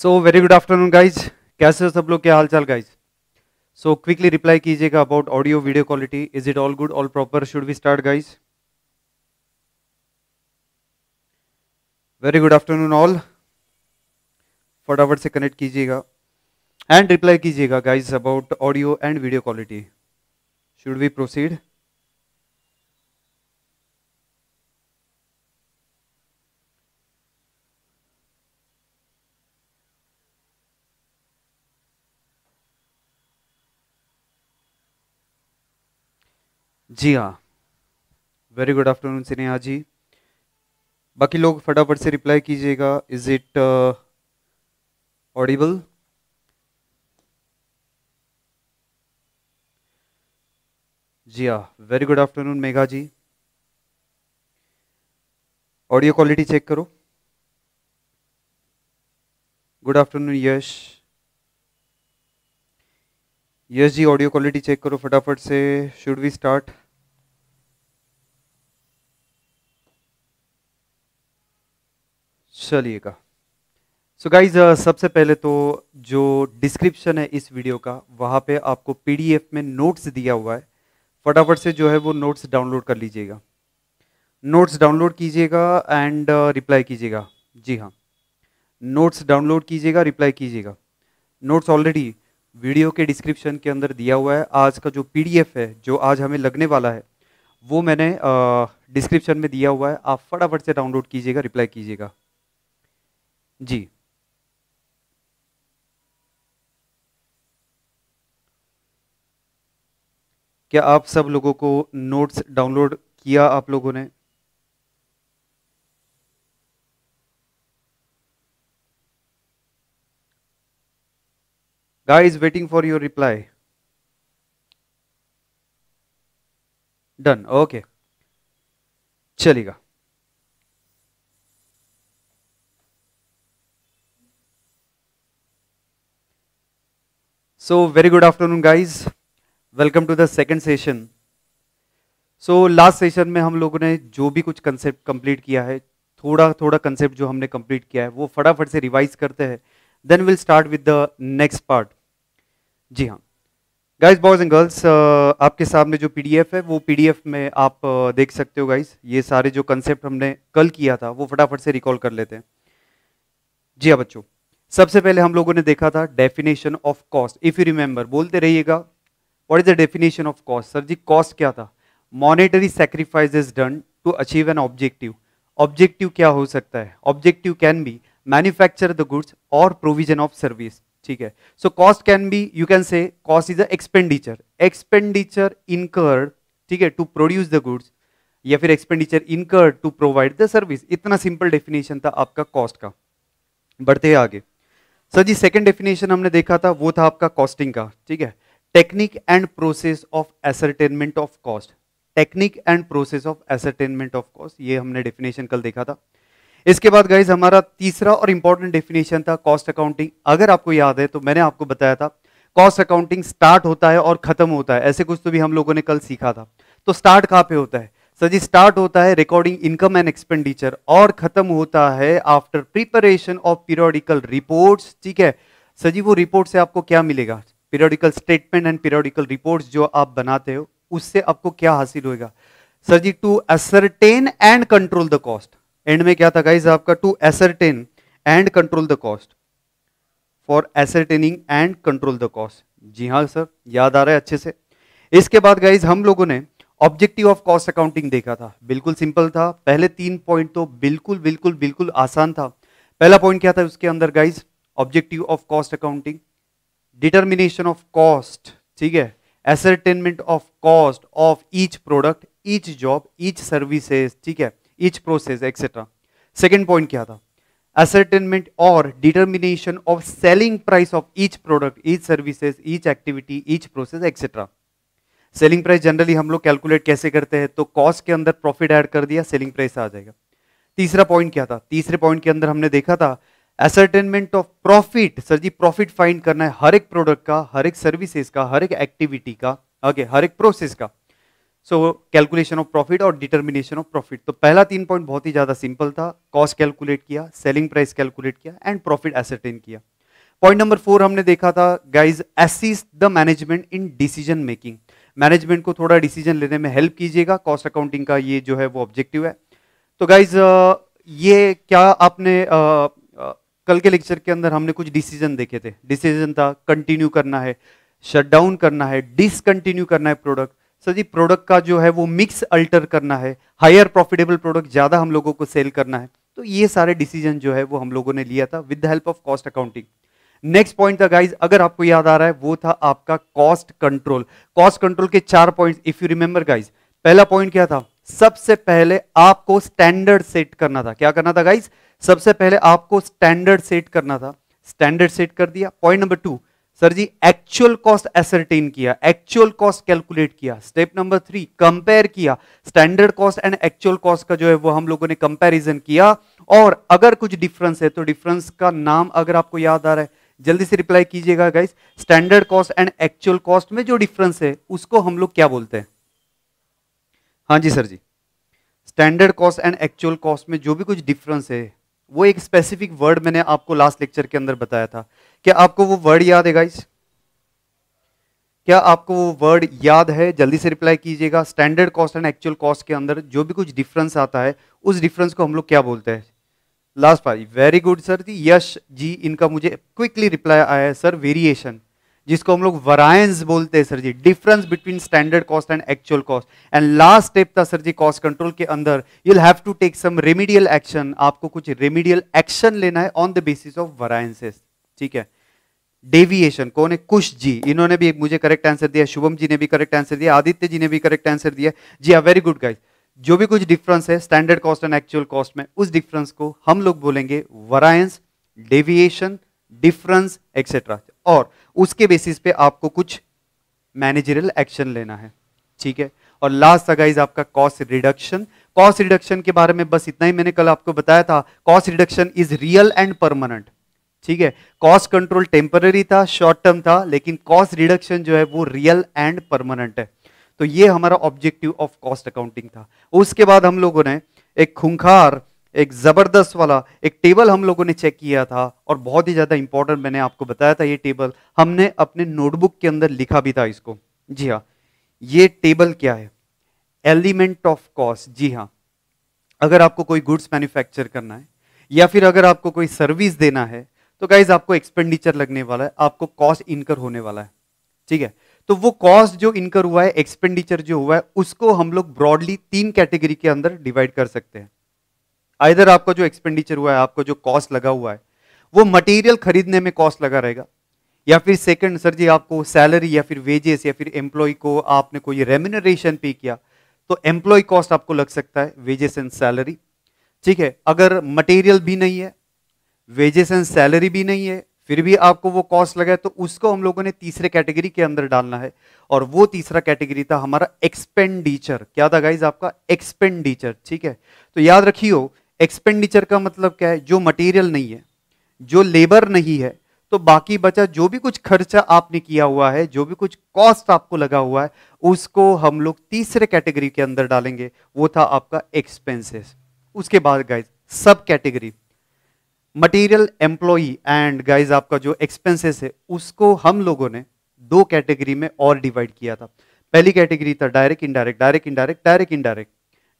सो very good afternoon guys कैसे हो सब लोग क्या हाल चाल गाइज सो क्विकली रिप्लाई कीजिएगा about audio video quality is it all good all proper should we start guys very good afternoon all फटाफट से कनेक्ट कीजिएगा एंड रिप्लाई कीजिएगा guys about audio and video quality should we proceed जी हाँ very good afternoon Sneha ji बाकी लोग फटाफट से रिप्लाई कीजिएगा इज इट ऑडिबल जी हाँ very good afternoon Megha ji audio quality check करो good afternoon Yash Yash ji audio quality check करो फटाफट से शुड वी स्टार्ट चलिएगा सो गाइज uh, सबसे पहले तो जो डिस्क्रिप्शन है इस वीडियो का वहाँ पे आपको पीडीएफ में नोट्स दिया हुआ है फटाफट से जो है वो नोट्स डाउनलोड कर लीजिएगा नोट्स डाउनलोड कीजिएगा एंड रिप्लाई uh, कीजिएगा जी हाँ नोट्स डाउनलोड कीजिएगा रिप्लाई कीजिएगा नोट्स ऑलरेडी वीडियो के डिस्क्रिप्शन के अंदर दिया हुआ है आज का जो पीडीएफ है जो आज हमें लगने वाला है वो मैंने डिस्क्रिप्शन uh, में दिया हुआ है आप फटाफट से डाउनलोड कीजिएगा रिप्लाई कीजिएगा जी क्या आप सब लोगों को नोट्स डाउनलोड किया आप लोगों ने guys waiting for your reply done okay चलेगा So very good afternoon guys. Welcome to the second session. So last session में हम लोगों ने जो भी कुछ कंसेप्ट कंप्लीट किया है थोड़ा थोड़ा कंसेप्ट जो हमने कंप्लीट किया है वो फटाफट से रिवाइज करते हैं then will start with the next part जी हाँ गाइस बॉयज एंड गर्ल्स आपके सामने जो पीडीएफ है वो पीडीएफ में आप uh, देख सकते हो गाइस ये सारे जो कंसेप्ट हमने कल किया था वो फटाफट से रिकॉल कर लेते हैं जी हाँ बच्चों सबसे पहले हम लोगों ने देखा था definition of cost if you remember बोलते रहिएगा what is the definition of cost sir ji cost क्या था monetary sacrifice is done to achieve an objective objective क्या हो सकता है objective can be manufacture the goods और प्रोविजन ऑफ सर्विस ठीक है so cost can be you can say cost is a expenditure expenditure incurred ठीक है to produce the goods या फिर expenditure incurred to provide the service इतना simple definition था आपका कॉस्ट का बढ़ते आगे सर जी सेकंड डेफिनेशन हमने देखा था वो था आपका कॉस्टिंग का ठीक है technique and process of ascertainment of cost technique and process of ascertainment of cost ये हमने डेफिनेशन कल देखा था इसके बाद गाइज हमारा तीसरा और इंपॉर्टेंट डेफिनेशन था कॉस्ट अकाउंटिंग अगर आपको याद है तो मैंने आपको बताया था कॉस्ट अकाउंटिंग स्टार्ट होता है और खत्म होता है ऐसे कुछ तो भी हम लोगों ने कल सीखा था तो स्टार्ट कहाँ पे होता है सर जी स्टार्ट होता है रिकॉर्डिंग इनकम एंड एक्सपेंडिचर और खत्म होता है after preparation of periodical reports ठीक है सर जी वो रिपोर्ट से आपको क्या मिलेगा periodical statement and periodical reports जो आप बनाते हो उससे आपको क्या हासिल होगा sir ji to ascertain and control the cost and में क्या था गाइज आपका to ascertain and control the cost for ascertaining and control the cost जी हाँ सर याद आ रहा है अच्छे से इसके बाद गाइज हम लोगों ने ऑब्जेक्टिव ऑफ कॉस्ट अकाउंटिंग देखा था बिल्कुल सिंपल था पहले तीन पॉइंट तो बिल्कुल बिल्कुल बिल्कुल आसान था पहला पॉइंट क्या था उसके अंदर guys objective of cost accounting determination of cost ठीक है ascertainment of cost of each product each job each services ठीक है each process etcetera second point क्या था एसरटेनमेंट और determination of selling price of each product each services each activity each process etcetera selling price generally हम लोग calculate कैसे करते हैं तो कॉस्ट के अंदर प्रॉफिट ऐड कर दिया सेलिंग प्राइस आ जाएगा तीसरा पॉइंट क्या था तीसरे पॉइंट के अंदर हमने देखा था ascertainment of profit sir ji profit find करना है हर एक प्रोडक्ट का हर एक सर्विसेज का हर एक एक्टिविटी का ओके हर एक प्रोसेस का सो कैलकुलेशन ऑफ प्रॉफिट और डिटर्मिनेशन ऑफ प्रॉफिट तो पहला तीन पॉइंट बहुत ही ज़्यादा सिंपल था कॉस्ट कैलकुलेट किया सेलिंग प्राइस कैलकुलेट किया एंड प्रॉफिट एसरटेन किया पॉइंट नंबर फोर हमने देखा था guys assist the management in decision making management को थोड़ा डिसीजन लेने में हेल्प कीजिएगा कॉस्ट अकाउंटिंग का ये जो है वो ऑब्जेक्टिव है तो गाइज ये क्या आपने आ, कल के लेक्चर के अंदर हमने कुछ डिसीजन देखे थे डिसीजन था कंटिन्यू करना है शट डाउन करना है डिसकंटिन्यू करना है प्रोडक्ट सर जी प्रोडक्ट का जो है वो मिक्स अल्टर करना है हायर प्रॉफिटेबल प्रोडक्ट ज़्यादा हम लोगों को सेल करना है तो ये सारे डिसीजन जो है वो हम लोगों ने लिया था with the help of cost accounting next point था गाइज अगर आपको याद आ रहा है वो था आपका कॉस्ट कंट्रोल कॉस्ट कंट्रोल के चार point if you remember guys पहला पॉइंट क्या था सबसे पहले आपको स्टैंडर्ड सेट करना था क्या करना था गाइज सबसे पहले आपको स्टैंडर्ड सेट करना था स्टैंडर्ड सेट कर दिया point number two sir ji actual cost ascertain किया एक्चुअल कॉस्ट कैलकुलेट किया स्टेप नंबर थ्री कंपेयर किया standard cost and actual cost का जो है वो हम लोगों ने कंपैरिजन किया और अगर कुछ डिफरेंस है तो डिफरेंस का नाम अगर आपको याद आ रहा है जल्दी से रिप्लाई कीजिएगा guys standard cost and actual cost में जो डिफरेंस है उसको हम लोग क्या बोलते हैं हाँ जी sir ji standard cost and actual cost में जो भी कुछ डिफरेंस है वो एक स्पेसिफिक वर्ड मैंने आपको लास्ट लेक्चर के अंदर बताया था क्या आपको वो वर्ड याद है गाइस क्या आपको वो वर्ड याद है जल्दी से रिप्लाई कीजिएगा standard cost and actual cost के अंदर जो भी कुछ डिफरेंस आता है उस डिफरेंस को हम लोग क्या बोलते हैं last five very good sir ji Yash ji इनका मुझे क्विकली रिप्लाई आया है सर वेरिएशन जिसको हम लोग वरायंस बोलते हैं sir ji difference between standard cost and actual cost and last step था सर जी कॉस्ट कंट्रोल के अंदर you'll have to take some remedial action आपको कुछ रेमिडियल एक्शन लेना है on the basis of variances ठीक है डेविएशन कौन है कुश जी इन्होंने भी मुझे करेक्ट आंसर दिया शुभम जी ने भी करेक्ट आंसर दिया आदित्य जी ने भी करेक्ट आंसर दिया जी आर वेरी गुड गाइज जो भी कुछ डिफरेंस है standard cost and actual cost में उस डिफरेंस को हम लोग बोलेंगे वरायंस डेविएशन डिफरेंस एक्सेट्रा और उसके बेसिस पे आपको कुछ मैनेजरियल एक्शन लेना है ठीक है और लास्ट अगाइज आपका कॉस्ट रिडक्शन कॉस्ट रिडक्शन के बारे में बस इतना ही मैंने कल आपको बताया था cost reduction is real and permanent ठीक है कॉस्ट कंट्रोल टेम्पररी था शॉर्ट टर्म था लेकिन कॉस्ट रिडक्शन जो है वो रियल एंड परमानेंट है तो ये हमारा ऑब्जेक्टिव ऑफ कॉस्ट अकाउंटिंग था उसके बाद हम लोगों ने एक खुंखार एक ज़बरदस्त वाला एक टेबल हम लोगों ने चेक किया था और बहुत ही ज़्यादा इंपॉर्टेंट मैंने आपको बताया था ये टेबल हमने अपने नोटबुक के अंदर लिखा भी था इसको जी हाँ ये टेबल क्या है एलिमेंट ऑफ कॉस्ट जी हाँ अगर आपको कोई गुड्स मैन्युफैक्चर करना है या फिर अगर आपको कोई सर्विस देना है तो गाइज आपको एक्सपेंडिचर लगने वाला है आपको कॉस्ट इनकर होने वाला है ठीक है तो वो कॉस्ट जो इनकर हुआ है एक्सपेंडिचर जो हुआ है उसको हम लोग ब्रॉडली तीन कैटेगरी के अंदर डिवाइड कर सकते हैं आइधर आपका जो एक्सपेंडिचर हुआ है आपको जो कॉस्ट लगा हुआ है वो मटेरियल खरीदने में कॉस्ट लगा रहेगा या फिर सेकंड सर जी आपको सैलरी या फिर वेजेस या फिर एम्प्लॉय को आपने कोई रेम्यूनरेशन पे किया तो एम्प्लॉय कॉस्ट आपको लग सकता है वेजेस एंड सैलरी ठीक है अगर मटेरियल भी नहीं है वेजेस एंड सैलरी भी नहीं है फिर भी आपको वो कॉस्ट लगा तो उसको हम लोगों ने तीसरे कैटेगरी के अंदर डालना है और वो तीसरा कैटेगरी था हमारा एक्सपेंडिचर क्या था गाइज आपका एक्सपेंडिचर ठीक है तो याद रखियो एक्सपेंडिचर का मतलब क्या है जो मटेरियल नहीं है जो लेबर नहीं है तो बाकी बचा जो भी कुछ खर्चा आपने किया हुआ है जो भी कुछ कॉस्ट आपको लगा हुआ है उसको हम लोग तीसरे कैटेगरी के अंदर डालेंगे वो था आपका एक्सपेंसेस उसके बाद गाइज सब category material employee and guys आपका जो एक्सपेंसेस है उसको हम लोगों ने दो कैटेगरी में और डिवाइड किया था पहली कैटेगरी था direct indirect direct indirect direct indirect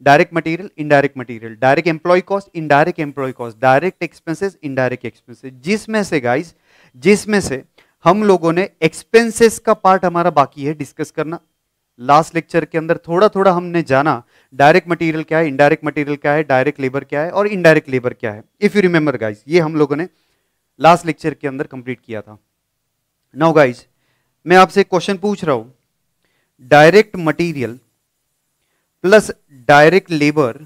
direct material indirect material direct employ cost indirect employ cost direct expenses indirect expenses जिसमें से गाइज जिसमें से हम लोगों ने एक्सपेंसेस का पार्ट हमारा बाकी है डिस्कस करना लास्ट लेक्चर के अंदर थोड़ा थोड़ा हमने जाना डायरेक्ट मटेरियल क्या है इनडायरेक्ट मटेरियल क्या है डायरेक्ट लेबर क्या है और इनडायरेक्ट लेबर क्या है इफ़ यू रिमेंबर गाइज ये हम लोगों ने लास्ट लेक्चर के अंदर कंप्लीट किया था नाउ गाइज मैं आपसे क्वेश्चन पूछ रहा हूं direct material plus direct labour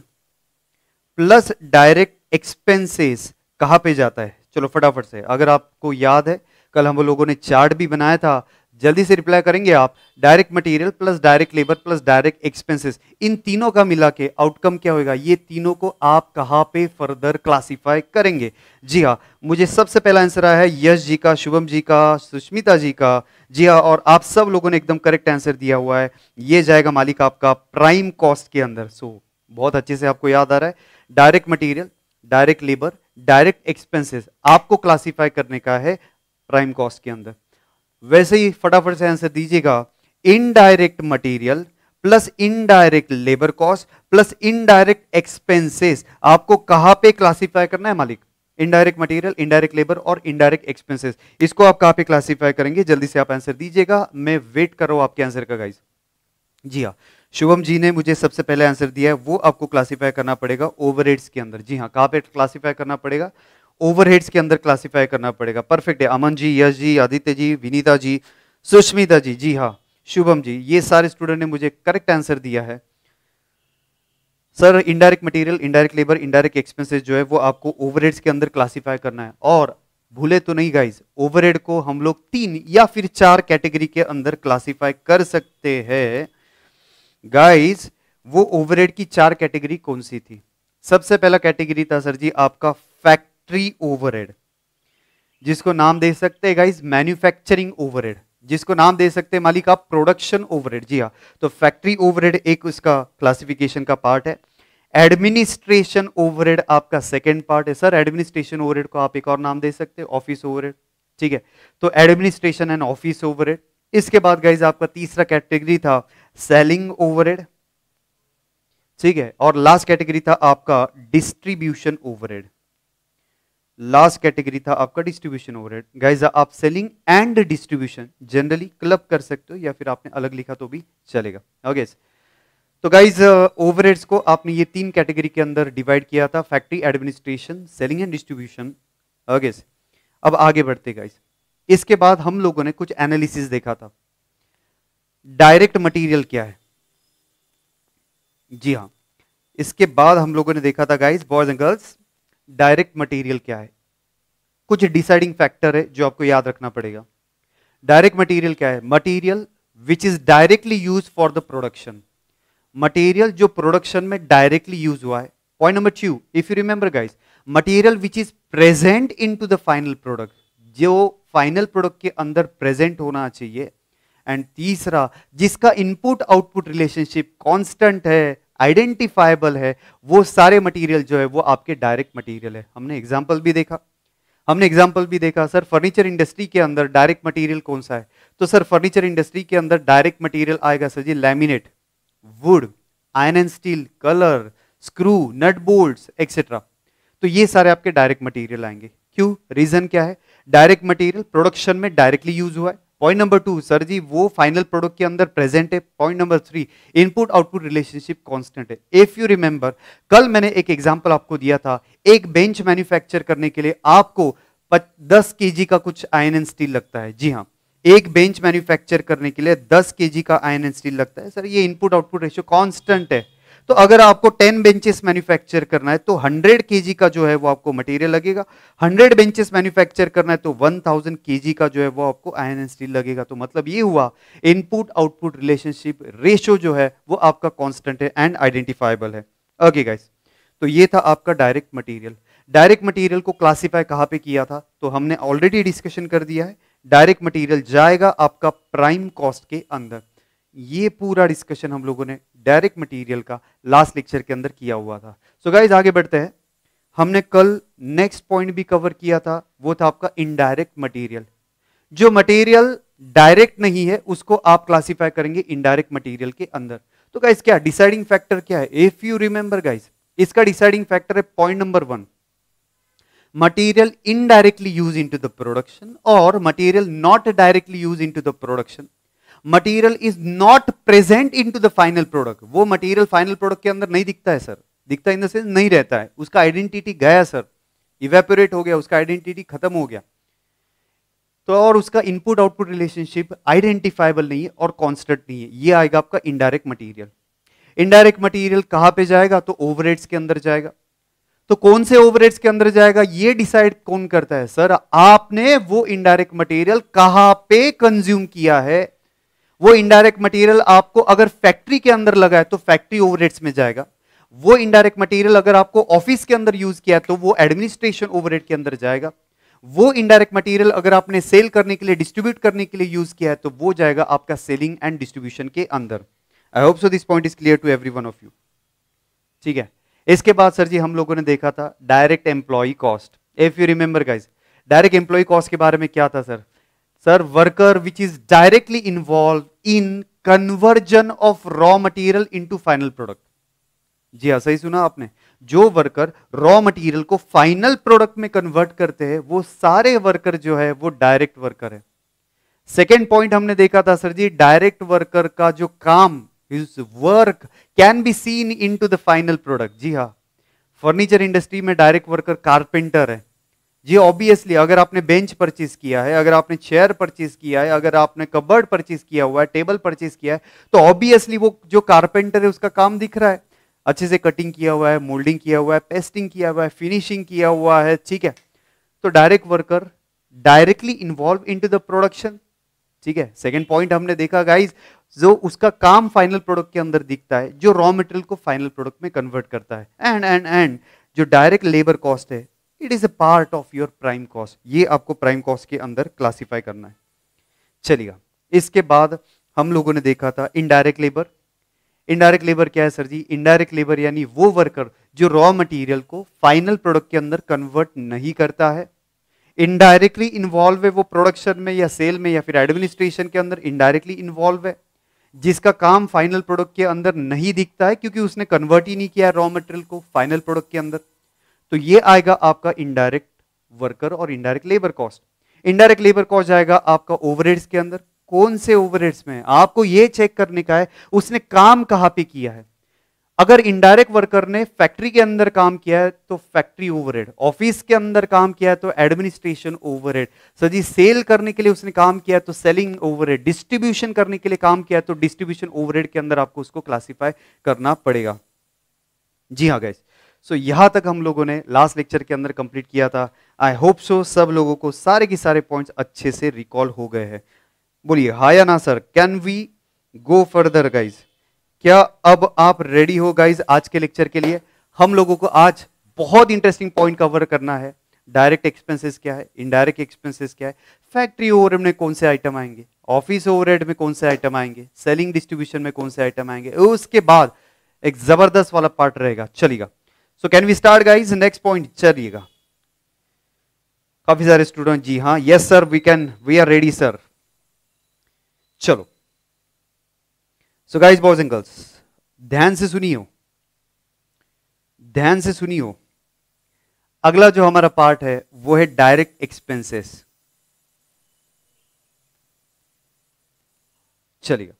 plus direct expenses कहां पे जाता है चलो फटाफट से अगर आपको याद है कल हम लोगों ने चार्ट भी बनाया था जल्दी से रिप्लाई करेंगे आप direct material plus direct labour plus direct expenses इन तीनों का मिला के आउटकम क्या होगा ये तीनों को आप कहाँ पे फर्दर क्लासिफाई करेंगे जी हाँ मुझे सबसे पहला आंसर आया है यश जी का शुभम जी का सुष्मिता जी का जी हाँ और आप सब लोगों ने एकदम करेक्ट आंसर दिया हुआ है ये जाएगा मालिक आपका प्राइम कॉस्ट के अंदर सो so, बहुत अच्छे से आपको याद आ रहा है direct material direct labour direct expenses आपको क्लासीफाई करने का है प्राइम कॉस्ट के अंदर वैसे ही फटाफट से आंसर दीजिएगा indirect material plus indirect labour cost plus indirect expenses आपको कहां पे क्लासिफाई करना है मालिक इनडायरेक्ट मटेरियल इनडायरेक्ट लेबर और इनडायरेक्ट एक्सपेंसेस इसको आप कहां पे क्लासिफाई करेंगे जल्दी से आप आंसर दीजिएगा मैं वेट कर रहा हूं आपके आंसर का गाइज जी हाँ शुभम जी ने मुझे सबसे पहले आंसर दिया है वो आपको क्लासिफाई करना पड़ेगा ओवर के अंदर जी हाँ कहां पर क्लासीफाई करना पड़ेगा ओवरहेड्स के अंदर क्लासिफाई करना पड़ेगा परफेक्ट है अमन जी यश जी आदित्य जी विनीता जी सुष्मिता जी जी हाँ शुभम जी ये सारे स्टूडेंट ने मुझे करेक्ट आंसर दिया है sir indirect material indirect labour indirect expenses जो है वो आपको ओवरहेड्स के अंदर क्लासीफाई करना है और भूले तो नहीं गाइज ओवरहेड को हम लोग तीन या फिर चार कैटेगरी के अंदर क्लासीफाई कर सकते हैं गाइज वो ओवरहेड की चार कैटेगरी कौन सी थी सबसे पहला कैटेगरी था सर जी आपका फैक्ट फैक्ट्री ओवरहेड जिसको नाम दे सकते हैं गाइज मैन्युफैक्चरिंग ओवरहेड जिसको नाम दे सकते हैं मालिक आप प्रोडक्शन ओवरहेड जी हाँ तो फैक्ट्री ओवरहेड एक उसका क्लासिफिकेशन का पार्ट है एडमिनिस्ट्रेशन ओवरहेड आपका सेकेंड पार्ट है सर एडमिनिस्ट्रेशन ओवरहेड को आप एक और नाम दे सकते हैं ऑफिस ओवरहेड ठीक है तो एडमिनिस्ट्रेशन एंड ऑफिस ओवरहेड इसके बाद गाइज आपका तीसरा कैटेगरी था सेलिंग ओवरहेड ठीक है और लास्ट कैटेगरी था आपका डिस्ट्रीब्यूशन ओवरहेड लास्ट कैटेगरी था आपका डिस्ट्रीब्यूशन ओवरहेड गाइज आप selling and distribution generally club कर सकते हो या फिर आपने अलग लिखा तो भी चलेगा ओके तो गाइज ओवरहेड्स को आपने ये तीन कैटेगरी के अंदर डिवाइड किया था factory administration selling and distribution okay अब आगे बढ़ते गाइज इसके बाद हम लोगों ने कुछ एनालिसिस देखा था डायरेक्ट मटेरियल क्या है जी हाँ इसके बाद हम लोगों ने देखा था guys boys and girls direct material क्या है कुछ डिसाइडिंग फैक्टर है जो आपको याद रखना पड़ेगा डायरेक्ट मटेरियल क्या है material which is directly use for the production material जो प्रोडक्शन में डायरेक्टली यूज हुआ है point number two if you remember guys material which is present in to the final product जो फाइनल प्रोडक्ट के अंदर present होना चाहिए and तीसरा जिसका इनपुट आउटपुट रिलेशनशिप कांस्टेंट है आइडेंटिफाइबल है वो सारे मटेरियल जो है वो आपके डायरेक्ट मटेरियल है हमने एग्जाम्पल भी देखा हमने एग्जाम्पल भी देखा सर फर्नीचर इंडस्ट्री के अंदर डायरेक्ट मटेरियल कौन सा है तो सर फर्नीचर इंडस्ट्री के अंदर डायरेक्ट मटेरियल आएगा sir ji laminate wood iron and steel colour screw nut bolts etcetera तो ये सारे आपके डायरेक्ट मटीरियल आएंगे क्यों रीजन क्या है डायरेक्ट मटेरियल प्रोडक्शन में डायरेक्टली यूज हुआ है पॉइंट नंबर टू सर जी वो फाइनल प्रोडक्ट के अंदर प्रेजेंट है point number three input output relationship constant है इफ यू रिमेंबर कल मैंने एक एग्जांपल आपको दिया था एक बेंच मैन्युफैक्चर करने के लिए आपको दस के का कुछ आयन एंड स्टील लगता है जी हाँ एक बेंच मैन्युफैक्चर करने के लिए दस के का आयन एंड स्टील लगता है सर ये इनपुट आउटपुट रेशियो कॉन्स्टेंट है तो अगर आपको टेन बेंचेस मैन्युफैक्चर करना है तो हंड्रेड के का जो है वो आपको मटेरियल लगेगा हंड्रेड बेंचेस मैन्युफैक्चर करना है तो वन थाउजेंड के का जो है वो आपको आयन एंड स्टील लगेगा तो मतलब ये हुआ इनपुट आउटपुट रिलेशनशिप रेशियो जो है वो आपका कॉन्स्टेंट है एंड आइडेंटिफाइबल है ओके गाइस तो ये था आपका डायरेक्ट मटीरियल डायरेक्ट मटीरियल को क्लासीफाई कहाँ पे किया था तो हमने ऑलरेडी डिस्कशन कर दिया है डायरेक्ट मटीरियल जाएगा आपका प्राइम कॉस्ट के अंदर ये पूरा डिस्कशन हम लोगों ने डायरेक्ट मटेरियल का लास्ट लेक्चर के अंदर किया हुआ था सो so गाइज आगे बढ़ते हैं हमने कल नेक्स्ट पॉइंट भी कवर किया था वो था आपका इनडायरेक्ट मटेरियल जो मटेरियल डायरेक्ट नहीं है उसको आप क्लासिफाई करेंगे इनडायरेक्ट मटेरियल के अंदर तो गाइज क्या डिसाइडिंग फैक्टर क्या है इफ यू रिमेंबर गाइज इसका डिसाइडिंग फैक्टर है point number one material indirectly use into the production और material not directly use into the production material is not present in to the final product वो material final product के अंदर नहीं दिखता है sir दिखता in the sense नहीं रहता है उसका आइडेंटिटी गया सर इवेपोरेट हो गया उसका आइडेंटिटी खत्म हो गया तो और उसका इनपुट आउटपुट रिलेशनशिप आइडेंटिफाइबल नहीं है और कॉन्स्टेंट नहीं है ये आएगा आपका इनडायरेक्ट मटीरियल इनडायरेक्ट मटीरियल कहाँ पे जाएगा तो ओवरहेड्स के अंदर जाएगा तो कौन से ओवरहेड्स के अंदर जाएगा ये डिसाइड कौन करता है सर आपने वो इनडायरेक्ट मटेरियल कहां पे कंज्यूम किया है वो इनडायरेक्ट मटेरियल आपको अगर फैक्ट्री के अंदर लगा है तो फैक्ट्री ओवरहेड्स में जाएगा वो इनडायरेक्ट मटेरियल अगर आपको ऑफिस के अंदर यूज किया है तो वो एडमिनिस्ट्रेशन ओवरहेड के अंदर जाएगा वो इनडायरेक्ट मटेरियल अगर आपने सेल करने के लिए डिस्ट्रीब्यूट करने के लिए यूज किया है तो वो जाएगा आपका सेलिंग एंड डिस्ट्रीब्यूशन के अंदर I hope so this point is clear to every one of you ठीक है इसके बाद सर जी हम लोगों ने देखा था direct employ cost if you remember guys direct employ cost के बारे में क्या था sir sir worker which is directly involve in conversion of raw material into final product जी हाँ सही सुना आपने जो वर्कर रॉ मटेरियल को फाइनल प्रोडक्ट में कन्वर्ट करते हैं वो सारे वर्कर जो है वो डायरेक्ट वर्कर है सेकेंड पॉइंट हमने देखा था सर जी डायरेक्ट वर्कर का जो काम his work can be seen in to the final product जी हाँ फर्नीचर इंडस्ट्री में डायरेक्ट वर्कर कारपेंटर है ये ऑब्वियसली अगर आपने बेंच परचेज किया है अगर आपने चेयर परचेज किया है अगर आपने कबर्ड परचेज किया हुआ है टेबल परचेज किया है तो ऑब्वियसली वो जो कारपेंटर है उसका काम दिख रहा है अच्छे से कटिंग किया हुआ है मोल्डिंग किया हुआ है पेस्टिंग किया हुआ है फिनिशिंग किया हुआ है ठीक है तो direct worker directly involve in the production ठीक है सेकेंड पॉइंट हमने देखा गाइज जो उसका काम फाइनल प्रोडक्ट के अंदर दिखता है जो रॉ मटेरियल को फाइनल प्रोडक्ट में कन्वर्ट करता है एंड एंड एंड जो डायरेक्ट लेबर कॉस्ट है it is a part of your prime cost ये आपको प्राइम कॉस्ट के अंदर क्लासीफाई करना है चलिएगा इसके बाद हम लोगों ने देखा था इनडायरेक्ट लेबर इनडायरेक्ट लेबर क्या है सर जी इनडायरेक्ट लेबर यानी वो वर्कर जो रॉ मटेरियल को फाइनल प्रोडक्ट के अंदर कन्वर्ट नहीं करता है इनडायरेक्टली इन्वॉल्व है वो प्रोडक्शन में या सेल में या फिर एडमिनिस्ट्रेशन के अंदर इनडायरेक्टली इन्वॉल्व है जिसका काम फाइनल प्रोडक्ट के अंदर नहीं दिखता है क्योंकि उसने कन्वर्ट ही नहीं किया रॉ मटेरियल को फाइनल प्रोडक्ट के अंदर तो ये आएगा आपका इनडायरेक्ट वर्कर और indirect labour cost indirect labour cost जाएगा आपका ओवरहेड्स के अंदर कौन से ओवरहेड्स में है आपको ये चेक करने का है उसने काम कहाँ पे किया है अगर इनडायरेक्ट वर्कर ने फैक्ट्री के अंदर काम किया है तो फैक्ट्री ओवरहेड ऑफिस के अंदर काम किया है तो administration overhead sir ji sale करने के लिए उसने काम किया है तो सेलिंग ओवरहेड डिस्ट्रीब्यूशन करने के लिए काम किया है तो डिस्ट्रीब्यूशन ओवरहेड के अंदर आपको उसको क्लासीफाई करना पड़ेगा जी हाँ गैस सो so, यहाँ तक हम लोगों ने लास्ट लेक्चर के अंदर कंप्लीट किया था आई होप सो सब लोगों को सारे के सारे पॉइंट्स अच्छे से रिकॉल हो गए हैं बोलिए हा या ना sir can we go further guys क्या अब आप रेडी हो गाइज आज के लेक्चर के लिए हम लोगों को आज बहुत इंटरेस्टिंग पॉइंट कवर करना है डायरेक्ट एक्सपेंसेस क्या है इनडायरेक्ट एक्सपेंसेस क्या है फैक्ट्री ओवर में कौन से आइटम आएंगे ऑफिस ओवरहेड में कौन से आइटम आएंगे सेलिंग डिस्ट्रीब्यूशन में कौन से आइटम आएंगे उसके बाद एक जबरदस्त वाला पार्ट रहेगा चलेगा so can we start guys next point चलिएगा काफी सारे स्टूडेंट जी हाँ yes sir we can we are ready sir चलो so guys boys and girls ध्यान से सुनियो ध्यान से सुनियो अगला जो हमारा पार्ट है वो है डायरेक्ट एक्सपेंसेस चलिएगा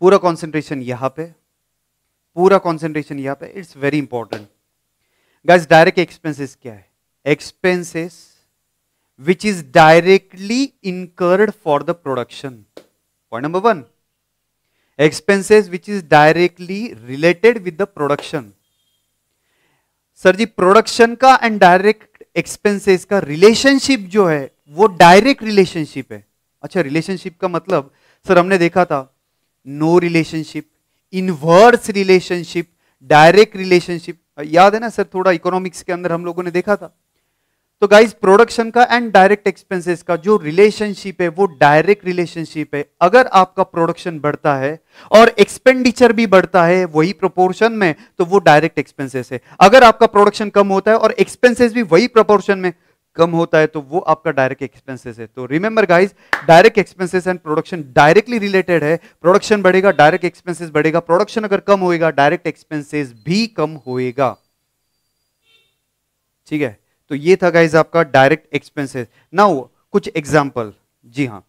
पूरा कंसंट्रेशन यहां पे पूरा कॉन्सेंट्रेशन यहाँ पे it's very important guys direct expenses क्या है expenses which is directly incurred for the production point number one expenses which is directly related with the production sir ji production का एंड डायरेक्ट एक्सपेंसेस का relationship जो है वो direct relationship है अच्छा relationship का मतलब सर हमने देखा था no relationship inverse relationship direct relationship याद है ना सर थोड़ा इकोनॉमिक्स के अंदर हम लोगों ने देखा था तो गाइस प्रोडक्शन का एंड डायरेक्ट एक्सपेंसेस का जो रिलेशनशिप है वो डायरेक्ट रिलेशनशिप है अगर आपका प्रोडक्शन बढ़ता है और एक्सपेंडिचर भी बढ़ता है वही प्रोपोर्शन में तो वो डायरेक्ट एक्सपेंसेस है अगर आपका प्रोडक्शन कम होता है और एक्सपेंसेस भी वही प्रोपोर्शन में कम होता है तो वो आपका डायरेक्ट एक्सपेंसेस है तो remember guys direct expenses and production directly related है प्रोडक्शन बढ़ेगा डायरेक्ट एक्सपेंसेस बढ़ेगा प्रोडक्शन अगर कम होएगा डायरेक्ट एक्सपेंसेस भी कम होएगा ठीक है तो ये था गाइस आपका डायरेक्ट एक्सपेंसेस नाउ कुछ एग्जाम्पल जी हाँ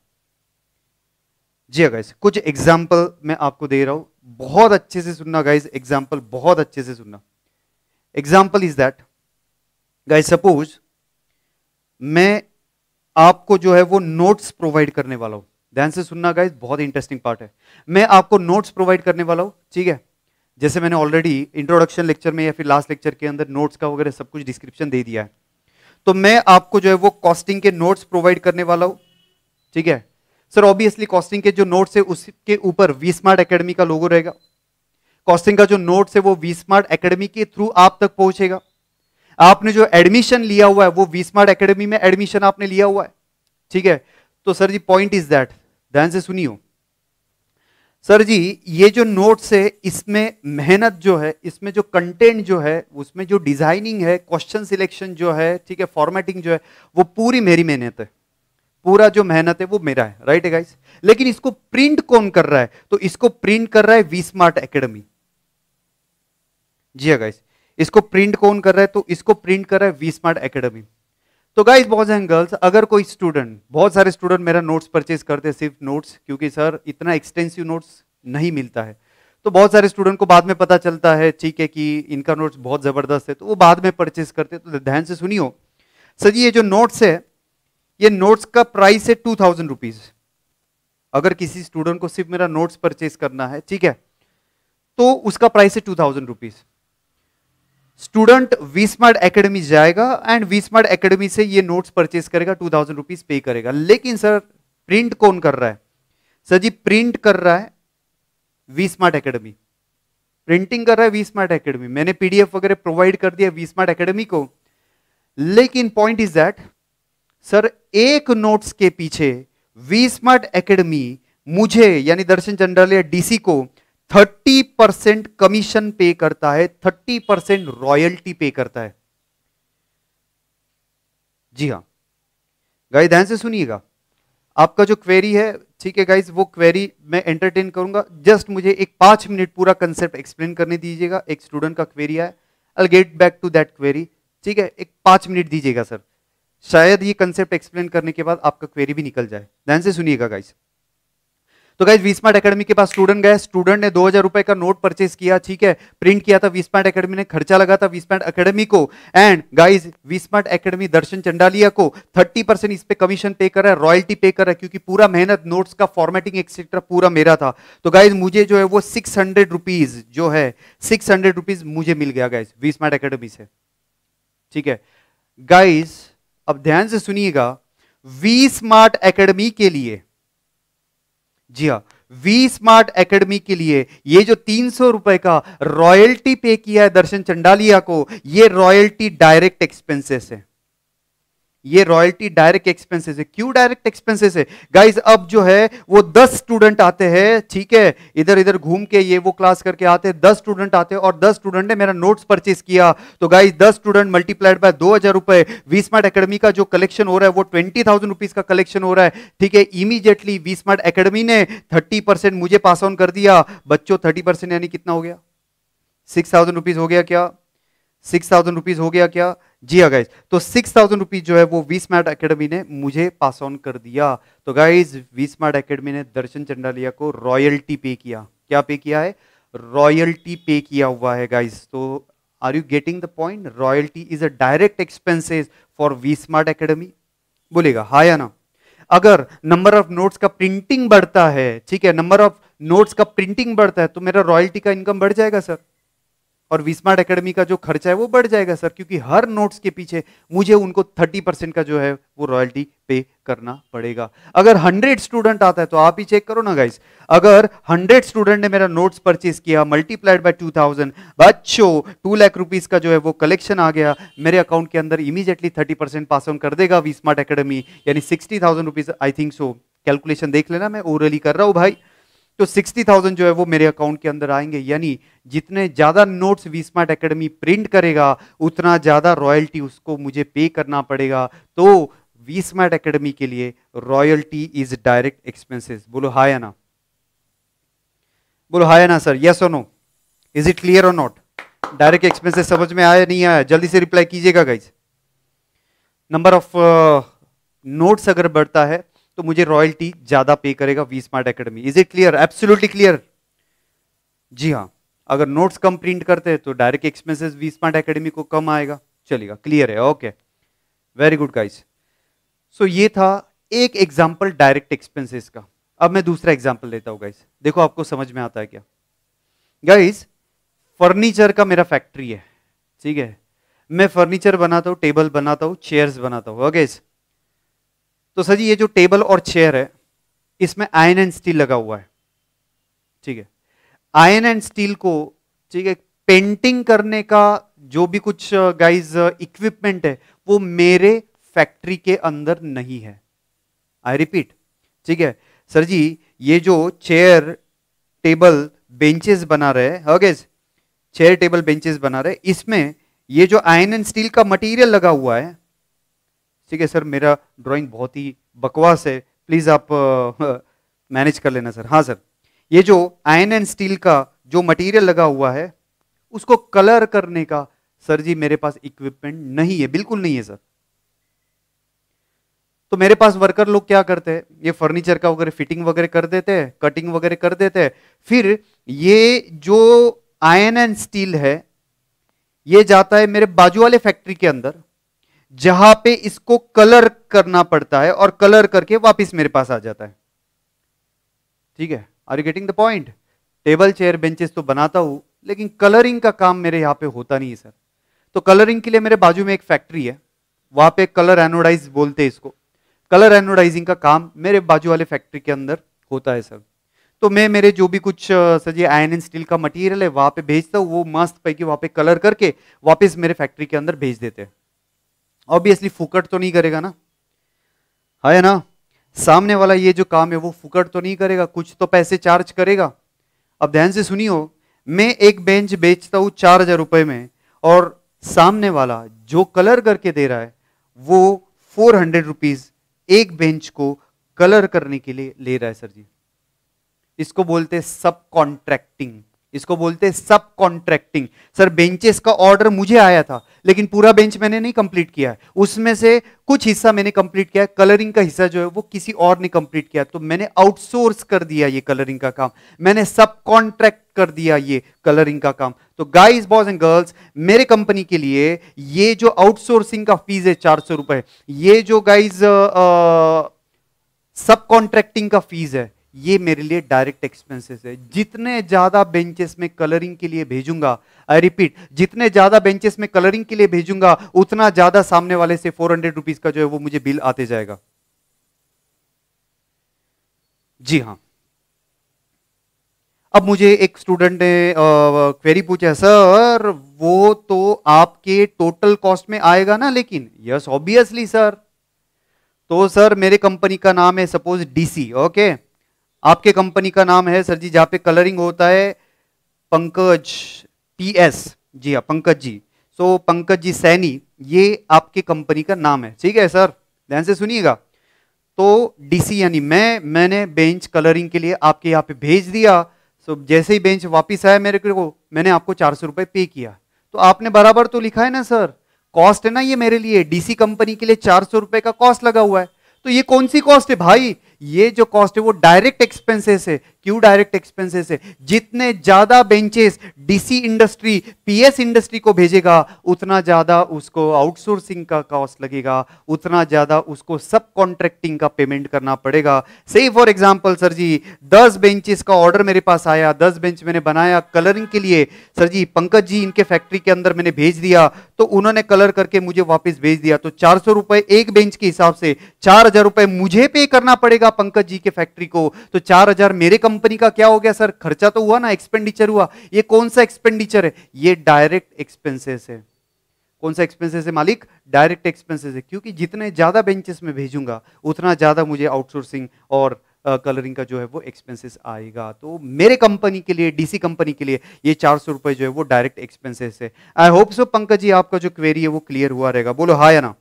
जी हाँ गाइस कुछ एग्जाम्पल मैं आपको दे रहा हूं बहुत अच्छे से सुनना गाइज एग्जाम्पल बहुत अच्छे से सुनना example is that guys suppose मैं आपको जो है वो नोट्स प्रोवाइड करने वाला हूं ध्यान से सुनना गाइज बहुत इंटरेस्टिंग पार्ट है मैं आपको नोट्स प्रोवाइड करने वाला हूं ठीक है जैसे मैंने ऑलरेडी इंट्रोडक्शन लेक्चर में या फिर लास्ट लेक्चर के अंदर नोट्स का वगैरह सब कुछ डिस्क्रिप्शन दे दिया है तो मैं आपको जो है वो कॉस्टिंग के नोट्स प्रोवाइड करने वाला हूं ठीक है सर ऑब्वियसली कॉस्टिंग के जो नोट्स है उसके ऊपर वी स्मार्ट अकेडमी का लोगो रहेगा कॉस्टिंग का जो नोट्स है वो वी स्मार्ट अकेडमी के थ्रू आप तक पहुंचेगा आपने जो एडमिशन लिया हुआ है वो वी स्मार्ट अकेडमी में एडमिशन आपने लिया हुआ है ठीक है तो sir ji point is that ध्यान से सुनियो सर जी ये जो नोट्स है इसमें मेहनत जो है इसमें जो कंटेंट जो है उसमें जो डिजाइनिंग है क्वेश्चन सिलेक्शन जो है ठीक है फॉर्मेटिंग जो है वो पूरी मेरी मेहनत है पूरा जो मेहनत है वो मेरा है राइट है गाइस लेकिन इसको प्रिंट कौन कर रहा है तो इसको प्रिंट कर रहा है वी स्मार्ट एकेडमी जी गाइस हाँ, इसको प्रिंट कौन कर रहा है तो इसको प्रिंट कर रहा है वी स्मार्ट एकेडमी तो गाइज बॉयज एंड गर्ल्स अगर कोई स्टूडेंट बहुत सारे स्टूडेंट मेरा नोट्स परचेज करते हैं सिर्फ नोट्स क्योंकि सर इतना एक्सटेंसिव नोट्स नहीं मिलता है तो बहुत सारे स्टूडेंट को बाद में पता चलता है ठीक है कि इनका नोट्स बहुत ज़बरदस्त है तो वो बाद में परचेज करते तो ध्यान से सुनियो सर जी ये जो नोट्स है ये नोट्स का प्राइस है टू थाउजेंड रुपीज़ अगर किसी स्टूडेंट को सिर्फ मेरा नोट्स परचेज करना है ठीक है तो उसका प्राइस है two thousand rupees student V Smart Academy जाएगा एंड वी स्मार्ट अकेडमी से ये नोट्स परचेज करेगा टू थाउजेंड रुपीज पे करेगा लेकिन सर प्रिंट कौन कर रहा है सर जी प्रिंट कर रहा है वी स्मार्ट अकेडमी प्रिंटिंग कर रहा है वी स्मार्ट अकेडमी मैंने पीडीएफ वगैरह प्रोवाइड कर दिया वी स्मार्ट अकेडमी को लेकिन पॉइंट इज दैट सर एक नोट्स के पीछे वी स्मार्ट अकेडमी मुझे यानी दर्शन चंडालिया डीसी को थर्टी परसेंट कमीशन पे करता है थर्टी परसेंट रॉयल्टी पे करता है जी हाँ गाइस ध्यान से सुनिएगा आपका जो क्वेरी है ठीक है गाइज वो क्वेरी मैं एंटरटेन करूंगा जस्ट मुझे एक पांच मिनट पूरा कंसेप्ट एक्सप्लेन करने दीजिएगा एक स्टूडेंट का क्वेरी है I get back to that query ठीक है एक पांच मिनट दीजिएगा सर शायद ये कंसेप्ट एक्सप्लेन करने के बाद आपका क्वेरी भी निकल जाए ध्यान से सुनिएगा गाइज़ तो गाइज स्मार्ट अकेडमी के पास स्टूडेंट गए स्टूडेंट ने दो हजार रुपए का नोट परचेस किया ठीक है प्रिंट किया था स्मार्ट अकेडमी ने खर्चा लगा था वीस्मार्ट अकेडमी को and guys Smart Academy Darshan Chandalia को थर्टी परसेंट इस पे कमीशन पे कर रहा है रॉयल्टी पे कर रहा है क्योंकि पूरा मेहनत नोट्स का फॉर्मेटिंग एक्सेट्रा पूरा मेरा था तो गाइज मुझे जो है वो सिक्स हंड्रेड रुपीज जो है सिक्स हंड्रेड रुपीज मुझे मिल गया गाइज स्मार्ट अकेडमी से ठीक है गाइज अब ध्यान से सुनिएगा वी स्मार्ट एकेडमी के लिए जी हाँ वी स्मार्ट एकेडमी के लिए ये जो तीन सौ रुपए का रॉयल्टी पे किया है दर्शन चंडालिया को ये रॉयल्टी डायरेक्ट एक्सपेंसेस है ये रॉयल्टी डायरेक्ट एक्सपेंसेस है क्यों डायरेक्ट एक्सपेंसेस है गाइज अब जो है वो दस स्टूडेंट आते हैं ठीक है इधर इधर घूम के ये वो क्लास करके आते हैं दस स्टूडेंट आते हैं और दस स्टूडेंट ने मेरा नोट्स परचेस किया तो गाइज दस स्टूडेंट मल्टीप्लाइड बाय दो हजार रुपए वी स्मार्ट अकेडमी का जो कलेक्शन हो रहा है वो ट्वेंटी थाउजेंड रुपीज का कलेक्शन हो रहा है ठीक है इमीजिएटली वी स्मार्ट अकेडमी ने थर्टी परसेंट मुझे पास ऑन कर दिया बच्चों थर्टी परसेंट यानी कितना हो गया सिक्स थाउजेंड रुपीज हो गया क्या सिक्स थाउजेंड रुपीज हो गया क्या जी हाँ गाइज तो सिक्स थाउजेंड रुपीज जो है वो वी स्मार्ट अकेडमी ने मुझे पास ऑन कर दिया तो गाइज वी स्मार्ट अकेडमी ने दर्शन चंडालिया को रॉयल्टी पे किया क्या पे किया है रॉयल्टी पे किया हुआ है गाइज तो are you getting the point royalty is a direct expenses for V Smart Academy बोलेगा हा या ना अगर नंबर ऑफ नोट्स का प्रिंटिंग बढ़ता है ठीक है नंबर ऑफ नोट्स का प्रिंटिंग बढ़ता है तो मेरा रॉयल्टी का इनकम बढ़ जाएगा सर और विस्मार्ट एकेडमी का जो खर्चा है वो बढ़ जाएगा सर क्योंकि हर नोट्स के पीछे मुझे उनको 30 परसेंट का जो है वो रॉयल्टी पे करना पड़ेगा अगर 100 स्टूडेंट आता है तो आप ही चेक करो ना गाइस अगर 100 स्टूडेंट ने मेरा नोट्स परचेज किया मल्टीप्लाइड बाय 2000 बच्चो टू लाख रुपीज का जो है वो कलेक्शन आ गया मेरे अकाउंट के अंदर immediately thirty percent pass on कर देगा वी स्मार्ट एकेडमी यानी sixty thousand rupees I think so calculation देख लेना मैं ओरली कर रहा हूँ भाई तो 60,000 जो है वो मेरे अकाउंट के अंदर आएंगे यानी जितने ज़्यादा notes V Smart Academy print करेगा उतना ज़्यादा रॉयल्टी उसको मुझे पे करना पड़ेगा तो वी स्मार्ट अकेडमी के लिए रॉयल्टी इज डायरेक्ट एक्सपेंसेस बोलो हाय ना बोलो हाय ना सर यस और नो इज इट क्लियर और नॉट डायरेक्ट एक्सपेंसेस समझ में आया नहीं आया जल्दी से रिप्लाई कीजिएगा गाइज नंबर ऑफ नोट्स अगर बढ़ता है तो मुझे रॉयल्टी ज़्यादा पे करेगा V Smart Academy is it clear absolutely clear जी हाँ अगर नोट्स कम प्रिंट करते हैं तो direct expenses V Smart Academy को कम आएगा चलेगा क्लियर है okay very good guys so ये था एक एग्जाम्पल डायरेक्ट एक्सपेंसेस का अब मैं दूसरा एग्जाम्पल लेता हूँ गाइस देखो आपको समझ में आता है क्या गाइस फर्नीचर का मेरा फैक्ट्री है ठीक है मैं फर्नीचर बनाता हूँ टेबल बनाता हूँ चेयर्स बनाता हूँ गाइस तो सर जी ये जो टेबल और चेयर है इसमें आयन एंड स्टील लगा हुआ है ठीक है आयन एंड स्टील को ठीक है पेंटिंग करने का जो भी कुछ गाइज इक्विपमेंट है वो मेरे फैक्ट्री के अंदर नहीं है आई रिपीट ठीक है सर जी ये जो चेयर टेबल बेंचेस बना रहे हैं चेयर टेबल बेंचेस बना रहे इसमें ये जो आयन एंड स्टील का मटेरियल लगा हुआ है ठीक है सर मेरा ड्राइंग बहुत ही बकवास है प्लीज़ आप मैनेज कर लेना सर हाँ सर ये जो आयन एंड स्टील का जो मटेरियल लगा हुआ है उसको कलर करने का सर जी मेरे पास इक्विपमेंट नहीं है बिल्कुल नहीं है सर तो मेरे पास वर्कर लोग क्या करते हैं ये फर्नीचर का वगैरह फिटिंग वगैरह कर देते हैं कटिंग वगैरह कर देते हैं फिर ये जो आयन एंड स्टील है ये जाता है मेरे बाजू वाले फैक्ट्री के अंदर जहां पे इसको कलर करना पड़ता है और कलर करके वापस मेरे पास आ जाता है ठीक है are you getting the point table chair benches तो बनाता हूं लेकिन कलरिंग का काम मेरे यहां पे होता नहीं है सर तो कलरिंग के लिए मेरे बाजू में एक फैक्ट्री है वहां पे कलर एनोडाइज बोलते हैं इसको कलर एनोडाइजिंग का काम मेरे बाजू वाले फैक्ट्री के अंदर होता है सर तो मैं मेरे जो भी कुछ सर जी आयन एंड स्टील का मटेरियल है वहां पे भेजता हूँ वो मस्त पैकी वहां पे कलर करके वापस मेरे फैक्ट्री के अंदर भेज देते हैं ऑब्वियसली फुकट तो नहीं करेगा ना है ना सामने वाला ये जो काम है वो फुकट तो नहीं करेगा कुछ तो पैसे चार्ज करेगा अब ध्यान से सुनियो मैं एक बेंच बेचता हूँ चार हजार रुपए में और सामने वाला जो कलर करके दे रहा है वो फोर हंड्रेड रुपीज एक बेंच को कलर करने के लिए ले रहा है सर जी इसको बोलते हैं सब कॉन्ट्रैक्टिंग इसको बोलते हैं सब कॉन्ट्रैक्टिंग सर बेंचेस का ऑर्डर मुझे आया था लेकिन पूरा बेंच मैंने नहीं कंप्लीट किया है उसमें से कुछ हिस्सा मैंने कंप्लीट किया है कलरिंग का हिस्सा जो है वो किसी और ने कंप्लीट किया तो मैंने आउटसोर्स कर दिया ये कलरिंग का काम मैंने सब कॉन्ट्रैक्ट कर दिया ये कलरिंग का काम तो गाइस बॉयज एंड गर्ल्स मेरे कंपनी के लिए ये जो आउटसोर्सिंग का फीस है चार सौ रुपए ये जो गाइज सब कॉन्ट्रैक्टिंग का फीस है ये मेरे लिए डायरेक्ट एक्सपेंसेस है जितने ज़्यादा बेंचेस में कलरिंग के लिए भेजूंगा आई रिपीट जितने ज़्यादा बेंचेस में कलरिंग के लिए भेजूंगा उतना ज़्यादा सामने वाले से फोर हंड्रेड रुपीज़ का जो है वो मुझे बिल आते जाएगा जी हाँ अब मुझे एक स्टूडेंट ने क्वेरी पूछा सर वो तो आपके टोटल कॉस्ट में आएगा ना लेकिन यस ऑब्वियसली सर तो सर मेरे कंपनी का नाम है सपोज डीसी ओके okay? आपके कंपनी का नाम है सर जी जहाँ पे कलरिंग होता है पंकज पी एस जी हाँ पंकज जी सो so, पंकज जी सैनी ये आपके कंपनी का नाम है ठीक है सर ध्यान से सुनिएगा तो डीसी यानी मैं मैंने बेंच कलरिंग के लिए आपके यहाँ पे भेज दिया सो so, जैसे ही बेंच वापस आया मेरे को मैंने आपको चार सौ रुपये पे किया तो आपने बराबर तो लिखा है ना सर कॉस्ट है ना ये मेरे लिए डीसी कंपनी के लिए चार सौ रुपये का कॉस्ट लगा हुआ है तो ये कौन सी कॉस्ट है भाई ये जो कॉस्ट है वो डायरेक्ट एक्सपेंसेस है क्यों डायरेक्ट एक्सपेंसेस है जितने ज्यादा benches DC industry PS industry को भेजेगा उतना ज्यादा उसको आउटसोर्सिंग का कॉस्ट लगेगा उतना ज्यादा उसको सब कॉन्ट्रैक्टिंग का पेमेंट करना पड़ेगा से फॉर एग्जाम्पल सर जी दस बेंचेस का ऑर्डर मेरे पास आया दस बेंच मैंने बनाया कलरिंग के लिए सर जी पंकज जी इनके फैक्ट्री के अंदर मैंने भेज दिया तो उन्होंने कलर करके मुझे वापिस भेज दिया तो चार सौ रुपए एक बेंच के हिसाब से चार हजार रुपए मुझे पे करना पड़ेगा पंकज जी के फैक्ट्री को तो चार हजार मेरे कम कंपनी का क्या हो गया सर खर्चा तो हुआ ना एक्सपेंडिचर हुआ ये कौन सा एक्सपेंडिचर है ये डायरेक्ट एक्सपेंसेस है कौन सा एक्सपेंसेस है मालिक डायरेक्ट एक्सपेंसेस है क्योंकि जितने ज्यादा बेंचेस में भेजूंगा उतना ज्यादा मुझे आउटसोर्सिंग और कलरिंग uh, का जो है वो एक्सपेंसेस आएगा तो मेरे कंपनी के लिए डीसी कंपनी के लिए ये चार सौ रुपए जो है वो डायरेक्ट एक्सपेंसेस है आई होप सो पंकज जी आपका जो क्वेरी है वो क्लियर हुआ रहेगा बोलो हा या ना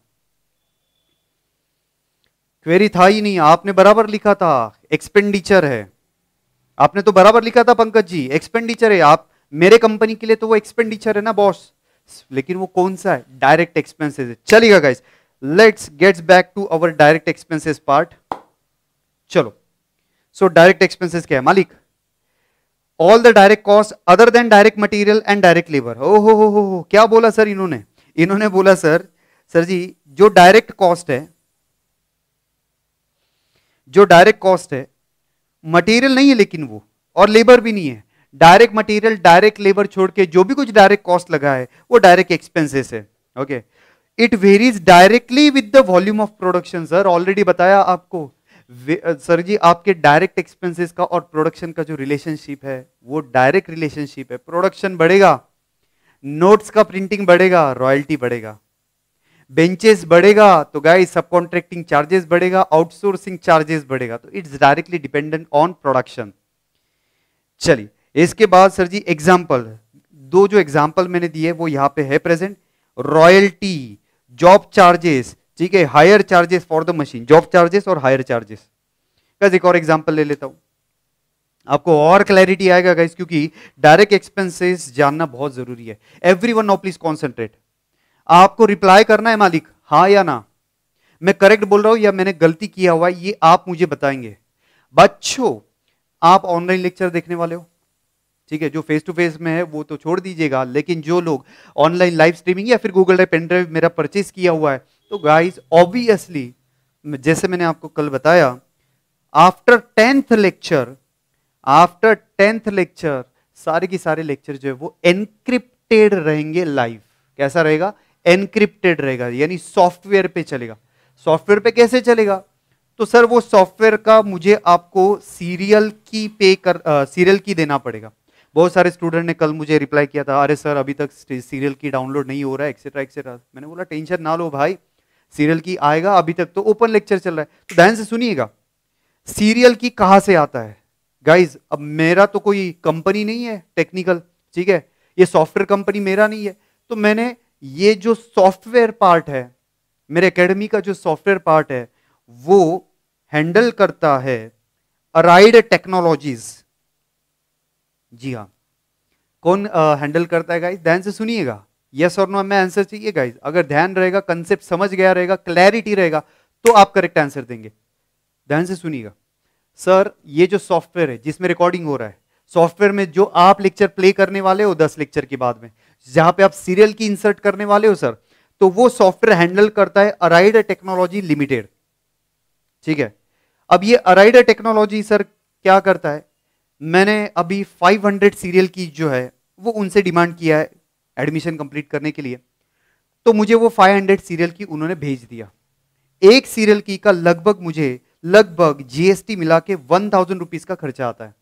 क्वेरी था ही नहीं आपने बराबर लिखा था एक्सपेंडिचर है आपने तो बराबर लिखा था पंकज जी एक्सपेंडिचर है आप मेरे कंपनी के लिए तो वो एक्सपेंडिचर है ना बॉस लेकिन वो कौन सा है डायरेक्ट एक्सपेंसेस है चलिएगा guys let's gets back to our direct expenses part चलो सो डायरेक्ट एक्सपेंसेस क्या है मालिक all the direct cost other than direct material and direct labour ओ हो हो हो क्या बोला सर इन्होंने इन्होंने बोला सर सर जी जो डायरेक्ट कॉस्ट है जो डायरेक्ट कॉस्ट है मटेरियल नहीं है लेकिन वो और लेबर भी नहीं है डायरेक्ट मटेरियल डायरेक्ट लेबर छोड़ के जो भी कुछ डायरेक्ट कॉस्ट लगा है वो डायरेक्ट एक्सपेंसेस है okay it varies directly with the volume of production sir already बताया आपको सर जी आपके डायरेक्ट एक्सपेंसेस का और प्रोडक्शन का जो रिलेशनशिप है वो डायरेक्ट रिलेशनशिप है प्रोडक्शन बढ़ेगा नोट्स का प्रिंटिंग बढ़ेगा रॉयल्टी बढ़ेगा बेंचेस बढ़ेगा तो गाइस सब कॉन्ट्रैक्टिंग चार्जेस बढ़ेगा आउटसोर्सिंग चार्जेस बढ़ेगा तो it's directly dependent on production चलिए इसके बाद सर जी एग्जाम्पल दो जो एग्जाम्पल मैंने दिए वो यहाँ पे है प्रेजेंट रॉयल्टी जॉब चार्जेस ठीक है hire charges for the machine job charges और हायर चार्जेस गाइस एक और एग्जाम्पल ले लेता हूँ आपको और क्लैरिटी आएगा गाइस क्योंकि डायरेक्ट एक्सपेंसेस जानना बहुत जरूरी है एवरी वन प्लीज कॉन्सेंट्रेट आपको रिप्लाई करना है मालिक हाँ या ना मैं करेक्ट बोल रहा हूं या मैंने गलती किया हुआ है ये आप मुझे बताएंगे बच्चों आप ऑनलाइन लेक्चर देखने वाले हो ठीक है जो फेस टू फेस में है वो तो छोड़ दीजिएगा लेकिन जो लोग ऑनलाइन लाइव स्ट्रीमिंग या फिर गूगल ड्राइव पेन ड्राइव मेरा परचेस किया हुआ है तो गाइज ऑब्वियसली जैसे मैंने आपको कल बताया after tenth lecture after tenth lecture सारे के सारे लेक्चर जो है वो एनक्रिप्टेड रहेंगे लाइव कैसा रहेगा एनक्रिप्टेड रहेगा यानी सॉफ्टवेयर पे चलेगा सॉफ्टवेयर पे कैसे चलेगा तो सर वो सॉफ्टवेयर का मुझे आपको सीरियल की पे कर सीरियल की देना पड़ेगा बहुत सारे स्टूडेंट ने कल मुझे रिप्लाई किया था अरे सर अभी तक सीरियल की डाउनलोड नहीं हो रहा है एक्सेट्रा एक्सेट्रा मैंने बोला टेंशन ना लो भाई सीरियल की आएगा अभी तक तो ओपन लेक्चर चल रहा है तो ध्यान से सुनिएगा सीरियल की कहाँ से आता है गाइज अब मेरा तो कोई कंपनी नहीं है टेक्निकल ठीक है ये सॉफ्टवेयर कंपनी मेरा नहीं है तो मैंने ये जो सॉफ्टवेयर पार्ट है मेरे एकेडमी का जो सॉफ्टवेयर पार्ट है वो हैंडल करता है अराइड टेक्नोलॉजीज जी हाँ कौन हैंडल uh, करता है गाइस ध्यान से सुनिएगा यस और नो हमें आंसर चाहिए गाइस अगर ध्यान रहेगा कंसेप्ट समझ गया रहेगा क्लैरिटी रहेगा तो आप करेक्ट आंसर देंगे ध्यान से सुनिएगा सर ये जो सॉफ्टवेयर है जिसमें रिकॉर्डिंग हो रहा है सॉफ्टवेयर में जो आप लेक्चर प्ले करने वाले हो दस लेक्चर के बाद में जहां पे आप सीरियल की इंसर्ट करने वाले हो सर तो वो सॉफ्टवेयर हैंडल करता है अराइड टेक्नोलॉजी लिमिटेड ठीक है अब ये अराइड टेक्नोलॉजी सर क्या करता है मैंने अभी 500 सीरियल की जो है वो उनसे डिमांड किया है एडमिशन कंप्लीट करने के लिए तो मुझे वो 500 सीरियल की उन्होंने भेज दिया एक सीरियल की का लगभग मुझे लगभग जीएसटी मिला के वन थाउजेंड का खर्चा आता है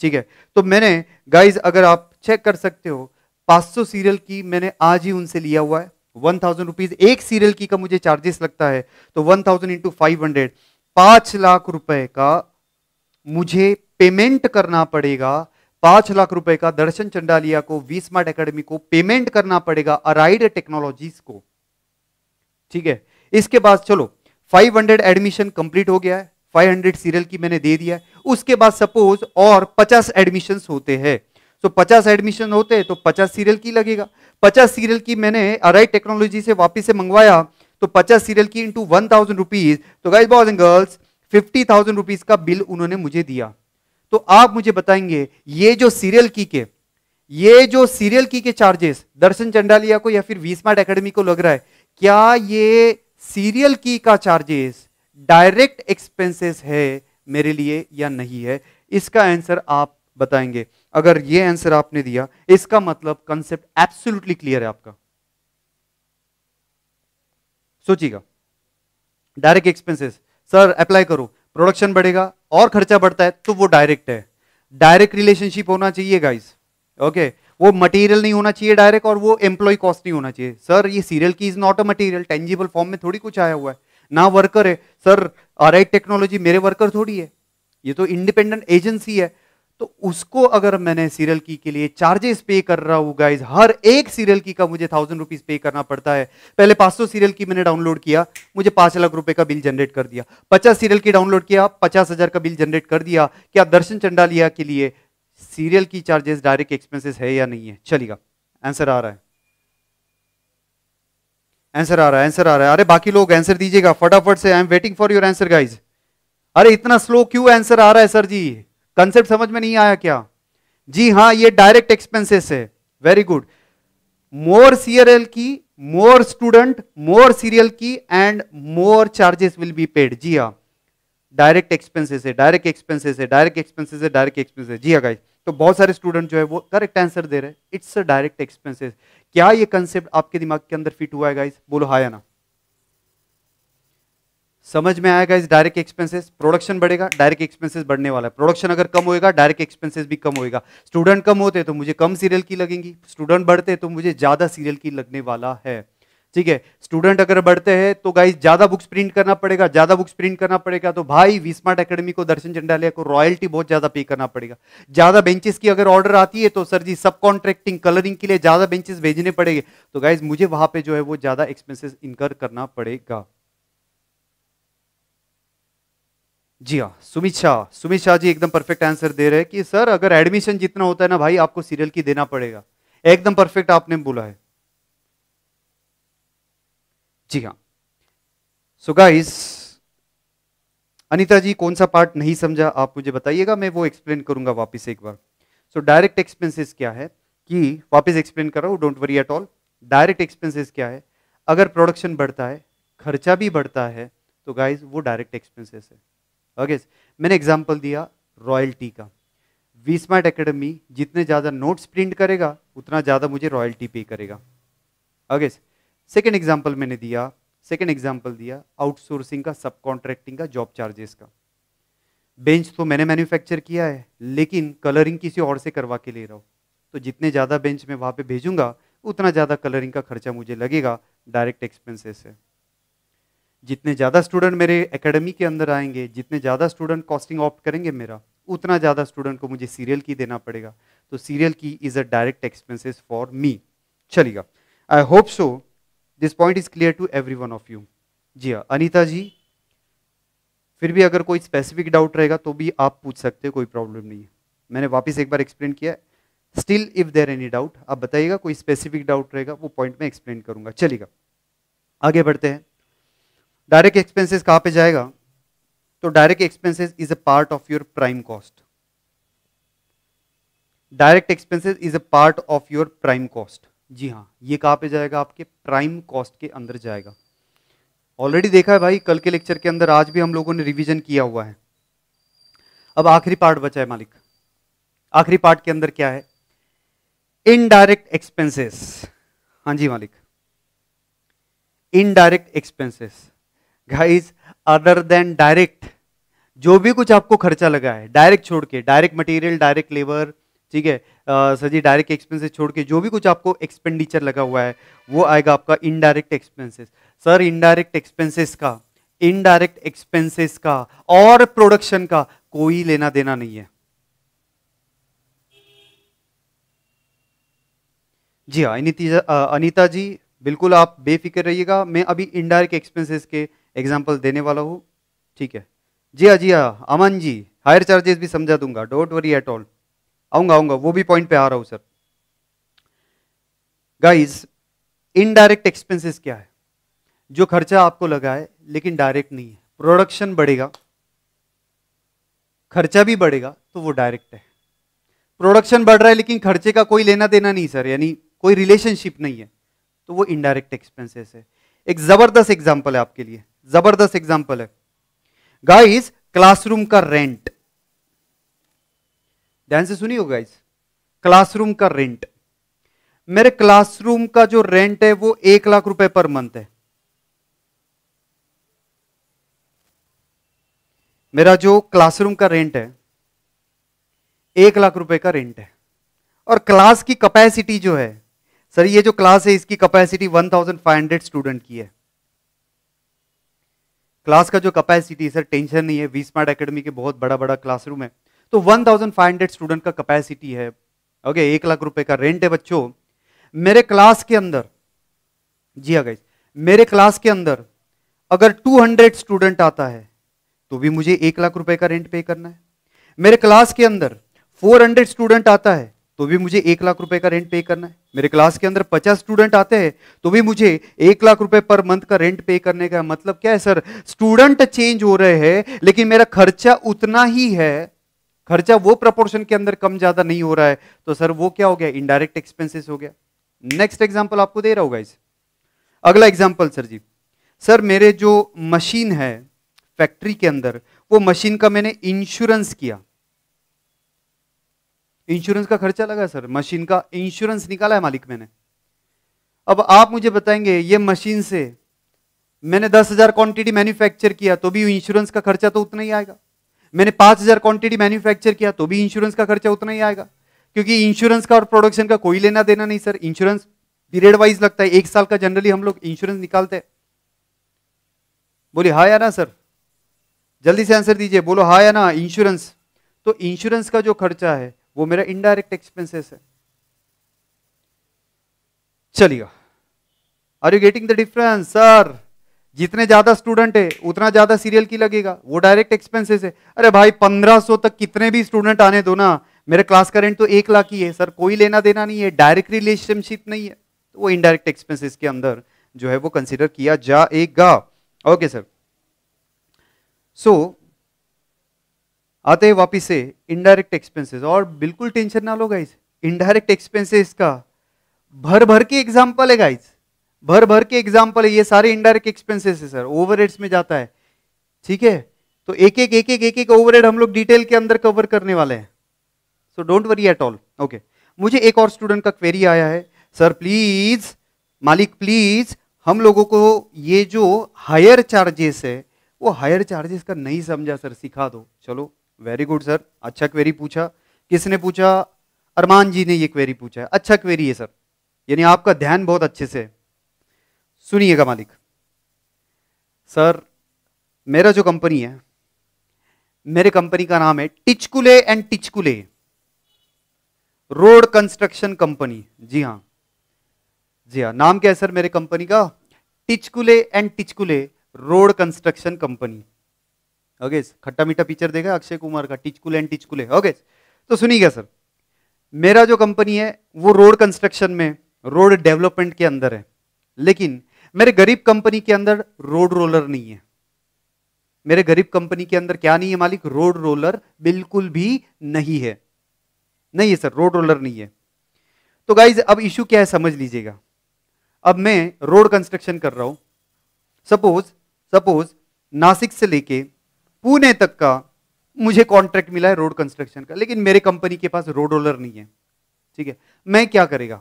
ठीक है तो मैंने गाइज अगर आप चेक कर सकते हो 500 सीरियल की मैंने आज ही उनसे लिया हुआ है वन थाउजेंड रुपीज एक सीरियल की का मुझे चार्जेस लगता है तो one thousand into five hundred पांच लाख रुपए का मुझे पेमेंट करना पड़ेगा पांच लाख रुपए का दर्शन चंडालिया को वी स्मार्ट अकेडमी को पेमेंट करना पड़ेगा अराइड टेक्नोलॉजीज को ठीक है इसके बाद चलो 500 एडमिशन कंप्लीट हो गया है 500 सीरियल की मैंने दे दिया है उसके बाद सपोज और 50 एडमिशंस होते हैं तो 50 एडमिशन होते हैं तो 50 सीरियल की लगेगा 50 सीरियल की मैंने अराइट टेक्नोलॉजी से वापस से मंगवाया तो 50 serial key into one thousand rupees तो guys boys and girls fifty thousand rupees का बिल उन्होंने मुझे दिया तो आप मुझे बताएंगे ये जो सीरियल की के ये जो सीरियल की के चार्जेस दर्शन चंडालिया को या फिर वी स्मार्ट अकेडमी को लग रहा है क्या ये सीरियल की का चार्जेस डायरेक्ट एक्सपेंसेस है मेरे लिए या नहीं है इसका आंसर आप बताएंगे अगर ये आंसर आपने दिया इसका मतलब कंसेप्ट एब्सोल्युटली क्लियर है आपका सोचिएगा डायरेक्ट एक्सपेंसेस सर अप्लाई करो प्रोडक्शन बढ़ेगा और खर्चा बढ़ता है तो वो डायरेक्ट है डायरेक्ट रिलेशनशिप होना चाहिए गाइस ओके वो मटेरियल नहीं होना चाहिए डायरेक्ट और वो एम्प्लॉय कॉस्ट नहीं होना चाहिए सर ये serial key is not a material tangible form में थोड़ी कुछ आया हुआ है ना वर्कर है सर आर टेक्नोलॉजी मेरे वर्कर थोड़ी है ये तो इंडिपेंडेंट एजेंसी है तो उसको अगर मैंने सीरियल की के लिए चार्जेस पे कर रहा हूं गाइज हर एक सीरियल की का मुझे थाउजेंड रुपीज पे करना पड़ता है पहले पांच सौ सीरियल की मैंने डाउनलोड किया मुझे पांच लाख रुपए का बिल जनरेट कर दिया पचास सीरियल की डाउनलोड किया पचास हजार का बिल जनरेट कर दिया क्या दर्शन चंडालिया के लिए सीरियल की चार्जेस डायरेक्ट एक्सपेंसेस है या नहीं है चलिएगा आंसर आ रहा है आंसर आ रहा है आंसर आ रहा है अरे बाकी लोग आंसर दीजिएगा फटाफट से I am waiting for your answer guys अरे इतना स्लो क्यों आंसर आ रहा है सर जी कंसेप्ट समझ में नहीं आया क्या जी हां ये डायरेक्ट एक्सपेंसेस है very good more serial key more student more serial key and more charges will be paid जी हाँ डायरेक्ट एक्सपेंसेस है डायरेक्ट एक्सपेंसेस है डायरेक्ट एक्सपेंसेस है डायरेक्ट एक्सपेंसेस जी हाँ गाइस तो बहुत सारे स्टूडेंट जो है वो करेक्ट आंसर दे रहे हैं इट्स अ डायरेक्ट एक्सपेंसेस क्या ये कंसेप्ट आपके दिमाग के अंदर फिट हुआ है गाइस बोलो हाया ना समझ में आएगा इस डायरेक्ट एक्सपेंसेस प्रोडक्शन बढ़ेगा डायरेक्ट एक्सपेंसेस बढ़ने वाला है प्रोडक्शन अगर कम होएगा डायरेक्ट एक्सपेंसेस भी कम होएगा स्टूडेंट कम होते तो मुझे कम सीरियल की लगेंगी स्टूडेंट बढ़ते तो मुझे ज़्यादा सीरियल की लगने वाला है ठीक है स्टूडेंट अगर बढ़ते हैं तो गाइज ज़्यादा बुक्स प्रिंट करना पड़ेगा ज़्यादा बुक्स प्रिंट करना पड़ेगा तो भाई विस्मार्ट एकेडमी को दर्शन चंडालिया को रॉयल्टी बहुत ज़्यादा पे करना पड़ेगा ज़्यादा बेंचेस की अगर ऑर्डर आती है तो सर जी सब कॉन्ट्रैक्टिंग कलरिंग के लिए ज़्यादा बेंचेस भेजने पड़ेंगे तो गाइज मुझे वहाँ पर जो है वो ज़्यादा एक्सपेंसिस इनकर करना पड़ेगा जी हाँ सुमित शाह सुमित शाह जी एकदम परफेक्ट आंसर दे रहे हैं कि सर अगर एडमिशन जितना होता है ना भाई आपको सीरियल की देना पड़ेगा एकदम परफेक्ट आपने बोला है जी हाँ सो गाइस अनिता जी कौन सा पार्ट नहीं समझा आप मुझे बताइएगा मैं वो एक्सप्लेन करूंगा वापस एक बार सो डायरेक्ट एक्सपेंसिस क्या है कि वापस एक्सप्लेन कर रहा हूँ don't worry at all direct expenses क्या है अगर प्रोडक्शन बढ़ता है खर्चा भी बढ़ता है तो गाइज वो डायरेक्ट एक्सपेंसिस है ओके मैंने एग्जाम्पल दिया रॉयल्टी का वी स्मार्ट अकेडमी जितने ज़्यादा नोट्स प्रिंट करेगा उतना ज़्यादा मुझे रॉयल्टी पे करेगा ओके सेकेंड एग्जाम्पल मैंने दिया सेकेंड एग्जाम्पल दिया आउटसोर्सिंग का सब कॉन्ट्रैक्टिंग का जॉब चार्जेस का बेंच तो मैंने मैन्युफैक्चर किया है लेकिन कलरिंग किसी और से करवा के ले रहा हूँ तो जितने ज़्यादा बेंच मैं वहाँ पे भेजूंगा उतना ज़्यादा कलरिंग का खर्चा मुझे लगेगा डायरेक्ट एक्सपेंसेस है जितने ज़्यादा स्टूडेंट मेरे एकेडमी के अंदर आएंगे जितने ज़्यादा स्टूडेंट कॉस्टिंग ऑप्ट करेंगे मेरा उतना ज़्यादा स्टूडेंट को मुझे सीरियल की देना पड़ेगा तो serial key is a direct expenses for me चलेगा I hope so this point is clear to every one of you जी हाँ अनिता जी फिर भी अगर कोई स्पेसिफिक डाउट रहेगा तो भी आप पूछ सकते हो कोई प्रॉब्लम नहीं है मैंने वापस एक बार एक्सप्लेन किया still if there any doubt आप बताइएगा कोई स्पेसिफिक डाउट रहेगा वो पॉइंट में एक्सप्लेन करूंगा चलेगा आगे बढ़ते हैं डायरेक्ट एक्सपेंसेस कहां पे जाएगा तो direct expenses is a part of your prime cost direct expenses is a part of your prime cost जी हाँ ये कहां पे जाएगा आपके प्राइम कॉस्ट के अंदर जाएगा ऑलरेडी देखा है भाई कल के लेक्चर के अंदर आज भी हम लोगों ने रिवीजन किया हुआ है अब आखिरी पार्ट बचा है मालिक आखिरी पार्ट के अंदर क्या है इनडायरेक्ट एक्सपेंसेस हाँ जी मालिक indirect expenses guys other than direct जो भी कुछ आपको खर्चा लगा है डायरेक्ट छोड़ के डायरेक्ट मटेरियल डायरेक्ट लेबर ठीक है सर जी डायरेक्ट एक्सपेंसेस छोड़ के जो भी कुछ आपको एक्सपेंडिचर लगा हुआ है वो आएगा आपका indirect expenses sir indirect expenses का इनडायरेक्ट एक्सपेंसेस का और प्रोडक्शन का कोई लेना देना नहीं है जी हाँ अनिता जी बिल्कुल आप बेफिक्र रहिएगा मैं अभी इनडायरेक्ट एक्सपेंसेस के एग्जाम्पल देने वाला हूँ ठीक है जी हाँ जी हाँ अमन जी हायर चार्जेस भी समझा दूंगा डोंट वरी एट ऑल आऊंगा आऊंगा वो भी पॉइंट पे आ रहा हूँ सर गाइज इनडायरेक्ट एक्सपेंसेस क्या है जो खर्चा आपको लगा है लेकिन डायरेक्ट नहीं है प्रोडक्शन बढ़ेगा खर्चा भी बढ़ेगा तो वो डायरेक्ट है प्रोडक्शन बढ़ रहा है लेकिन खर्चे का कोई लेना देना नहीं सर यानी कोई रिलेशनशिप नहीं है तो वो इनडायरेक्ट एक्सपेंसेस है एक ज़बरदस्त एग्जाम्पल है आपके लिए जबरदस्त एग्जाम्पल है गाइस क्लासरूम का रेंट ध्यान से हो गाइस क्लासरूम का रेंट मेरे क्लासरूम का जो रेंट है वो एक लाख रुपए पर मंथ है मेरा जो क्लासरूम का रेंट है एक लाख रुपए का रेंट है और क्लास की कैपेसिटी जो है सर ये जो क्लास है इसकी कैपेसिटी 1500 स्टूडेंट की है क्लास का जो कैपेसिटी सर टेंशन नहीं है वी स्मार्ट अकेडमी के बहुत बड़ा बड़ा क्लासरूम है तो 1500 स्टूडेंट का कैपेसिटी है ओके एक लाख रुपए का रेंट है बच्चों मेरे क्लास के अंदर जी हाँ गई मेरे क्लास के अंदर अगर 200 स्टूडेंट आता है तो भी मुझे एक लाख रुपए का रेंट पे करना है मेरे क्लास के अंदर 400 स्टूडेंट आता है तो भी मुझे एक लाख रुपए का रेंट पे करना है मेरे क्लास के अंदर पचास स्टूडेंट आते हैं तो भी मुझे एक लाख रुपए पर मंथ का रेंट पे करने का मतलब क्या है सर स्टूडेंट चेंज हो रहे हैं लेकिन मेरा खर्चा उतना ही है खर्चा वो प्रपोर्शन के अंदर कम ज्यादा नहीं हो रहा है तो सर वो क्या हो गया इनडायरेक्ट एक्सपेंसिस हो गया नेक्स्ट एग्जाम्पल आपको दे रहा होगा इस अगला एग्जाम्पल सर जी सर मेरे जो मशीन है फैक्ट्री के अंदर वो मशीन का मैंने इंश्योरेंस किया इंश्योरेंस का खर्चा लगा सर मशीन का इंश्योरेंस निकाला है मालिक मैंने अब आप मुझे बताएंगे ये मशीन से मैंने दस हजार क्वांटिटी मैन्युफैक्चर किया तो भी इंश्योरेंस का खर्चा तो उतना ही आएगा मैंने पांच हजार क्वांटिटी मैन्युफैक्चर किया तो भी इंश्योरेंस का खर्चा उतना ही आएगा क्योंकि इंश्योरेंस का और प्रोडक्शन का कोई लेना देना नहीं सर इंश्योरेंस पीरियड वाइज लगता है एक साल का जनरली हम लोग इंश्योरेंस निकालते हैं बोली हाँ या ना सर जल्दी से आंसर दीजिए बोलो हा या ना इंश्योरेंस तो इंश्योरेंस का जो खर्चा है वो मेरा इनडायरेक्ट एक्सपेंसेस है चलिए are you getting the difference sir जितने ज्यादा स्टूडेंट है उतना ज्यादा सीरियल की लगेगा वो डायरेक्ट एक्सपेंसेस है अरे भाई 1500 तक कितने भी स्टूडेंट आने दो ना मेरे क्लास का रेंट तो एक लाख ही है सर कोई लेना देना नहीं है डायरेक्ट रिलेशनशिप नहीं है तो वो इनडायरेक्ट एक्सपेंसेस के अंदर जो है वो कंसिडर किया जाएगा ओके सर सो आते हैं वापिस से इनडायरेक्ट एक्सपेंसेस और बिल्कुल टेंशन ना लो गाइज इनडायरेक्ट एक्सपेंसेस का भर भर के एग्जाम्पल है गाइज भर भर के एग्जाम्पल है ये सारे इनडायरेक्ट एक्सपेंसेस है सर ओवर में जाता है ठीक है तो एक एक एक एक एक एक ओवर हम लोग डिटेल के अंदर कवर करने वाले हैं so don't worry at all okay मुझे एक और स्टूडेंट का क्वेरी आया है सर प्लीज मालिक प्लीज हम लोगों को ये जो हायर चार्जेस है वो हायर चार्जेस का नहीं समझा सर सिखा दो चलो वेरी गुड सर अच्छा क्वेरी पूछा किसने पूछा अरमान जी ने ये क्वेरी पूछा है अच्छा क्वेरी है सर यानी आपका ध्यान बहुत अच्छे से सुनिएगा मालिक सर मेरा जो कंपनी है मेरे कंपनी का नाम है Tichkule and Tichkule road construction company जी हाँ जी हाँ नाम क्या है सर मेरे कंपनी का Tichkule and Tichkule road construction company okay खट्टा मीठा पिक्चर देखा अक्षय कुमार का टिचकुल एंड टिचकुल ओके तो सुनिएगा सर मेरा जो कंपनी है वो रोड कंस्ट्रक्शन में रोड डेवलपमेंट के अंदर है लेकिन मेरे गरीब कंपनी के अंदर रोड रोलर नहीं है मेरे गरीब कंपनी के अंदर क्या नहीं है मालिक रोड रोलर बिल्कुल भी नहीं है नहीं है सर रोड रोलर नहीं है तो गाइज अब इश्यू क्या है समझ लीजिएगा अब मैं रोड कंस्ट्रक्शन कर रहा हूं सपोज सपोज नासिक से लेके पुणे तक का मुझे कॉन्ट्रैक्ट मिला है रोड कंस्ट्रक्शन का लेकिन मेरे कंपनी के पास रोड रोलर नहीं है ठीक है मैं क्या करेगा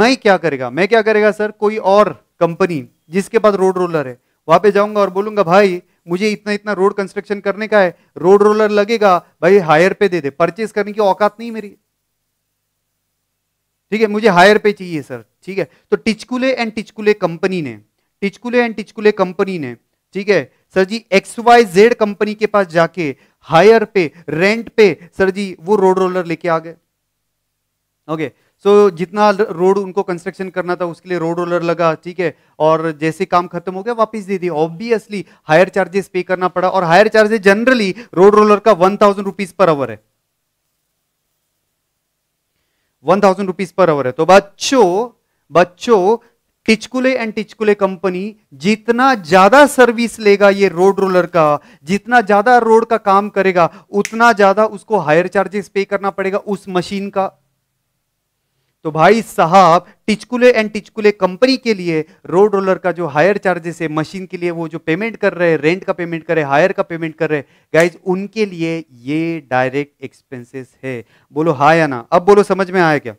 मैं क्या करेगा मैं क्या करेगा सर कोई और कंपनी जिसके पास रोड रोलर है वहां पे जाऊंगा और बोलूंगा भाई मुझे इतना इतना रोड कंस्ट्रक्शन करने का है रोड रोलर लगेगा भाई हायर पे दे दे परचेज करने की औकात नहीं मेरी ठीक है मुझे हायर पे चाहिए सर ठीक है तो टिचकुले एंड टिचकुले कंपनी ने टिचकुले एंड टिचकुले कंपनी ने ठीक है सर जी एक्स वाई जेड कंपनी के पास जाके हायर पे रेंट पे सर जी वो रोड रोलर लेके आ गए ओके सो जितना रोड उनको कंस्ट्रक्शन करना था उसके लिए रोड रोलर लगा ठीक है और जैसे काम खत्म हो गया वापस दे दिया ऑब्वियसली हायर चार्जेस पे करना पड़ा और hire charges generally road roller का one thousand rupees per hour है one thousand rupees per hour है तो बच्चों बच्चों टिचकुले एंड टिचकुले कंपनी जितना ज्यादा सर्विस लेगा ये रोड रोलर का जितना ज्यादा रोड का काम करेगा उतना ज्यादा उसको हायर चार्जेस पे करना पड़ेगा उस मशीन का तो भाई साहब टिचकुले एंड टिचकुले कंपनी के लिए रोड रोलर का जो हायर चार्जेस है मशीन के लिए वो जो पेमेंट कर रहे हैं रेंट का पेमेंट कर रहे हैं हायर का पेमेंट कर रहे हैं गाइज उनके लिए ये डायरेक्ट एक्सपेंसेस है बोलो हा या ना अब बोलो समझ में आया क्या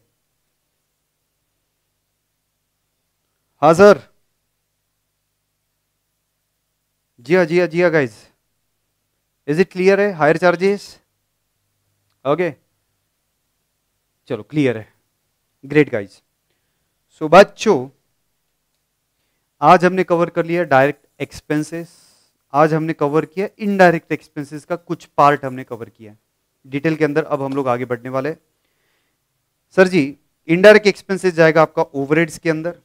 हाँ जी जिया जिया जिया गाइज इज इट क्लियर है हायर चार्जेस ओके चलो क्लियर है ग्रेट गाइज सो बच्चों आज हमने कवर कर लिया डायरेक्ट एक्सपेंसेस आज हमने कवर किया इनडायरेक्ट एक्सपेंसेस का कुछ पार्ट हमने कवर किया डिटेल के अंदर अब हम लोग आगे बढ़ने वाले सर जी इनडायरेक्ट एक्सपेंसेस जाएगा आपका ओवरहेड्स के अंदर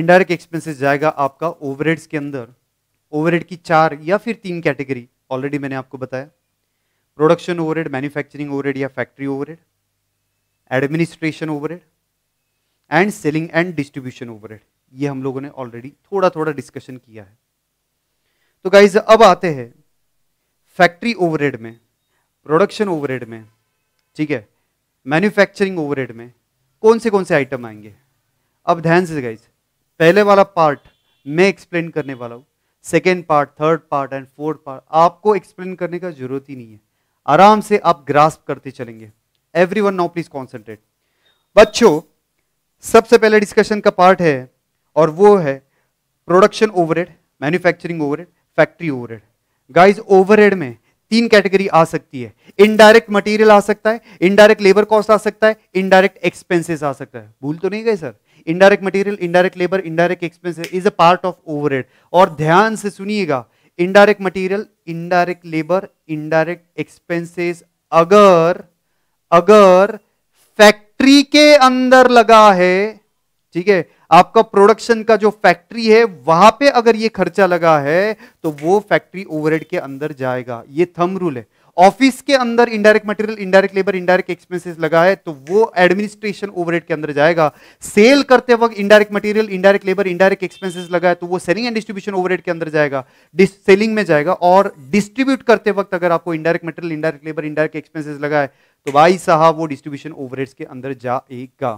इनडायरेक्ट एक्सपेंसेस जाएगा आपका ओवरहेड्स के अंदर ओवरहेड की चार या फिर तीन कैटेगरी ऑलरेडी मैंने आपको बताया प्रोडक्शन ओवरहेड मैन्युफैक्चरिंग ओवरहेड या factory overhead administration overhead and selling and distribution overhead ये हम लोगों ने ऑलरेडी थोड़ा थोड़ा डिस्कशन किया है तो गाइज अब आते हैं फैक्ट्री ओवरहेड में प्रोडक्शन ओवरहेड में ठीक है मैन्युफैक्चरिंग ओवरहेड में कौन से कौन से आइटम आएंगे अब ध्यान से गाइज पहले वाला पार्ट मैं एक्सप्लेन करने वाला हूँ second part third part and fourth part आपको एक्सप्लेन करने का जरूरत ही नहीं है आराम से आप ग्रास्प करते चलेंगे every one now please concentrate बच्चों सबसे पहले डिस्कशन का पार्ट है और वो है production overhead manufacturing overhead factory overhead guys overhead में तीन कैटेगरी आ सकती है इनडायरेक्ट मटेरियल आ सकता है इनडायरेक्ट लेबर कॉस्ट आ सकता है इनडायरेक्ट एक्सपेंसेस आ सकता है भूल तो नहीं गए sir indirect material indirect labour indirect expense is a part of over और ध्यान से सुनिएगा indirect material indirect labour indirect expenses अगर अगर फैक्ट्री के अंदर लगा है ठीक है आपका प्रोडक्शन का जो फैक्ट्री है वहां पे अगर ये खर्चा लगा है तो वो फैक्ट्री ओवरहेड के अंदर जाएगा ये थम रूल है ऑफिस के अंदर indirect material indirect labour indirect expenses लगा है तो वो एडमिनिस्ट्रेशन ओवरहेड के अंदर जाएगा सेल करते वक्त indirect material indirect labour indirect expenses लगा है तो वो सेलिंग एंड डिस्ट्रीब्यूशन ओवरहेड के अंदर जाएगा सेलिंग में जाएगा और डिस्ट्रीब्यूट करते वक्त अगर आपको indirect material indirect labour indirect expenses लगा है तो भाई साहब वो डिस्ट्रीब्यूशन ओवरहेड के अंदर जाएगा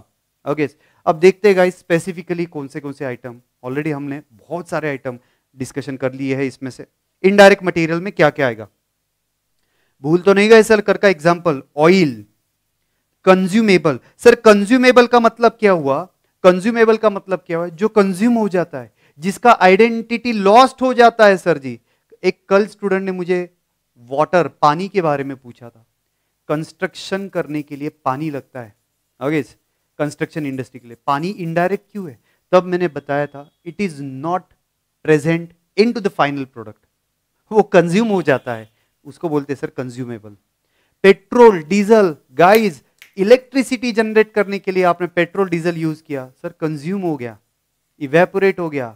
ओके अब देखते हैं गाइस स्पेसिफिकली कौन से कौन से आइटम ऑलरेडी हमने बहुत सारे आइटम डिस्कशन कर लिए है इसमें से इनडायरेक्ट मटेरियल में क्या क्या आएगा भूल तो नहीं गए सर कर का example oil consumable sir consumable का मतलब क्या हुआ कंज्यूमेबल का मतलब क्या हुआ जो कंज्यूम हो जाता है जिसका आइडेंटिटी लॉस्ट हो जाता है सर जी एक कल स्टूडेंट ने मुझे वाटर पानी के बारे में पूछा था कंस्ट्रक्शन करने के लिए पानी लगता है ओके कंस्ट्रक्शन इंडस्ट्री के लिए पानी इनडायरेक्ट क्यों है तब मैंने बताया था it is not present in to the final product वो कंज्यूम हो जाता है उसको बोलते हैं sir consumable petrol diesel guys electricity generate करने के लिए आपने पेट्रोल डीजल यूज किया सर कंज्यूम हो गया इवेपोरेट हो गया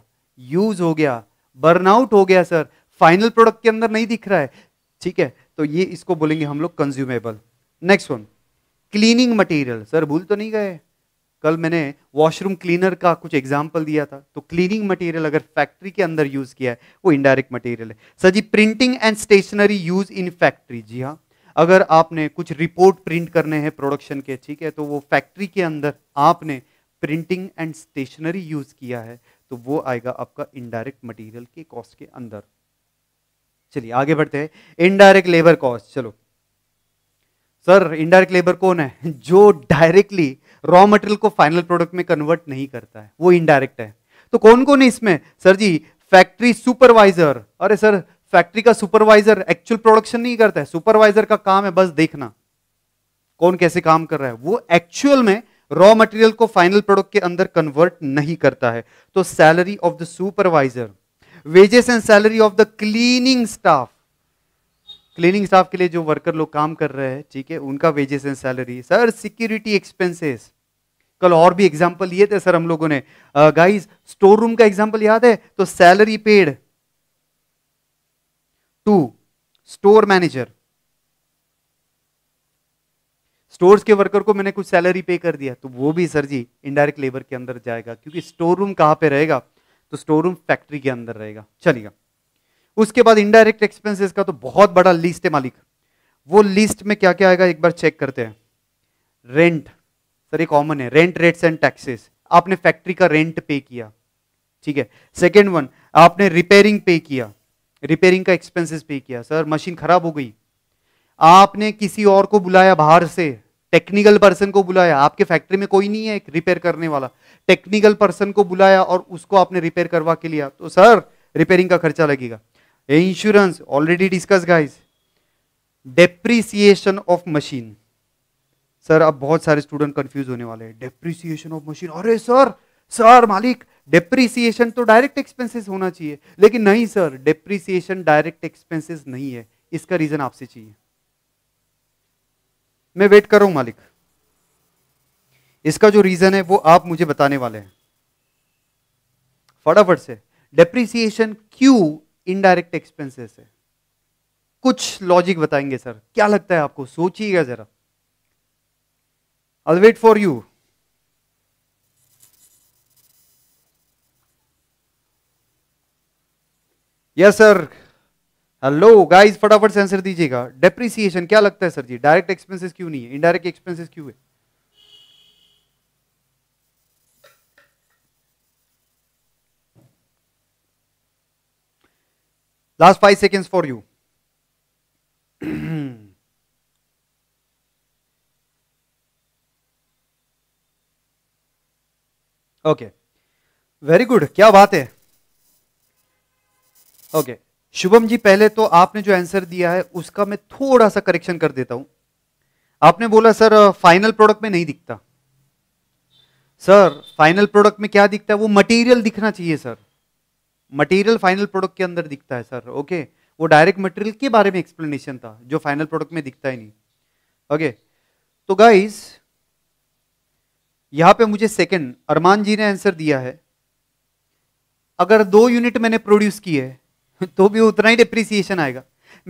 यूज हो गया बर्नआउट हो गया सर फाइनल प्रोडक्ट के अंदर नहीं दिख रहा है ठीक है तो ये इसको बोलेंगे हम लोग consumable next one cleaning material sir भूल तो नहीं गए कल मैंने वॉशरूम क्लीनर का कुछ एग्जाम्पल दिया था तो क्लीनिंग मटेरियल अगर फैक्ट्री के अंदर यूज़ किया है वो इनडायरेक्ट मटेरियल है sir ji printing and stationery use in factory जी हाँ अगर आपने कुछ रिपोर्ट प्रिंट करने हैं प्रोडक्शन के ठीक है तो वो फैक्ट्री के अंदर आपने प्रिंटिंग एंड स्टेशनरी यूज़ किया है तो वो आएगा आपका इनडायरेक्ट मटेरियल के कॉस्ट के अंदर चलिए आगे बढ़ते हैं इनडायरेक्ट लेबर कॉस्ट चलो सर इनडायरेक्ट लेबर कौन है जो डायरेक्टली रॉ मटेरियल को फाइनल प्रोडक्ट में कन्वर्ट नहीं करता है वो इनडायरेक्ट है तो कौन कौन है इसमें सर जी फैक्ट्री सुपरवाइजर अरे सर फैक्ट्री का सुपरवाइजर एक्चुअल प्रोडक्शन नहीं करता है सुपरवाइजर का काम है बस देखना कौन कैसे काम कर रहा है वो एक्चुअल में रॉ मटेरियल को फाइनल प्रोडक्ट के अंदर कन्वर्ट नहीं करता है तो salary of the supervisor wages and salary of the cleaning staff cleaning staff के लिए जो वर्कर लोग काम कर रहे हैं ठीक है उनका wages and salary sir security expenses कल और भी एग्जाम्पल लिए थे सर हम लोगों ने गाइस स्टोर रूम का एग्जांपल याद है तो salary paid to store manager stores के वर्कर को मैंने कुछ सैलरी पे कर दिया तो वो भी सर जी इनडायरेक्ट लेबर के अंदर जाएगा क्योंकि स्टोर रूम कहां पे रहेगा तो स्टोर रूम फैक्ट्री के अंदर रहेगा चलिएगा उसके बाद इनडायरेक्ट एक्सपेंसेस का तो बहुत बड़ा लिस्ट है मालिक वो लिस्ट में क्या क्या आएगा एक बार चेक करते हैं रेंट सर ये कॉमन है रेंट रेट्स एंड टैक्सेस आपने फैक्ट्री का रेंट पे किया ठीक है सेकेंड वन आपने रिपेयरिंग पे किया रिपेयरिंग का एक्सपेंसिस पे किया सर मशीन खराब हो गई आपने किसी और को बुलाया बाहर से टेक्निकल पर्सन को बुलाया आपके फैक्ट्री में कोई नहीं है रिपेयर करने वाला टेक्निकल पर्सन को बुलाया और उसको आपने रिपेयर करवा के लिया तो सर रिपेयरिंग का खर्चा लगेगा insurance already discuss guys depreciation of machine sir अब बहुत सारे स्टूडेंट कंफ्यूज होने वाले हैं डेप्रिसिएशन ऑफ मशीन अरे सर सर मालिक डेप्रिसिएशन तो डायरेक्ट एक्सपेंसेस होना चाहिए लेकिन नहीं सर डेप्रिसिएशन डायरेक्ट एक्सपेंसेस नहीं है इसका रीजन आपसे चाहिए मैं वेट कर रहा हूं मालिक इसका जो रीजन है वो आप मुझे बताने वाले हैं फटाफट से डेप्रिसिएशन क्यू इनडायरेक्ट एक्सपेंसेस है कुछ लॉजिक बताएंगे सर क्या लगता है आपको सोचिएगा जरा I wait for you yes sir hello guys फटाफट से आंसर दीजिएगा डेप्रिसिएशन क्या लगता है सर जी डायरेक्ट एक्सपेंसेस क्यों नहीं है इनडायरेक्ट एक्सपेंसेस क्यों है last five second for you okay very good क्या बात है ओके okay. शुभम जी पहले तो आपने जो आंसर दिया है उसका मैं थोड़ा सा करेक्शन कर देता हूं आपने बोला सर फाइनल प्रोडक्ट में नहीं दिखता सर फाइनल प्रोडक्ट में क्या दिखता है वो मटेरियल दिखना चाहिए सर मटेरियल फाइनल प्रोडक्ट के अंदर दिखता है सर ओके वो डायरेक्ट मटेरियल के बारे में एक्सप्लेनेशन था जो फाइनल प्रोडक्ट में दिखता ही नहीं ओके तो गाइज यहां पे मुझे सेकंड अरमान जी ने आंसर दिया है अगर दो यूनिट मैंने प्रोड्यूस है तो भी उतना ही डिप्रिसिएशन आएगा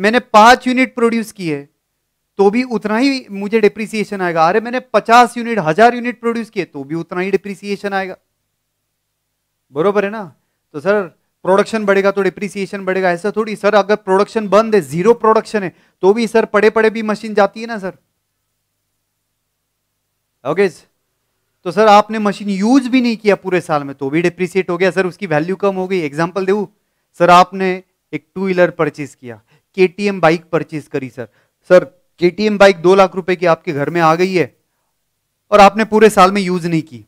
मैंने पांच यूनिट प्रोड्यूस किए तो भी उतना ही मुझे डिप्रिसिएशन आएगा अरे मैंने पचास यूनिट हजार यूनिट प्रोड्यूस किए तो भी उतना ही डिप्रिसिएशन आएगा बरोबर है ना तो सर प्रोडक्शन बढ़ेगा तो डिप्रिसिएशन बढ़ेगा ऐसा थोड़ी सर अगर प्रोडक्शन बंद है जीरो प्रोडक्शन है तो भी सर पड़े पड़े भी मशीन जाती है ना सर ओके तो सर आपने मशीन यूज भी नहीं किया पूरे साल में तो भी डिप्रिसिएट हो गया सर उसकी वैल्यू कम हो गई एग्जाम्पल देव सर आपने एक टू व्हीलर परचेज किया के बाइक परचेज करी सर सर के बाइक दो लाख रुपए की आपके घर में आ गई है और आपने पूरे साल में यूज नहीं की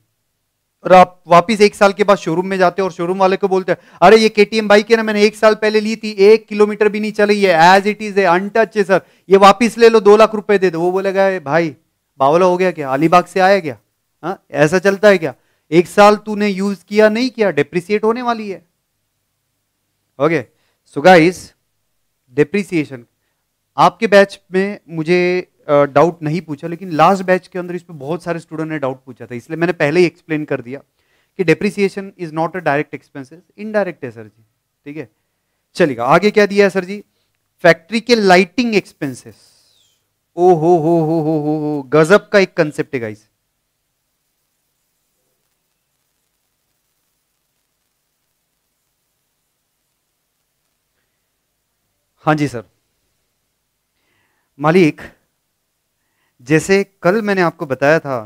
और आप वापिस एक साल के बाद शोरूम में जाते हो और शोरूम वाले को बोलते हैं अरे ये केटीएम बाइक है ना मैंने एक साल पहले ली थी एक किलोमीटर भी नहीं चली है एज इट इज है अनटच है सर ये वापिस ले लो दो लाख रुपए दे दो वो बोलेगा भाई बावला हो गया क्या अलीबाग से आया क्या हाँ ऐसा चलता है क्या एक साल तूने यूज किया नहीं किया डिप्रिसिएट होने वाली है ओके सो गाइस डिप्रिसिएशन आपके बैच में मुझे डाउट uh, नहीं पूछा लेकिन लास्ट बैच के अंदर इस पर बहुत सारे स्टूडेंट ने डाउट पूछा था इसलिए मैंने पहले ही एक्सप्लेन कर दिया कि depreciation is not a direct expenses indirect है सर जी ठीक है चलिएगा आगे क्या दिया है सर जी फैक्ट्री के लाइटिंग एक्सपेंसेस ओ हो हो हो हो हो हो गजब का एक कंसेप्ट है गाइस हाँ जी सर मालिक जैसे कल मैंने आपको बताया था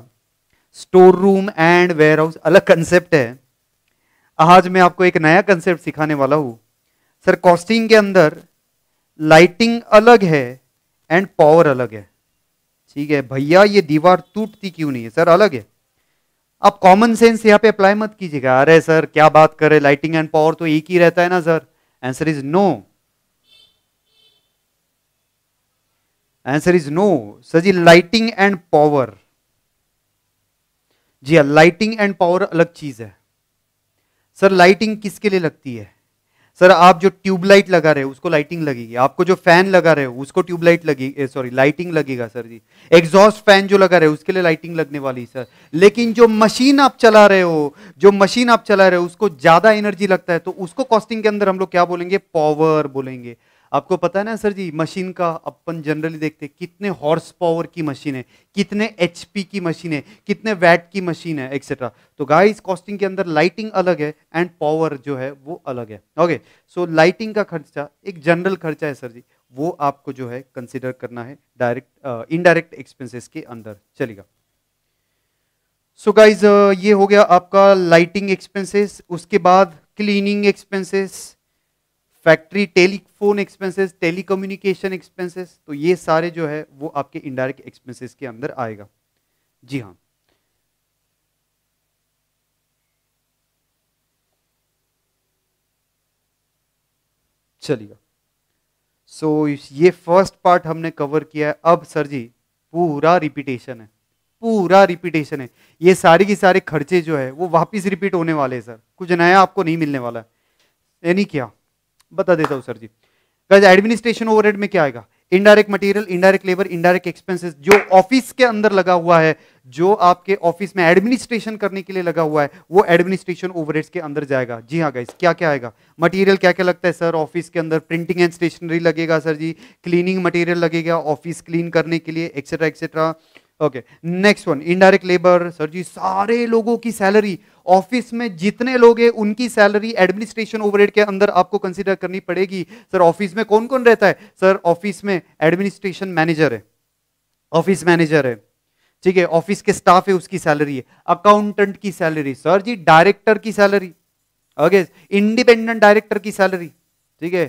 store room and warehouse अलग कंसेप्ट है आज मैं आपको एक नया कंसेप्ट सिखाने वाला हूं सर कॉस्टिंग के अंदर लाइटिंग अलग है एंड पावर अलग है ठीक है भैया ये दीवार टूटती क्यों नहीं है सर अलग है आप कॉमन सेंस यहाँ पे अप्लाई मत कीजिएगा अरे सर क्या बात करें लाइटिंग एंड पावर तो एक ही रहता है ना sir answer is no answer is no sir ji lighting and power जी हाँ लाइटिंग एंड पावर अलग चीज़ है सर लाइटिंग किसके लिए लगती है सर आप जो ट्यूबलाइट लगा रहे हो उसको लाइटिंग लगेगी आपको जो फैन लगा रहे हो उसको ट्यूबलाइट लगेगी सॉरी लाइटिंग लगेगा सर जी एग्जॉस्ट फैन जो लगा रहे हो उसके लिए लाइटिंग लगने वाली सर लेकिन जो मशीन आप चला रहे हो जो मशीन आप चला रहे हो उसको ज़्यादा एनर्जी लगता है तो उसको कॉस्टिंग के अंदर हम लोग क्या बोलेंगे पावर बोलेंगे आपको पता है ना सर जी मशीन का अपन जनरली देखते हैं कितने हॉर्स पावर की मशीन है कितने एच की मशीन है कितने वैट की मशीन है एक्सेट्रा तो गाइस कॉस्टिंग के अंदर लाइटिंग अलग है एंड पावर जो है वो अलग है ओके सो लाइटिंग का खर्चा एक जनरल खर्चा है सर जी वो आपको जो है कंसिडर करना है डायरेक्ट इनडायरेक्ट एक्सपेंसेस के अंदर चलेगा सो so गाइज ये हो गया आपका लाइटिंग एक्सपेंसेस उसके बाद cleaning expenses factory telephone expenses telecommunication expenses तो ये सारे जो है वो आपके इनडायरेक्ट एक्सपेंसेस के अंदर आएगा जी हाँ चलिएगा सो so, ये फर्स्ट पार्ट हमने कवर किया है अब सर जी पूरा रिपीटेशन है पूरा रिपीटेशन है ये सारे के सारे खर्चे जो है वो वापस रिपीट होने वाले हैं सर कुछ नया आपको नहीं मिलने वाला है यानी क्या बता देता हूँ sir ji guys administration overhead में क्या आएगा indirect material indirect labour indirect expenses जो ऑफिस के अंदर लगा हुआ है जो आपके ऑफिस में एडमिनिस्ट्रेशन करने के लिए लगा हुआ है वो एडमिनिस्ट्रेशन ओवरहेड्स के अंदर जाएगा जी हाँ गाइस क्या क्या आएगा मटेरियल क्या क्या लगता है सर ऑफिस के अंदर प्रिंटिंग एंड स्टेशनरी लगेगा सर जी क्लीनिंग मटेरियल लगेगा ऑफिस क्लीन करने के लिए etcetera etcetera okay next one indirect labour sir ji सारे लोगों की सैलरी ऑफिस में जितने लोग हैं उनकी सैलरी एडमिनिस्ट्रेशन ओवरहेड के अंदर आपको कंसीडर करनी पड़ेगी सर ऑफिस में कौन कौन रहता है सर ऑफिस में एडमिनिस्ट्रेशन मैनेजर है ऑफिस मैनेजर है ठीक है ऑफिस के स्टाफ है उसकी सैलरी है अकाउंटेंट की सैलरी सर जी डायरेक्टर की सैलरी ओके इंडिपेंडेंट डायरेक्टर की सैलरी ठीक है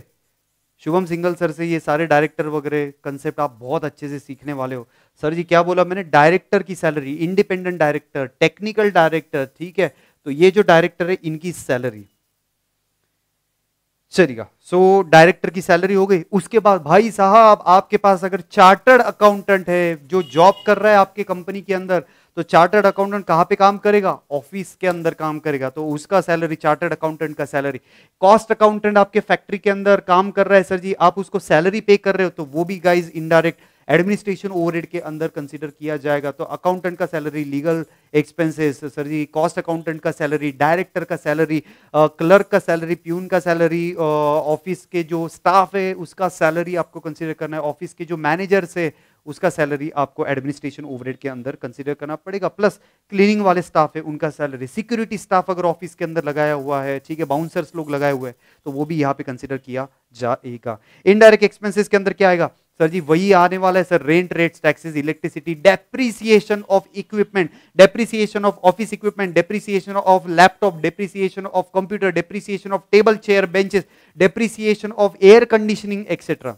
शुभम सिंगल सर से ये सारे डायरेक्टर वगैरह कंसेप्ट आप बहुत अच्छे से सीखने वाले हो सर जी क्या बोला मैंने डायरेक्टर की salary independent director technical director ठीक है तो ये जो डायरेक्टर है इनकी सैलरी चलिएगा सो डायरेक्टर की सैलरी हो गई उसके बाद भाई साहब आपके पास अगर चार्टर्ड अकाउंटेंट है जो जॉब कर रहा है आपके कंपनी के अंदर तो चार्टर्ड अकाउंटेंट कहाँ पे काम करेगा ऑफिस के अंदर काम करेगा तो उसका सैलरी चार्टर्ड अकाउंटेंट का सैलरी कॉस्ट अकाउंटेंट आपके फैक्ट्री के अंदर काम कर रहा है सर जी आप उसको सैलरी पे कर रहे हो तो वो भी गाइज इनडायरेक्ट एडमिनिस्ट्रेशन ओवरहेड के अंदर कंसिडर किया जाएगा तो अकाउंटेंट का salary legal expenses sir ji cost accountant का सैलरी डायरेक्टर का सैलरी क्लर्क का सैलरी प्यून का सैलरी ऑफिस के जो स्टाफ है उसका सैलरी आपको कंसिडर करना है ऑफिस के जो मैनेजर्स है उसका सैलरी आपको एडमिनिस्ट्रेशन ओवरहेड के अंदर कंसिडर करना पड़ेगा प्लस क्लीनिंग वाले स्टाफ है उनका सैलरी सिक्योरिटी स्टाफ अगर ऑफिस के अंदर लगाया हुआ है ठीक है बाउंसर्स लोग लगाए हुए हैं तो वो भी यहाँ पे कंसिडर किया जाएगा इनडायरेक्ट एक्सपेंसिस के अंदर क्या आएगा सर जी वही आने वाला है sir rent rates taxes electricity depreciation of equipment depreciation of office equipment depreciation of laptop depreciation of computer depreciation of table chair benches depreciation of air conditioning etcetera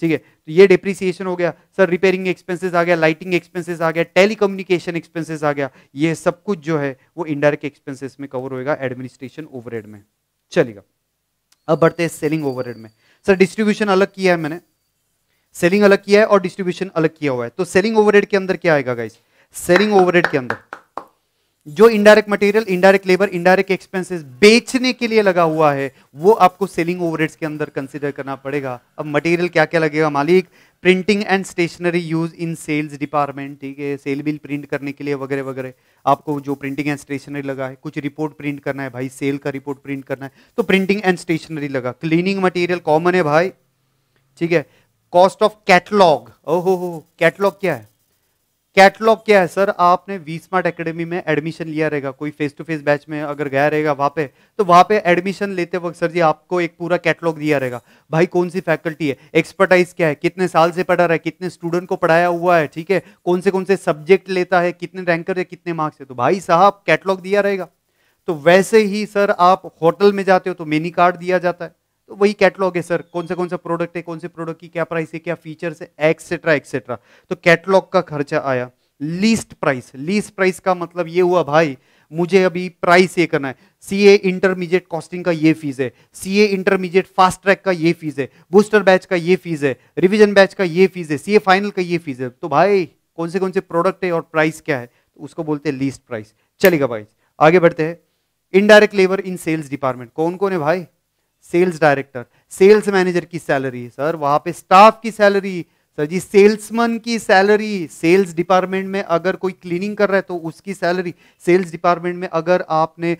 ठीक है तो ये डिप्रिसिएशन हो गया सर रिपेयरिंग एक्सपेंसेस आ गया lighting expenses आ गया telecommunication expenses आ गया ये सब कुछ जो है वो इनडायरेक्ट एक्सपेंसेस में कवर होएगा एडमिनिस्ट्रेशन ओवरहेड में चलेगा अब बढ़ते हैं सेलिंग ओवरहेड में सर डिस्ट्रीब्यूशन अलग किया है मैंने सेलिंग अलग किया है और डिस्ट्रीब्यूशन अलग किया हुआ है तो सेलिंग ओवरहेड के अंदर क्या आएगा गाइस सेलिंग ओवरहेड के अंदर जो indirect material indirect labour indirect expenses बेचने के लिए लगा हुआ है वो आपको सेलिंग ओवरहेड्स के अंदर कंसिडर करना पड़ेगा अब मटेरियल क्या क्या लगेगा मालिक printing and stationery use in sales department ठीक है सेल बिल प्रिंट करने के लिए वगैरह वगैरह आपको जो प्रिंटिंग एंड स्टेशनरी लगा है कुछ रिपोर्ट प्रिंट करना है भाई सेल का रिपोर्ट प्रिंट करना है तो प्रिंटिंग एंड स्टेशनरी लगा क्लीनिंग मटेरियल कॉमन है भाई ठीक है कॉस्ट ऑफ कैटलॉग ओहो हो कैटलॉग क्या है कैटलॉग क्या है सर आपने वी स्मार्ट अकेडमी में एडमिशन लिया रहेगा कोई फेस टू फेस बैच में अगर गया रहेगा वहाँ पे तो वहाँ पे एडमिशन लेते वक्त सर जी आपको एक पूरा कैटलॉग दिया रहेगा भाई कौन सी फैकल्टी है एक्सपर्टाइज क्या है कितने साल से पढ़ा रहा है कितने स्टूडेंट को पढ़ाया हुआ है ठीक है कौन से कौन से सब्जेक्ट लेता है कितने रैंकर है कितने मार्क्स है तो भाई साहब कैटलॉग दिया रहेगा तो वैसे ही सर आप होटल में जाते हो तो मेनी कार्ड दिया जाता है तो वही कैटलॉग है सर कौन से कौन सा प्रोडक्ट है कौन से प्रोडक्ट की क्या प्राइस है क्या फीचर्स है एक्सेट्रा एक्सेट्रा तो कैटलॉग का खर्चा आया लीस्ट प्राइस लीस्ट प्राइस का मतलब ये हुआ भाई मुझे अभी प्राइस ये करना है सी ए इंटरमीडिएट कॉस्टिंग का ये फीस है C A intermediate fast track का ये फीस है बूस्टर बैच का ये फीस है रिविजन बैच का ये फीस है सी ए फाइनल का ये फीस है तो भाई कौन से कौन से प्रोडक्ट है और प्राइस क्या है तो उसको बोलते हैं लीस्ट प्राइस चलेगा भाई आगे बढ़ते हैं indirect labour in sales department कौन कौन है भाई सेल्स डायरेक्टर सेल्स मैनेजर की सैलरी सर वहाँ पे स्टाफ की सैलरी सर जी सेल्समैन की सैलरी सेल्स डिपार्टमेंट में अगर कोई क्लीनिंग कर रहा है तो उसकी सैलरी सेल्स डिपार्टमेंट में अगर आपने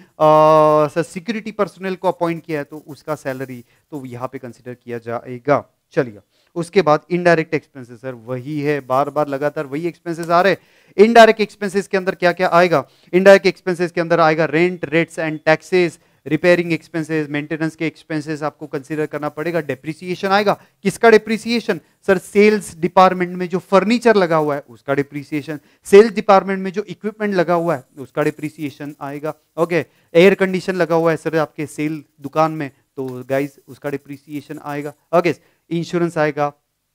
सर सिक्योरिटी पर्सनल को अपॉइंट किया है तो उसका सैलरी तो यहाँ पे कंसिडर किया जाएगा चलिए उसके बाद इनडायरेक्ट एक्सपेंसेस सर वही है बार बार लगातार वही एक्सपेंसेस आ रहे हैं इनडायरेक्ट एक्सपेंसेस के अंदर क्या क्या आएगा इनडायरेक्ट एक्सपेंसेस के अंदर आएगा rent rates and taxes repairing expenses maintenance के एक्सपेंसेस आपको कंसिडर करना पड़ेगा डिप्रिसिएशन आएगा किसका डिप्रिसिएशन सर सेल्स डिपार्टमेंट में जो फर्नीचर लगा हुआ है उसका डिप्रिसिएशन सेल्स डिपार्टमेंट में जो इक्विपमेंट लगा हुआ है उसका डिप्रिसिएशन आएगा ओके एयर कंडीशन लगा हुआ है सर आपके सेल दुकान में तो गाइज उसका डिप्रिसिएशन आएगा ओके इंश्योरेंस आएगा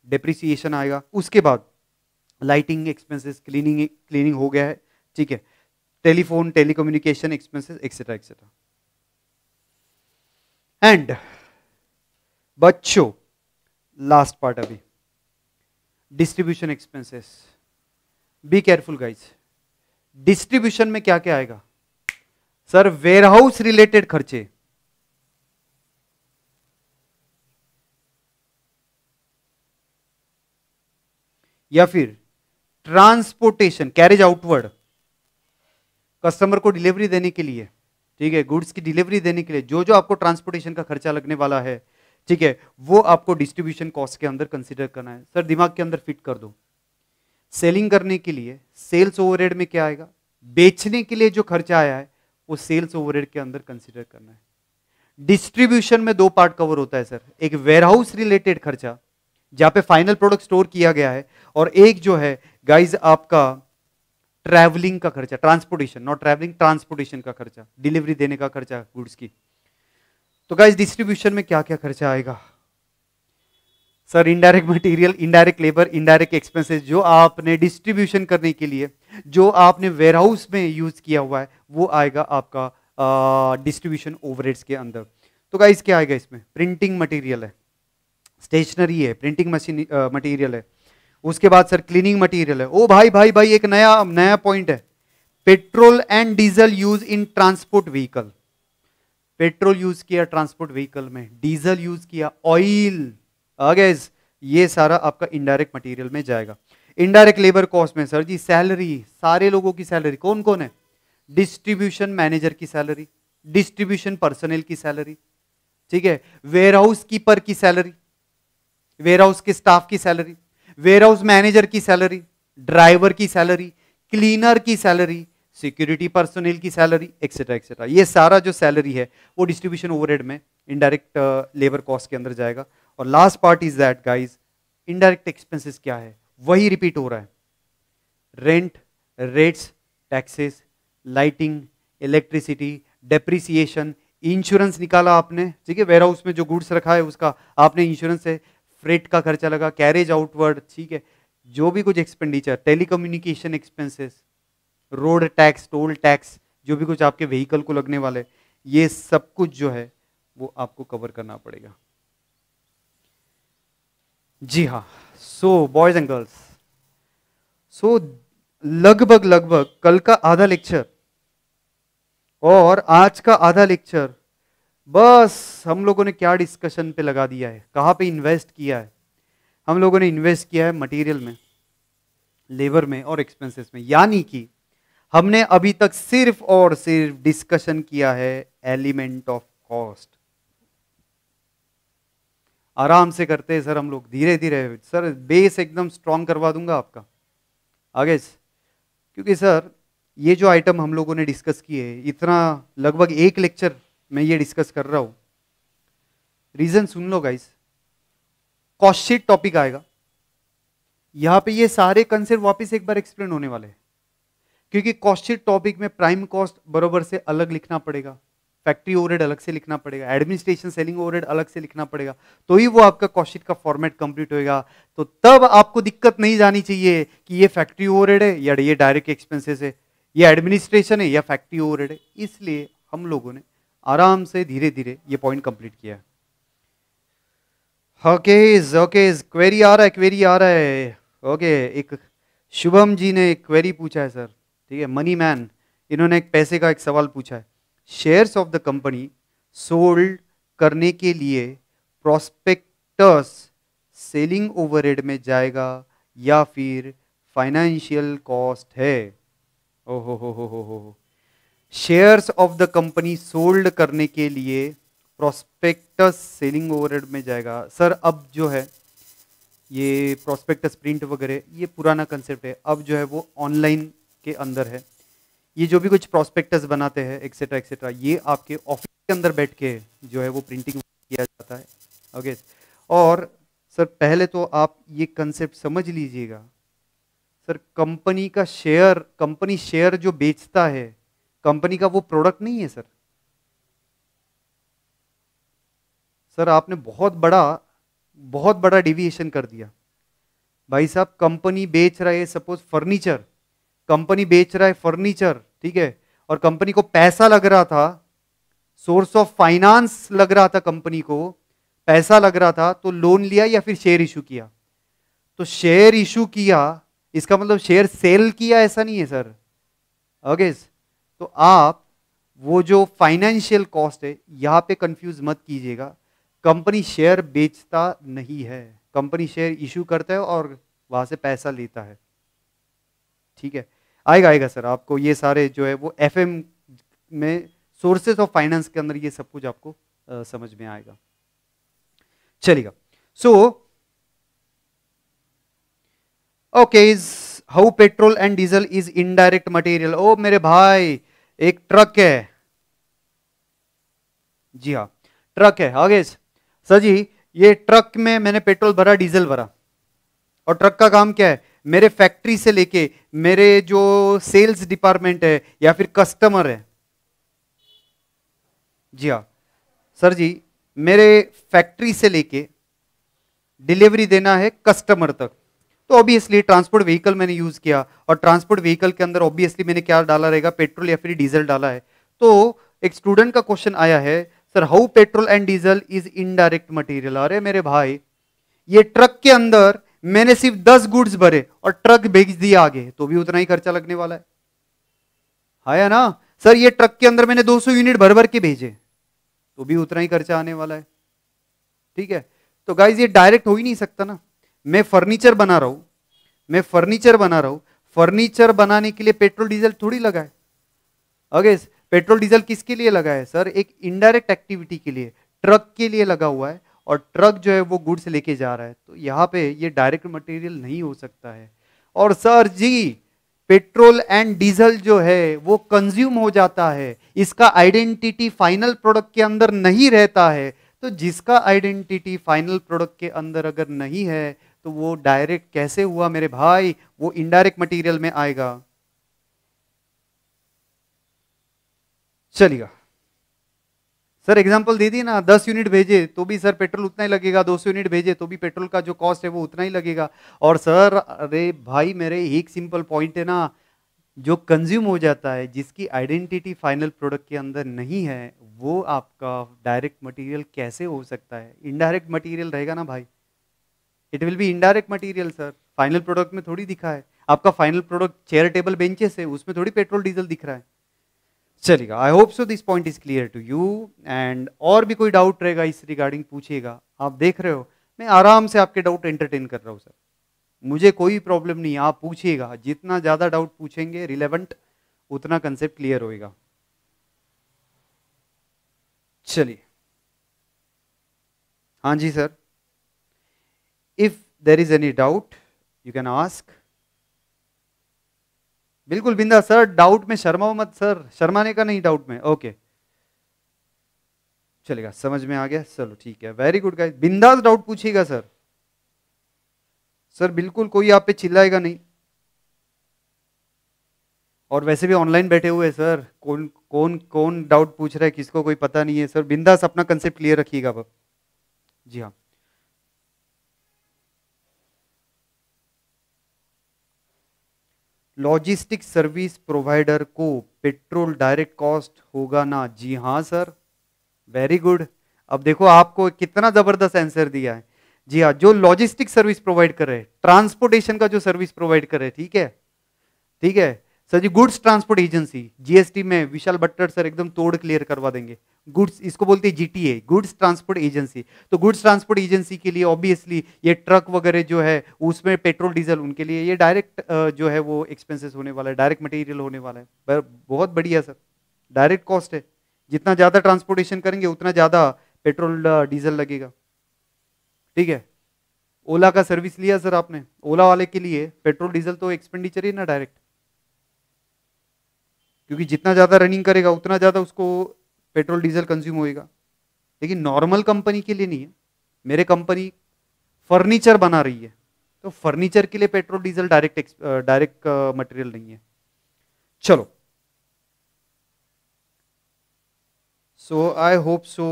डिप्रिसिएशन आएगा उसके बाद लाइटिंग एक्सपेंसेस क्लीनिंग क्लीनिंग हो गया है ठीक है telephone telecommunication expenses etcetera etcetera and बच्चों लास्ट पार्ट अभी distribution expenses be careful guys distribution में क्या क्या आएगा सर वेयरहाउस रिलेटेड खर्चे या फिर ट्रांसपोर्टेशन कैरेज आउटवर्ड कस्टमर को डिलीवरी देने के लिए ठीक है गुड्स की डिलीवरी देने के लिए जो जो आपको ट्रांसपोर्टेशन का खर्चा लगने वाला है ठीक है वो आपको डिस्ट्रीब्यूशन कॉस्ट के अंदर कंसिडर करना है सर दिमाग के अंदर फिट कर दो सेलिंग करने के लिए सेल्स ओवरहेड में क्या आएगा बेचने के लिए जो खर्चा आया है वो सेल्स ओवरहेड के अंदर कंसिडर करना है डिस्ट्रीब्यूशन में दो पार्ट कवर होता है सर एक वेयरहाउस रिलेटेड खर्चा जहाँ पे फाइनल प्रोडक्ट स्टोर किया गया है और एक जो है गाइज आपका ट्रैवलिंग का खर्चा ट्रांसपोर्टेशन नॉट ट्रैवलिंग ट्रांसपोर्टेशन का खर्चा डिलीवरी देने का खर्चा गुड्स की तो गाइज डिस्ट्रीब्यूशन में क्या क्या खर्चा आएगा sir indirect material indirect labour indirect expenses जो आपने डिस्ट्रीब्यूशन करने के लिए जो आपने वेयरहाउस में यूज किया हुआ है वो आएगा आपका डिस्ट्रीब्यूशन ओवरहेड्स के अंदर तो गाइज क्या आएगा इसमें प्रिंटिंग मटेरियल है स्टेशनरी है प्रिंटिंग मशीन मटेरियल है उसके बाद सर क्लीनिंग मटेरियल है ओ भाई भाई भाई एक नया नया पॉइंट है petrol and diesel use in transport vehicle petrol use किया ट्रांसपोर्ट व्हीकल में डीजल यूज किया ऑयल अगेज ये सारा आपका इनडायरेक्ट मटेरियल में जाएगा इनडायरेक्ट लेबर कॉस्ट में सर जी सैलरी सारे लोगों की सैलरी कौन कौन है डिस्ट्रीब्यूशन मैनेजर की सैलरी डिस्ट्रीब्यूशन पर्सनल की सैलरी ठीक है वेयर हाउस कीपर की सैलरी वेयर हाउस के स्टाफ की सैलरी वेयर हाउस मैनेजर की सैलरी ड्राइवर की सैलरी क्लीनर की सैलरी सिक्योरिटी पर्सनल की सैलरी एक्सेट्रा एक्सेट्रा ये सारा जो सैलरी है वो डिस्ट्रीब्यूशन ओवर में इनडायरेक्ट लेबर कॉस्ट के अंदर जाएगा और last part is that guys indirect expenses क्या है वही रिपीट हो रहा है rent rates taxes lighting electricity depreciation insurance निकाला आपने ठीक है वेयर हाउस में जो गुड्स रखा है उसका आपने इंश्योरेंस है फ्रेट का खर्चा लगा कैरेज आउटवर्ड ठीक है जो भी कुछ expenditure telecommunication expenses road tax toll tax जो भी कुछ आपके व्हीकल को लगने वाले ये सब कुछ जो है वो आपको कवर करना पड़ेगा जी हाँ so boys and girls so लगभग लगभग कल का आधा लेक्चर और आज का आधा लेक्चर बस हम लोगों ने क्या डिस्कशन पे लगा दिया है कहाँ पे इन्वेस्ट किया है हम लोगों ने इन्वेस्ट किया है मटेरियल में लेबर में और एक्सपेंसेस में यानी कि हमने अभी तक सिर्फ और सिर्फ डिस्कशन किया है एलिमेंट ऑफ कॉस्ट आराम से करते हैं सर हम लोग धीरे धीरे सर बेस एकदम स्ट्रांग करवा दूंगा आपका आगे क्योंकि सर ये जो आइटम हम लोगों ने डिस्कस किए इतना लगभग एक लेक्चर मैं ये डिस्कस कर रहा हूं रीज़न सुन लो गाइस कॉस्टशीट टॉपिक आएगा यहां पे ये सारे कंसेप्ट वापस एक बार एक्सप्लेन होने वाले हैं क्योंकि कॉस्टशीट टॉपिक में प्राइम कॉस्ट बरोबर से अलग लिखना पड़ेगा फैक्ट्री ओवरहेड अलग से लिखना पड़ेगा एडमिनिस्ट्रेशन सेलिंग ओवरहेड अलग से लिखना पड़ेगा तो ही वो आपका कॉस्टशीट का फॉर्मेट कंप्लीट होएगा तो तब आपको दिक्कत नहीं जानी चाहिए कि ये फैक्ट्री ओवरहेड है या ये डायरेक्ट एक्सपेंसेस है ये एडमिनिस्ट्रेशन है या फैक्ट्री ओवरहेड है इसलिए हम लोगों ने आराम से धीरे धीरे ये पॉइंट कंप्लीट किया है ओकेज ओकेज क्वेरी आ रहा है क्वेरी आ रहा है ओके एक शुभम जी ने एक क्वेरी पूछा है सर ठीक है मनी मैन इन्होंने एक पैसे का एक सवाल पूछा है shares of the company sold करने के लिए प्रोस्पेक्टस सेलिंग ओवरहेड में जाएगा या फिर फाइनेंशियल कॉस्ट है ओहो हो हो हो हो shares of the company sold करने के लिए प्रोस्पेक्टस सेलिंग ओवरहेड में जाएगा सर अब जो है ये प्रोस्पेक्टस प्रिंट वगैरह ये पुराना कंसेप्ट है अब जो है वो ऑनलाइन के अंदर है ये जो भी कुछ प्रोस्पेक्टस बनाते हैं एक्सेट्रा एक्सेट्रा ये आपके ऑफिस के अंदर बैठ के जो है वो प्रिंटिंग किया जाता है ओके और सर पहले तो आप ये कंसेप्ट समझ लीजिएगा सर कंपनी का शेयर कंपनी शेयर जो बेचता है कंपनी का वो प्रोडक्ट नहीं है सर सर आपने बहुत बड़ा बहुत बड़ा डिविएशन कर दिया भाई साहब कंपनी बेच रहा है सपोज फर्नीचर कंपनी बेच रहा है फर्नीचर ठीक है और कंपनी को पैसा लग रहा था सोर्स ऑफ फाइनेंस लग रहा था कंपनी को पैसा लग रहा था तो लोन लिया या फिर शेयर इशू किया तो शेयर इशू किया इसका मतलब शेयर सेल किया ऐसा नहीं है सर ओके okay, तो आप वो जो फाइनेंशियल कॉस्ट है यहाँ पे कंफ्यूज मत कीजिएगा कंपनी शेयर बेचता नहीं है कंपनी शेयर इशू करता है और वहाँ से पैसा लेता है ठीक है आएगा आएगा सर आपको ये सारे जो है वो एफ में सोर्सेज ऑफ फाइनेंस के अंदर ये सब कुछ आपको आ, समझ में आएगा चलेगा so okay is how petrol and diesel is indirect material ओ मेरे भाई एक ट्रक है जी हाँ ट्रक है आगे सर जी ये ट्रक में मैंने पेट्रोल भरा डीजल भरा और ट्रक का काम क्या है मेरे फैक्ट्री से लेके मेरे जो सेल्स डिपार्टमेंट है या फिर कस्टमर है जी हाँ सर जी मेरे फैक्ट्री से लेके डिलीवरी देना है कस्टमर तक तो ऑब्वियसली ट्रांसपोर्ट व्हीकल मैंने यूज़ किया और ट्रांसपोर्ट व्हीकल के अंदर ऑब्वियसली मैंने क्या डाला रहेगा पेट्रोल या फिर डीजल डाला है तो एक स्टूडेंट का क्वेश्चन आया है sir how petrol and diesel is indirect material अरे मेरे भाई ये ट्रक के अंदर मैंने सिर्फ दस गुड्स भरे और ट्रक भेज दिया आगे तो भी उतना ही खर्चा लगने वाला है आया हाँ ना सर ये ट्रक के अंदर मैंने 200 यूनिट भर भर के भेजे तो भी उतना ही खर्चा आने वाला है ठीक है तो गाइज ये डायरेक्ट हो ही नहीं सकता ना मैं फर्नीचर बना रहा हूँ मैं फर्नीचर बना रहा हूँ फर्नीचर बनाने के लिए पेट्रोल डीजल थोड़ी लगा है अगे पेट्रोल डीजल किसके लिए लगा है सर एक इनडायरेक्ट एक्टिविटी के लिए ट्रक के लिए लगा हुआ है और ट्रक जो है वो गुड्स लेके जा रहा है तो यहाँ पे ये डायरेक्ट मटेरियल नहीं हो सकता है और सर जी पेट्रोल एंड डीजल जो है वो कंज्यूम हो जाता है इसका आइडेंटिटी फाइनल प्रोडक्ट के अंदर नहीं रहता है तो जिसका आइडेंटिटी फाइनल प्रोडक्ट के अंदर अगर नहीं है तो वो डायरेक्ट कैसे हुआ मेरे भाई वो इनडायरेक्ट मटेरियल में आएगा चलिएगा सर एग्जांपल दे दिए ना दस यूनिट भेजे तो भी सर पेट्रोल उतना ही लगेगा दो सौ यूनिट भेजे तो भी पेट्रोल का जो कॉस्ट है वो उतना ही लगेगा और सर अरे भाई मेरे एक सिंपल पॉइंट है ना जो कंज्यूम हो जाता है जिसकी आइडेंटिटी फाइनल प्रोडक्ट के अंदर नहीं है वो आपका डायरेक्ट मटेरियल कैसे हो सकता है इनडायरेक्ट मटेरियल रहेगा ना भाई it will be indirect material sir final product में थोड़ी दिखा है आपका final product chair table benches है उसमें थोड़ी पेट्रोल डीजल दिख रहा है चलेगा I hope so this point is clear to you and और भी कोई डाउट रहेगा इस रिगार्डिंग पूछिएगा आप देख रहे हो मैं आराम से आपके डाउट एंटरटेन कर रहा हूँ सर मुझे कोई प्रॉब्लम नहीं आप पूछिएगा जितना ज़्यादा डाउट पूछेंगे रिलेवेंट उतना कंसेप्ट क्लियर होएगा चलिए हाँ जी sir if there is any doubt you can ask बिल्कुल बिंदा सर डाउट में शर्माओ मत सर शर्माने का नहीं डाउट में ओके okay. चलेगा समझ में आ गया चलो ठीक है वेरी गुड गाइस बिंदास डाउट पूछिएगा सर सर बिल्कुल कोई आप पे चिल्लाएगा नहीं और वैसे भी ऑनलाइन बैठे हुए हैं सर कौन कौन कौन डाउट पूछ रहा है किसको कोई पता नहीं है सर बिंदास अपना कंसेप्ट क्लियर रखिएगा जी हाँ लॉजिस्टिक सर्विस प्रोवाइडर को पेट्रोल डायरेक्ट कॉस्ट होगा ना जी हाँ सर वेरी गुड अब देखो आपको कितना ज़बरदस्त आंसर दिया है जी हाँ जो लॉजिस्टिक सर्विस प्रोवाइड कर रहे हैं ट्रांसपोर्टेशन का जो सर्विस प्रोवाइड कर रहे हैं ठीक है ठीक है सर जी गुड्स ट्रांसपोर्ट एजेंसी जीएसटी में विशाल भट्टर सर एकदम तोड़ क्लियर करवा देंगे गुड्स इसको बोलते हैं जीटीए गुड्स ट्रांसपोर्ट एजेंसी तो गुड्स ट्रांसपोर्ट एजेंसी के लिए ऑब्वियसली ये ट्रक वगैरह जो है उसमें पेट्रोल डीजल उनके लिए ये डायरेक्ट जो है वो एक्सपेंसेस होने वाला है डायरेक्ट मटेरियल होने वाला है पर बहुत बढ़िया सर डायरेक्ट कॉस्ट है जितना ज़्यादा ट्रांसपोर्टेशन करेंगे उतना ज़्यादा पेट्रोल डीजल लगेगा ठीक है ओला का सर्विस लिया सर आपने ओला वाले के लिए पेट्रोल डीजल तो एक्सपेंडिचर ही ना डायरेक्ट क्योंकि जितना ज़्यादा रनिंग करेगा उतना ज़्यादा उसको पेट्रोल डीजल कंज्यूम होएगा लेकिन नॉर्मल कंपनी के लिए नहीं है मेरे कंपनी फर्नीचर बना रही है तो फर्नीचर के लिए petrol diesel direct direct material नहीं है चलो सो आई होप सो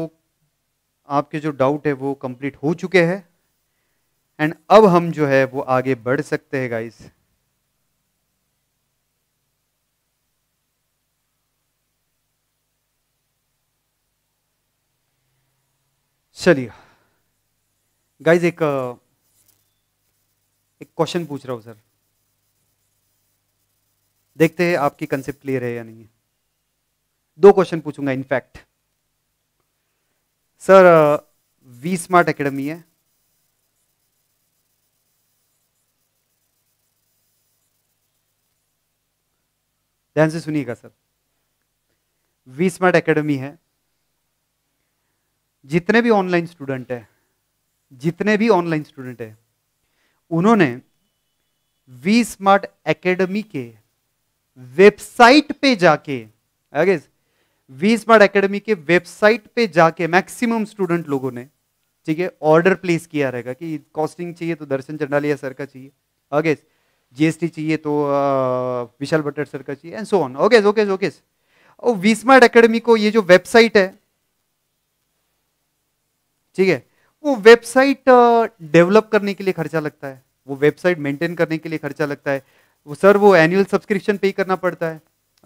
आपके जो डाउट है वो कंप्लीट हो चुके हैं एंड अब हम जो है वो आगे बढ़ सकते हैं गाइस चलिए गाइज एक एक क्वेश्चन पूछ रहा हूँ सर देखते हैं आपकी कंसेप्ट क्लियर है या नहीं है दो क्वेश्चन पूछूंगा in fact sir V Smart Academy है ध्यान से सुनिएगा सर वी स्मार्ट एकेडमी है जितने भी ऑनलाइन स्टूडेंट हैं जितने भी ऑनलाइन स्टूडेंट हैं उन्होंने वी स्मार्ट एकेडमी के वेबसाइट पे जाके वी स्मार्ट एकेडमी के वेबसाइट पे जाके मैक्सिमम स्टूडेंट लोगों ने ठीक है ऑर्डर प्लेस किया रहेगा कि कॉस्टिंग चाहिए तो दर्शन चंडालिया सर का चाहिए ओके जीएसटी चाहिए तो विशाल भट्टर सर का चाहिए and so on okay okay okay और वी स्मार्ट एकेडमी को ये जो वेबसाइट है ठीक है वो वेबसाइट डेवलप uh, करने के लिए खर्चा लगता है वो वेबसाइट मेंटेन करने के लिए खर्चा लगता है वो सर वो एनुअल सब्सक्रिप्शन पे करना पड़ता है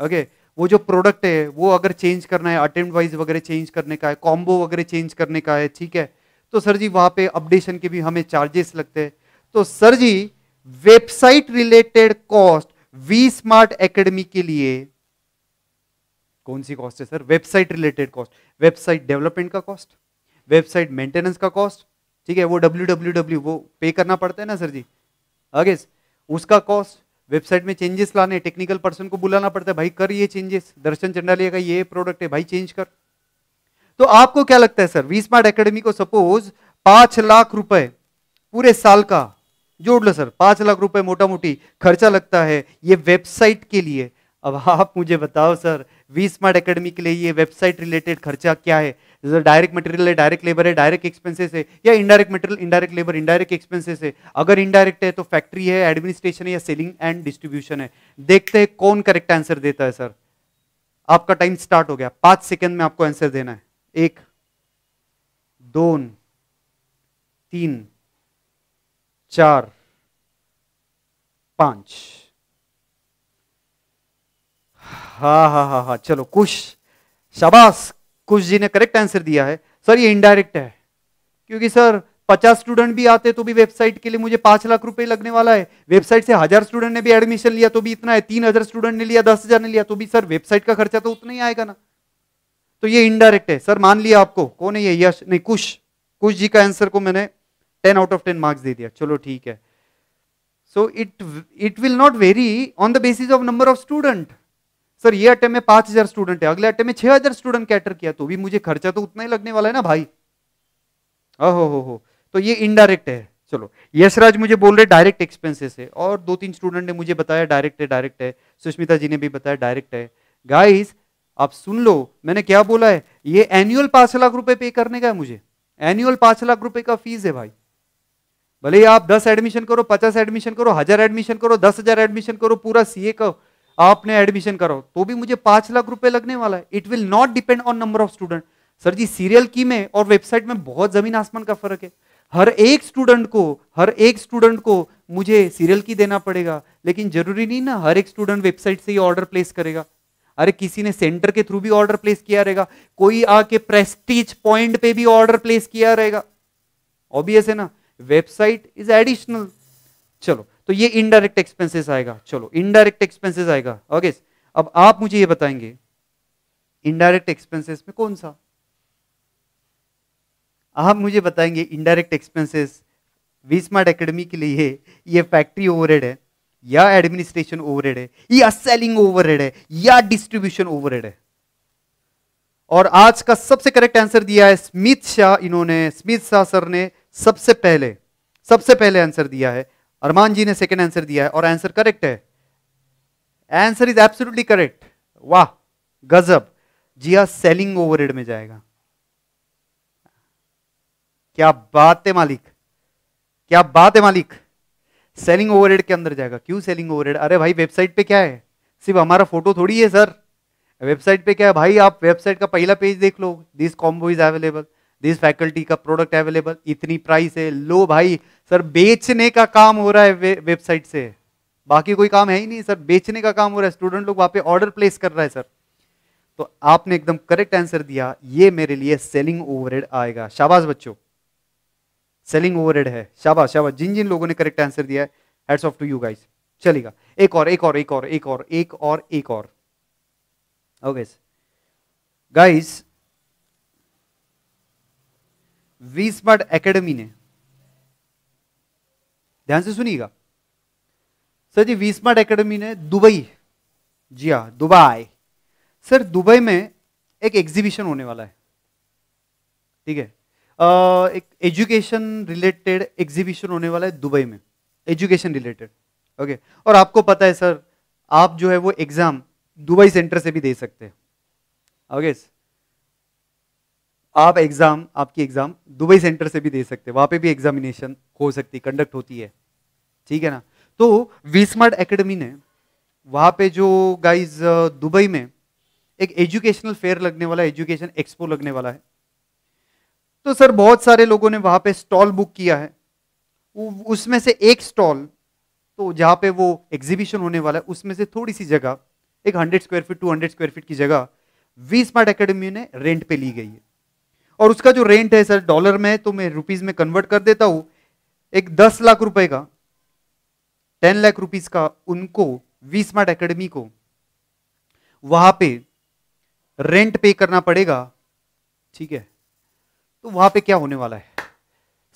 ओके वो जो प्रोडक्ट है वो अगर चेंज करना है अटेम्प्ट वाइज वगैरह चेंज करने का है कॉम्बो वगैरह चेंज करने का है ठीक है तो सर जी वहाँ पे अपडेशन के भी हमें चार्जेस लगते हैं तो सर जी website related cost V Smart Academy के लिए कौन सी कॉस्ट है sir website related cost website development का कॉस्ट वेबसाइट मेंटेनेंस का कॉस्ट ठीक है वो डब्ल्यू डब्ल्यू डब्ल्यू वो पे करना पड़ता है ना सर जी अगेज उसका कॉस्ट वेबसाइट में चेंजेस लाने टेक्निकल पर्सन को बुलाना पड़ता है भाई कर ये चेंजेस दर्शन चंडालिया का ये प्रोडक्ट है भाई चेंज कर तो आपको क्या लगता है सर वी स्मार्ट एकेडमी को सपोज पांच लाख रुपए पूरे साल का जोड़ लो सर पांच लाख रुपए मोटा मोटी खर्चा लगता है ये वेबसाइट के लिए अब आप मुझे बताओ सर वी स्मार्ट अकेडमी के लिए ये वेबसाइट रिलेटेड खर्चा क्या है जैसे डायरेक्ट मटेरियल है डायरेक्ट लेबर है डायरेक्ट एक्सपेंसेस है या indirect material indirect labour indirect expenses है अगर इनडायरेक्ट है तो फैक्ट्री है एडमिनिस्ट्रेशन है या सेलिंग एंड डिस्ट्रीब्यूशन है देखते हैं कौन करेक्ट आंसर देता है सर आपका टाइम स्टार्ट हो गया पांच सेकेंड में आपको आंसर देना है एक दोन तीन चार पांच हा हा हा हा चलो कुश शाबाश कुछ जी ने करेक्ट आंसर दिया है सर ये इनडायरेक्ट है क्योंकि सर पचास स्टूडेंट भी आते तो भी वेबसाइट के लिए मुझे पांच लाख रुपए लगने वाला है वेबसाइट से हजार स्टूडेंट ने भी एडमिशन लिया तो भी इतना है तीन हजार स्टूडेंट ने लिया दस हजार ने लिया तो भी सर वेबसाइट का खर्चा तो उतना ही आएगा ना तो ये इनडायरेक्ट है सर मान लिया आपको कौन है ये यश नहीं कुश कुश जी का आंसर को मैंने ten out of ten marks दे दिया चलो ठीक है so it it will not vary on the basis of number of student sir ये अटेम्प में पांच हजार स्टूडेंट है अगले अटेम्प में छह हजार स्टूडेंट कैटर किया तो भी मुझे खर्चा तो उतना ही लगने वाला है ना भाई अहो हो हो तो ये इनडायरेक्ट है चलो यशराज मुझे बोल रहे डायरेक्ट एक्सपेंसेस है और दो तीन स्टूडेंट ने मुझे बताया डायरेक्ट है डायरेक्ट है सुष्मिता जी ने भी बताया डायरेक्ट है गाइज आप सुन लो मैंने क्या बोला है ये एनुअल पांच लाख रुपए पे करने का है मुझे एनुअल पांच लाख रुपए का फीस है भाई भले आप दस एडमिशन करो पचास एडमिशन करो हजार एडमिशन करो दस हजार एडमिशन करो पूरा सीए का आपने एडमिशन कराओ तो भी मुझे पांच लाख रुपए लगने वाला है it will not depend on number of student sir जी सीरियल की में और वेबसाइट में बहुत जमीन आसमान का फर्क है हर एक स्टूडेंट को हर एक स्टूडेंट को मुझे सीरियल की देना पड़ेगा लेकिन जरूरी नहीं ना हर एक स्टूडेंट वेबसाइट से ही ऑर्डर प्लेस करेगा अरे किसी ने सेंटर के थ्रू भी ऑर्डर प्लेस किया रहेगा कोई आके प्रेस्टीज पॉइंट पे भी ऑर्डर प्लेस किया रहेगा ऑब्वियस है ना वेबसाइट इज एडिशनल चलो तो ये इनडायरेक्ट एक्सपेंसेस आएगा चलो इनडायरेक्ट एक्सपेंसेस आएगा ओके अब आप मुझे ये बताएंगे इनडायरेक्ट एक्सपेंसेस में कौन सा आप मुझे बताएंगे indirect expenses V Smart Academy के लिए ये फैक्ट्री ओवरहेड है या एडमिनिस्ट्रेशन ओवरहेड है या सेलिंग ओवरहेड है या डिस्ट्रीब्यूशन ओवरहेड है और आज का सबसे करेक्ट आंसर दिया है स्मित शाह इन्होंने स्मित शाह सर ने सबसे पहले सबसे पहले आंसर दिया है अरमान जी ने सेकेंड आंसर दिया है और आंसर करेक्ट है आंसर इज एब्सोल्युटली करेक्ट वाह गजब जिया सेलिंग ओवरहेड में जाएगा क्या बात है मालिक क्या बात है मालिक सेलिंग ओवरहेड के अंदर जाएगा क्यों सेलिंग ओवरहेड अरे भाई वेबसाइट पे क्या है सिर्फ हमारा फोटो थोड़ी है सर वेबसाइट पे क्या है भाई आप वेबसाइट का पहला पेज देख लो this combo is available this faculty का प्रोडक्ट अवेलेबल इतनी प्राइस है लो भाई सर बेचने का काम हो रहा है वे, वेबसाइट से बाकी कोई काम है ही नहीं सर बेचने का काम हो रहा है स्टूडेंट लोग वहां पे ऑर्डर प्लेस कर रहा है सर तो आपने एकदम करेक्ट आंसर दिया ये मेरे लिए सेलिंग ओवरहेड आएगा शाबाश बच्चों सेलिंग ओवरहेड है शाबाश शाबाश जिन जिन लोगों ने करेक्ट आंसर दिया है ऑफ टू यू गाइस चलेगा एक और एक और एक और एक और एक और एक और okay guys V Smart Academy ने ध्यान से सुनिएगा सर जी वी स्मार्ट अकेडमी ने दुबई जी हाँ दुबई सर दुबई में एक एग्जीबिशन होने वाला है ठीक है एक एजुकेशन रिलेटेड एग्जीबिशन होने वाला है दुबई में एजुकेशन रिलेटेड ओके और आपको पता है सर आप जो है वो एग्ज़ाम दुबई सेंटर से भी दे सकते हैं ओके आप एग्ज़ाम आपकी एग्ज़ाम दुबई सेंटर से भी दे सकते हैं वहां पे भी एग्जामिनेशन हो सकती है कंडक्ट होती है ठीक है ना तो वी स्मार्ट एकेडमी ने वहां पे जो गाइज दुबई में एक एजुकेशनल फेयर लगने वाला एजुकेशन एक्सपो लगने वाला है तो सर बहुत सारे लोगों ने वहां पे स्टॉल बुक किया है उसमें से एक स्टॉल तो जहाँ पे वो एग्जीबिशन होने वाला है उसमें से थोड़ी सी जगह एक hundred square feet two hundred square feet की जगह वी स्मार्ट एकेडमी ने रेंट पे ली गई है और उसका जो रेंट है सर डॉलर में तो मैं रुपीज में कन्वर्ट कर देता हूं एक दस लाख रुपए का टेन लाख रुपीज का उनको वी स्मार्ट एकेडमी को वहां पे रेंट पे करना पड़ेगा ठीक है तो वहां पे क्या होने वाला है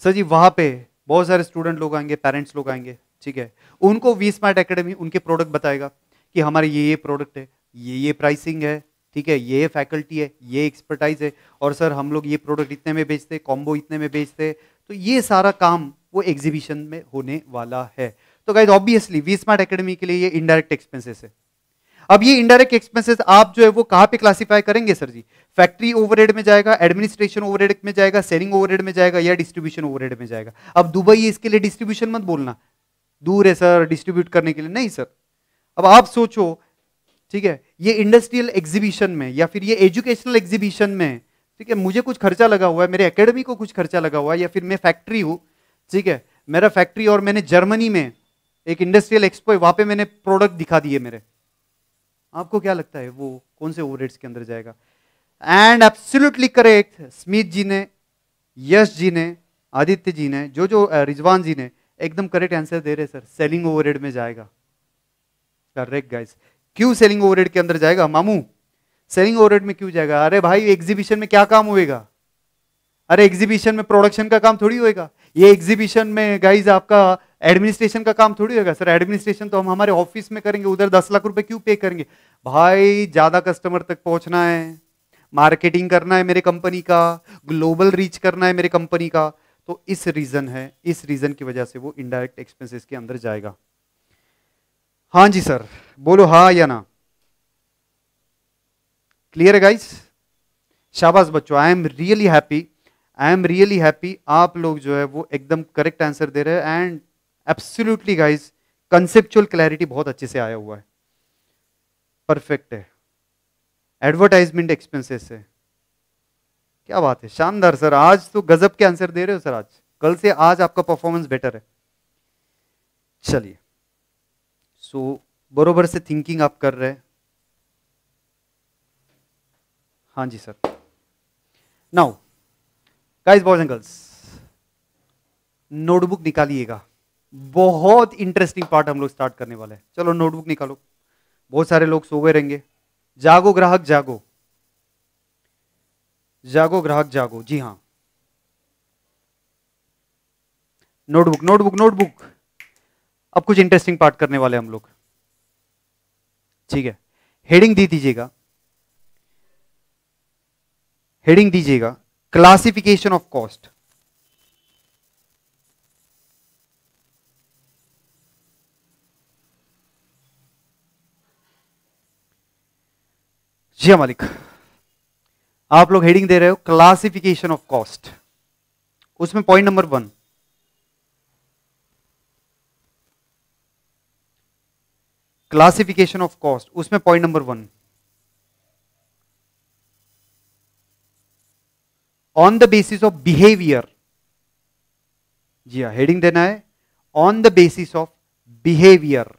सर जी वहां पे बहुत सारे स्टूडेंट लोग आएंगे पेरेंट्स लोग आएंगे ठीक है उनको वी स्मार्ट एकेडमी उनके प्रोडक्ट बताएगा कि हमारे ये ये प्रोडक्ट है ये ये प्राइसिंग है ठीक है ये फैकल्टी है ये एक्सपर्टाइज है और सर हम लोग ये प्रोडक्ट इतने में बेचते कॉम्बो इतने में बेचते तो ये सारा काम वो एग्जीबिशन में होने वाला है तो guys obviously V Smart Academy के लिए ये इनडायरेक्ट एक्सपेंसेस है अब ये इनडायरेक्ट एक्सपेंसेस आप जो है वो कहाँ पे क्लासिफाई करेंगे सर जी फैक्ट्री ओवरहेड में जाएगा एडमिनिस्ट्रेशन ओवरहेड में जाएगा सेलिंग ओवरहेड में जाएगा या डिस्ट्रीब्यूशन ओवरहेड में जाएगा अब दुबई इसके लिए डिस्ट्रीब्यूशन मत बोलना दूर है सर डिस्ट्रीब्यूट करने के लिए नहीं सर अब आप सोचो ठीक है ये इंडस्ट्रियल एग्जीबिशन में या फिर ये एजुकेशनल एग्जीबिशन में ठीक है मुझे कुछ खर्चा लगा हुआ है मेरे एकेडमी को कुछ खर्चा लगा हुआ है या फिर मैं फैक्ट्री हूँ ठीक है मेरा फैक्ट्री और मैंने जर्मनी में एक इंडस्ट्रियल एक्सपो है वहाँ पे मैंने प्रोडक्ट दिखा दिए मेरे आपको क्या लगता है वो कौन से ओवर के अंदर जाएगा and absolutely correct Smith ji ने यश जी ने आदित्य जी ने जो जो रिजवान जी ने एकदम करेक्ट आंसर दे रहे सर सेलिंग ओवर में जाएगा करेक्ट गाइस क्यों सेलिंग ओवरहेड के अंदर जाएगा मामू सेलिंग ओवरहेड में क्यों जाएगा अरे भाई एग्जीबिशन में क्या काम होएगा अरे एग्जीबिशन में प्रोडक्शन का काम थोड़ी होएगा ये एग्जीबिशन में गाइज आपका एडमिनिस्ट्रेशन का काम थोड़ी होगा सर एडमिनिस्ट्रेशन तो हम हमारे ऑफिस में करेंगे उधर दस लाख रुपए क्यों पे करेंगे भाई ज्यादा कस्टमर तक पहुंचना है मार्केटिंग करना है मेरे कंपनी का ग्लोबल रीच करना है मेरे कंपनी का तो इस रीजन है इस रीजन की वजह से वो इनडायरेक्ट एक्सपेंसेस के अंदर जाएगा हाँ जी सर बोलो हाँ या ना क्लियर है गाइस शाबाश बच्चों I am really happy I am really happy आप लोग जो है वो एकदम करेक्ट आंसर दे रहे हैं and absolutely guys conceptual clarity बहुत अच्छे से आया हुआ है परफेक्ट है एडवर्टाइजमेंट एक्सपेंसेस है क्या बात है शानदार सर आज तो गजब के आंसर दे रहे हो सर आज कल से आज आपका परफॉर्मेंस बेटर है चलिए सो बरोबर से थिंकिंग आप कर रहे हैं हाँ जी sir now guys boys and girls notebook निकालिएगा बहुत इंटरेस्टिंग पार्ट हम लोग स्टार्ट करने वाले हैं चलो नोटबुक निकालो बहुत सारे लोग सो गए रहेंगे जागो ग्राहक जागो जागो ग्राहक जागो जी हाँ नोटबुक नोटबुक नोटबुक अब कुछ इंटरेस्टिंग पार्ट करने वाले हम लोग ठीक है हेडिंग दी दीजिएगा हेडिंग दीजिएगा क्लासिफिकेशन ऑफ कॉस्ट जी हाँ मालिक आप लोग हेडिंग दे रहे हो क्लासिफिकेशन ऑफ कॉस्ट उसमें point number one classification of cost उसमें point number one on the basis of behaviour जी हाँ हेडिंग देना है on the basis of behaviour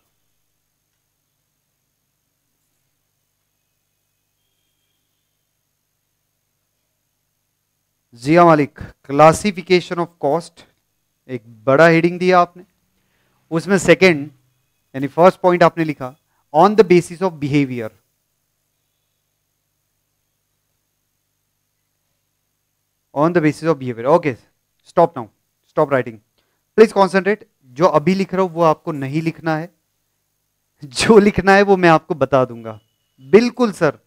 Jiya मालिक क्लासिफिकेशन ऑफ कॉस्ट एक बड़ा हेडिंग दिया आपने उसमें सेकेंड यानी फर्स्ट पॉइंट आपने लिखा on the basis of behaviour on the basis of behaviour okay stop now stop writing please concentrate जो अभी लिख रहा हूं वो आपको नहीं लिखना है जो लिखना है वो मैं आपको बता दूंगा बिल्कुल सर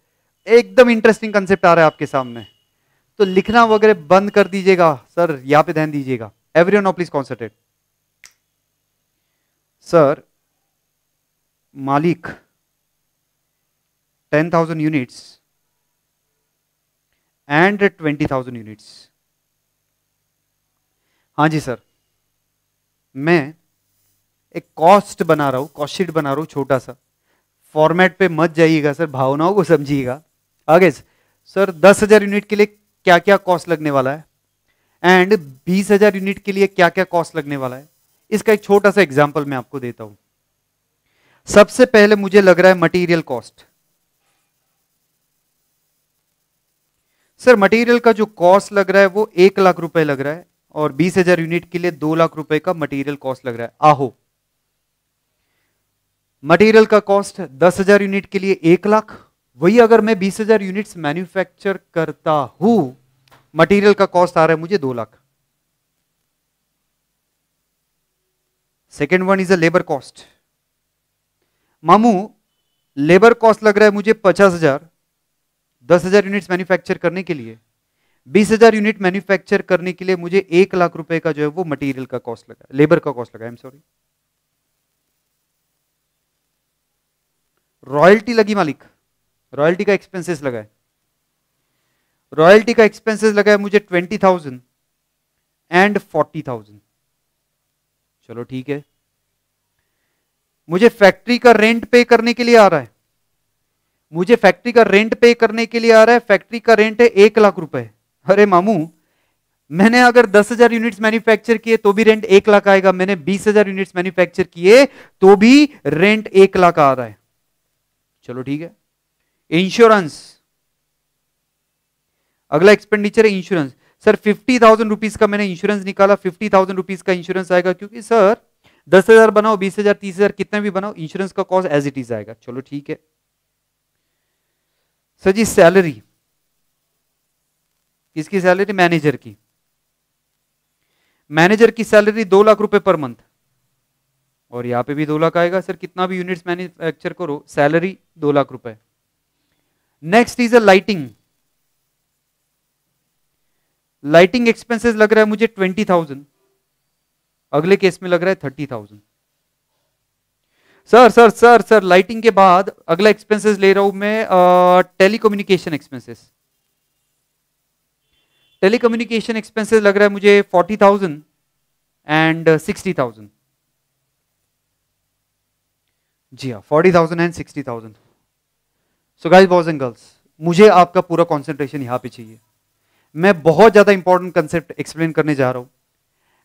एकदम इंटरेस्टिंग कंसेप्ट आ रहा है आपके सामने तो लिखना वगैरह बंद कर दीजिएगा सर यहां पे ध्यान दीजिएगा every of please concentrate sir मालिक 10,000 यूनिट्स एंड 20,000 यूनिट्स हाँ जी सर मैं एक कॉस्ट बना रहा हूँ कॉस्ट शीट बना रहा हूँ छोटा सा फॉर्मेट पे मत जाइएगा सर भावनाओं को समझिएगा आगे सर दस हजार यूनिट के लिए क्या क्या कॉस्ट लगने वाला है एंड बीस हजार यूनिट के लिए क्या क्या कॉस्ट लगने वाला है इसका एक छोटा सा एग्जाम्पल मैं आपको देता हूँ सबसे पहले मुझे लग रहा है मटेरियल कॉस्ट सर मटेरियल का जो कॉस्ट लग रहा है वो एक लाख रुपए लग रहा है और बीस हजार यूनिट के लिए दो लाख रुपए का मटेरियल कॉस्ट लग रहा है आहो मटेरियल का कॉस्ट दस हजार यूनिट के लिए एक लाख वही अगर मैं बीस हजार यूनिट मैन्युफैक्चर करता हूं मटेरियल का कॉस्ट आ रहा है मुझे दो lakh second one is a labour cost मामू लेबर कॉस्ट लग रहा है मुझे पचास हजार दस हजार यूनिट्स मैन्युफैक्चर करने के लिए बीस हजार यूनिट मैन्युफैक्चर करने के लिए मुझे एक लाख रुपए का जो है वो मटेरियल का कॉस्ट लगा लेबर का कॉस्ट लगा आई एम सॉरी रॉयल्टी लगी मालिक रॉयल्टी का एक्सपेंसेस लगा है रॉयल्टी का एक्सपेंसेस लगा है मुझे twenty thousand and forty thousand चलो ठीक है मुझे फैक्ट्री का रेंट पे करने के लिए आ रहा है मुझे फैक्ट्री का रेंट पे करने के लिए आ रहा है फैक्ट्री का रेंट है एक लाख रुपए अरे मामू मैंने अगर दस हजार यूनिट्स मैन्युफैक्चर किए तो भी रेंट एक लाख आएगा मैंने बीस हजार यूनिट्स मैन्युफैक्चर किए तो भी रेंट एक लाख आ रहा है चलो ठीक है इंश्योरेंस अगला एक्सपेंडिचर है insurance sir fifty thousand rupees का मैंने इंश्योरेंस निकाला फिफ्टी थाउजेंड रुपीज का इंश्योरेंस आएगा क्योंकि सर दस हजार बनाओ बीस हजार तीस हजार कितने भी बनाओ इंश्योरेंस का कॉस्ट एज इट इज आएगा चलो ठीक है सर जी सैलरी किसकी सैलरी मैनेजर की मैनेजर की सैलरी दो लाख रुपए पर मंथ और यहां पे भी दो लाख आएगा सर कितना भी यूनिट्स मैन्युफैक्चर करो सैलरी दो लाख रुपए next is a lighting lighting expenses लग रहा है मुझे ट्वेंटी थाउजेंड अगले केस में लग रहा है thirty thousand sir sir sir sir lighting के बाद अगला एक्सपेंसेस ले रहा हूं मैं टेलीकम्युनिकेशन एक्सपेंसेस टेलीकम्युनिकेशन एक्सपेंसेस लग रहा है मुझे forty thousand and sixty thousand जी हाँ forty thousand and sixty thousand so guys boys and girls मुझे आपका पूरा कॉन्सेंट्रेशन यहां पे चाहिए मैं बहुत ज़्यादा इंपॉर्टेंट कंसेप्ट एक्सप्लेन करने जा रहा हूं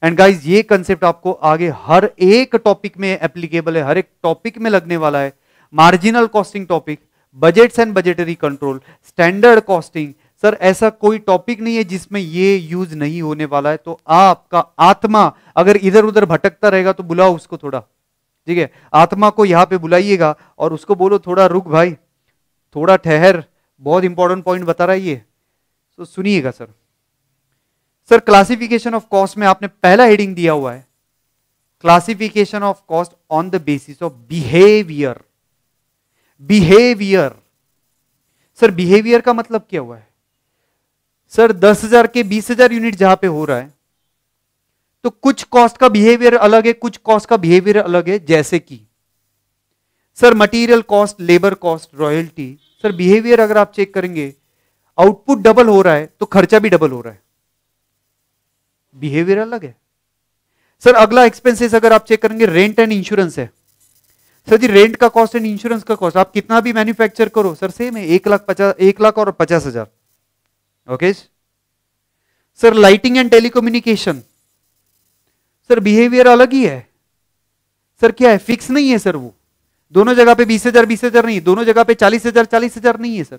एंड गाइज ये कंसेप्ट आपको आगे हर एक टॉपिक में एप्लीकेबल है हर एक टॉपिक में लगने वाला है marginal costing topic budgets and budgetary control standard costing sir ऐसा कोई टॉपिक नहीं है जिसमें ये यूज नहीं होने वाला है तो आपका आत्मा अगर इधर उधर भटकता रहेगा तो बुलाओ उसको थोड़ा ठीक है आत्मा को यहाँ पे बुलाइएगा और उसको बोलो थोड़ा रुक भाई थोड़ा ठहर बहुत इंपॉर्टेंट पॉइंट बता रहा है ये तो सुनिएगा sir sir classification of cost में आपने पहला हेडिंग दिया हुआ है classification of cost on the basis of behaviour behaviour sir behaviour का मतलब क्या हुआ है सर दस हजार के बीस हजार यूनिट जहां पे हो रहा है तो कुछ कॉस्ट का बिहेवियर अलग है कुछ कॉस्ट का बिहेवियर अलग है जैसे कि sir material cost labour cost royalty sir behaviour अगर आप चेक करेंगे आउटपुट डबल हो रहा है तो खर्चा भी डबल हो रहा है बिहेवियर अलग है सर अगला एक्सपेंसेस अगर आप चेक करेंगे रेंट एंड इंश्योरेंस है सर जी रेंट का कॉस्ट एंड इंश्योरेंस का कॉस्ट आप कितना भी मैन्युफैक्चर करो सर सेम है एक लाख पचास एक लाख और पचास हजार okay sir lighting and telecommunication sir behaviour अलग ही है सर क्या है फिक्स नहीं है सर वो दोनों जगह पे बीस हजार बीस हजार नहीं दोनों जगह पे चालीस हजार चालीस हजार नहीं है सर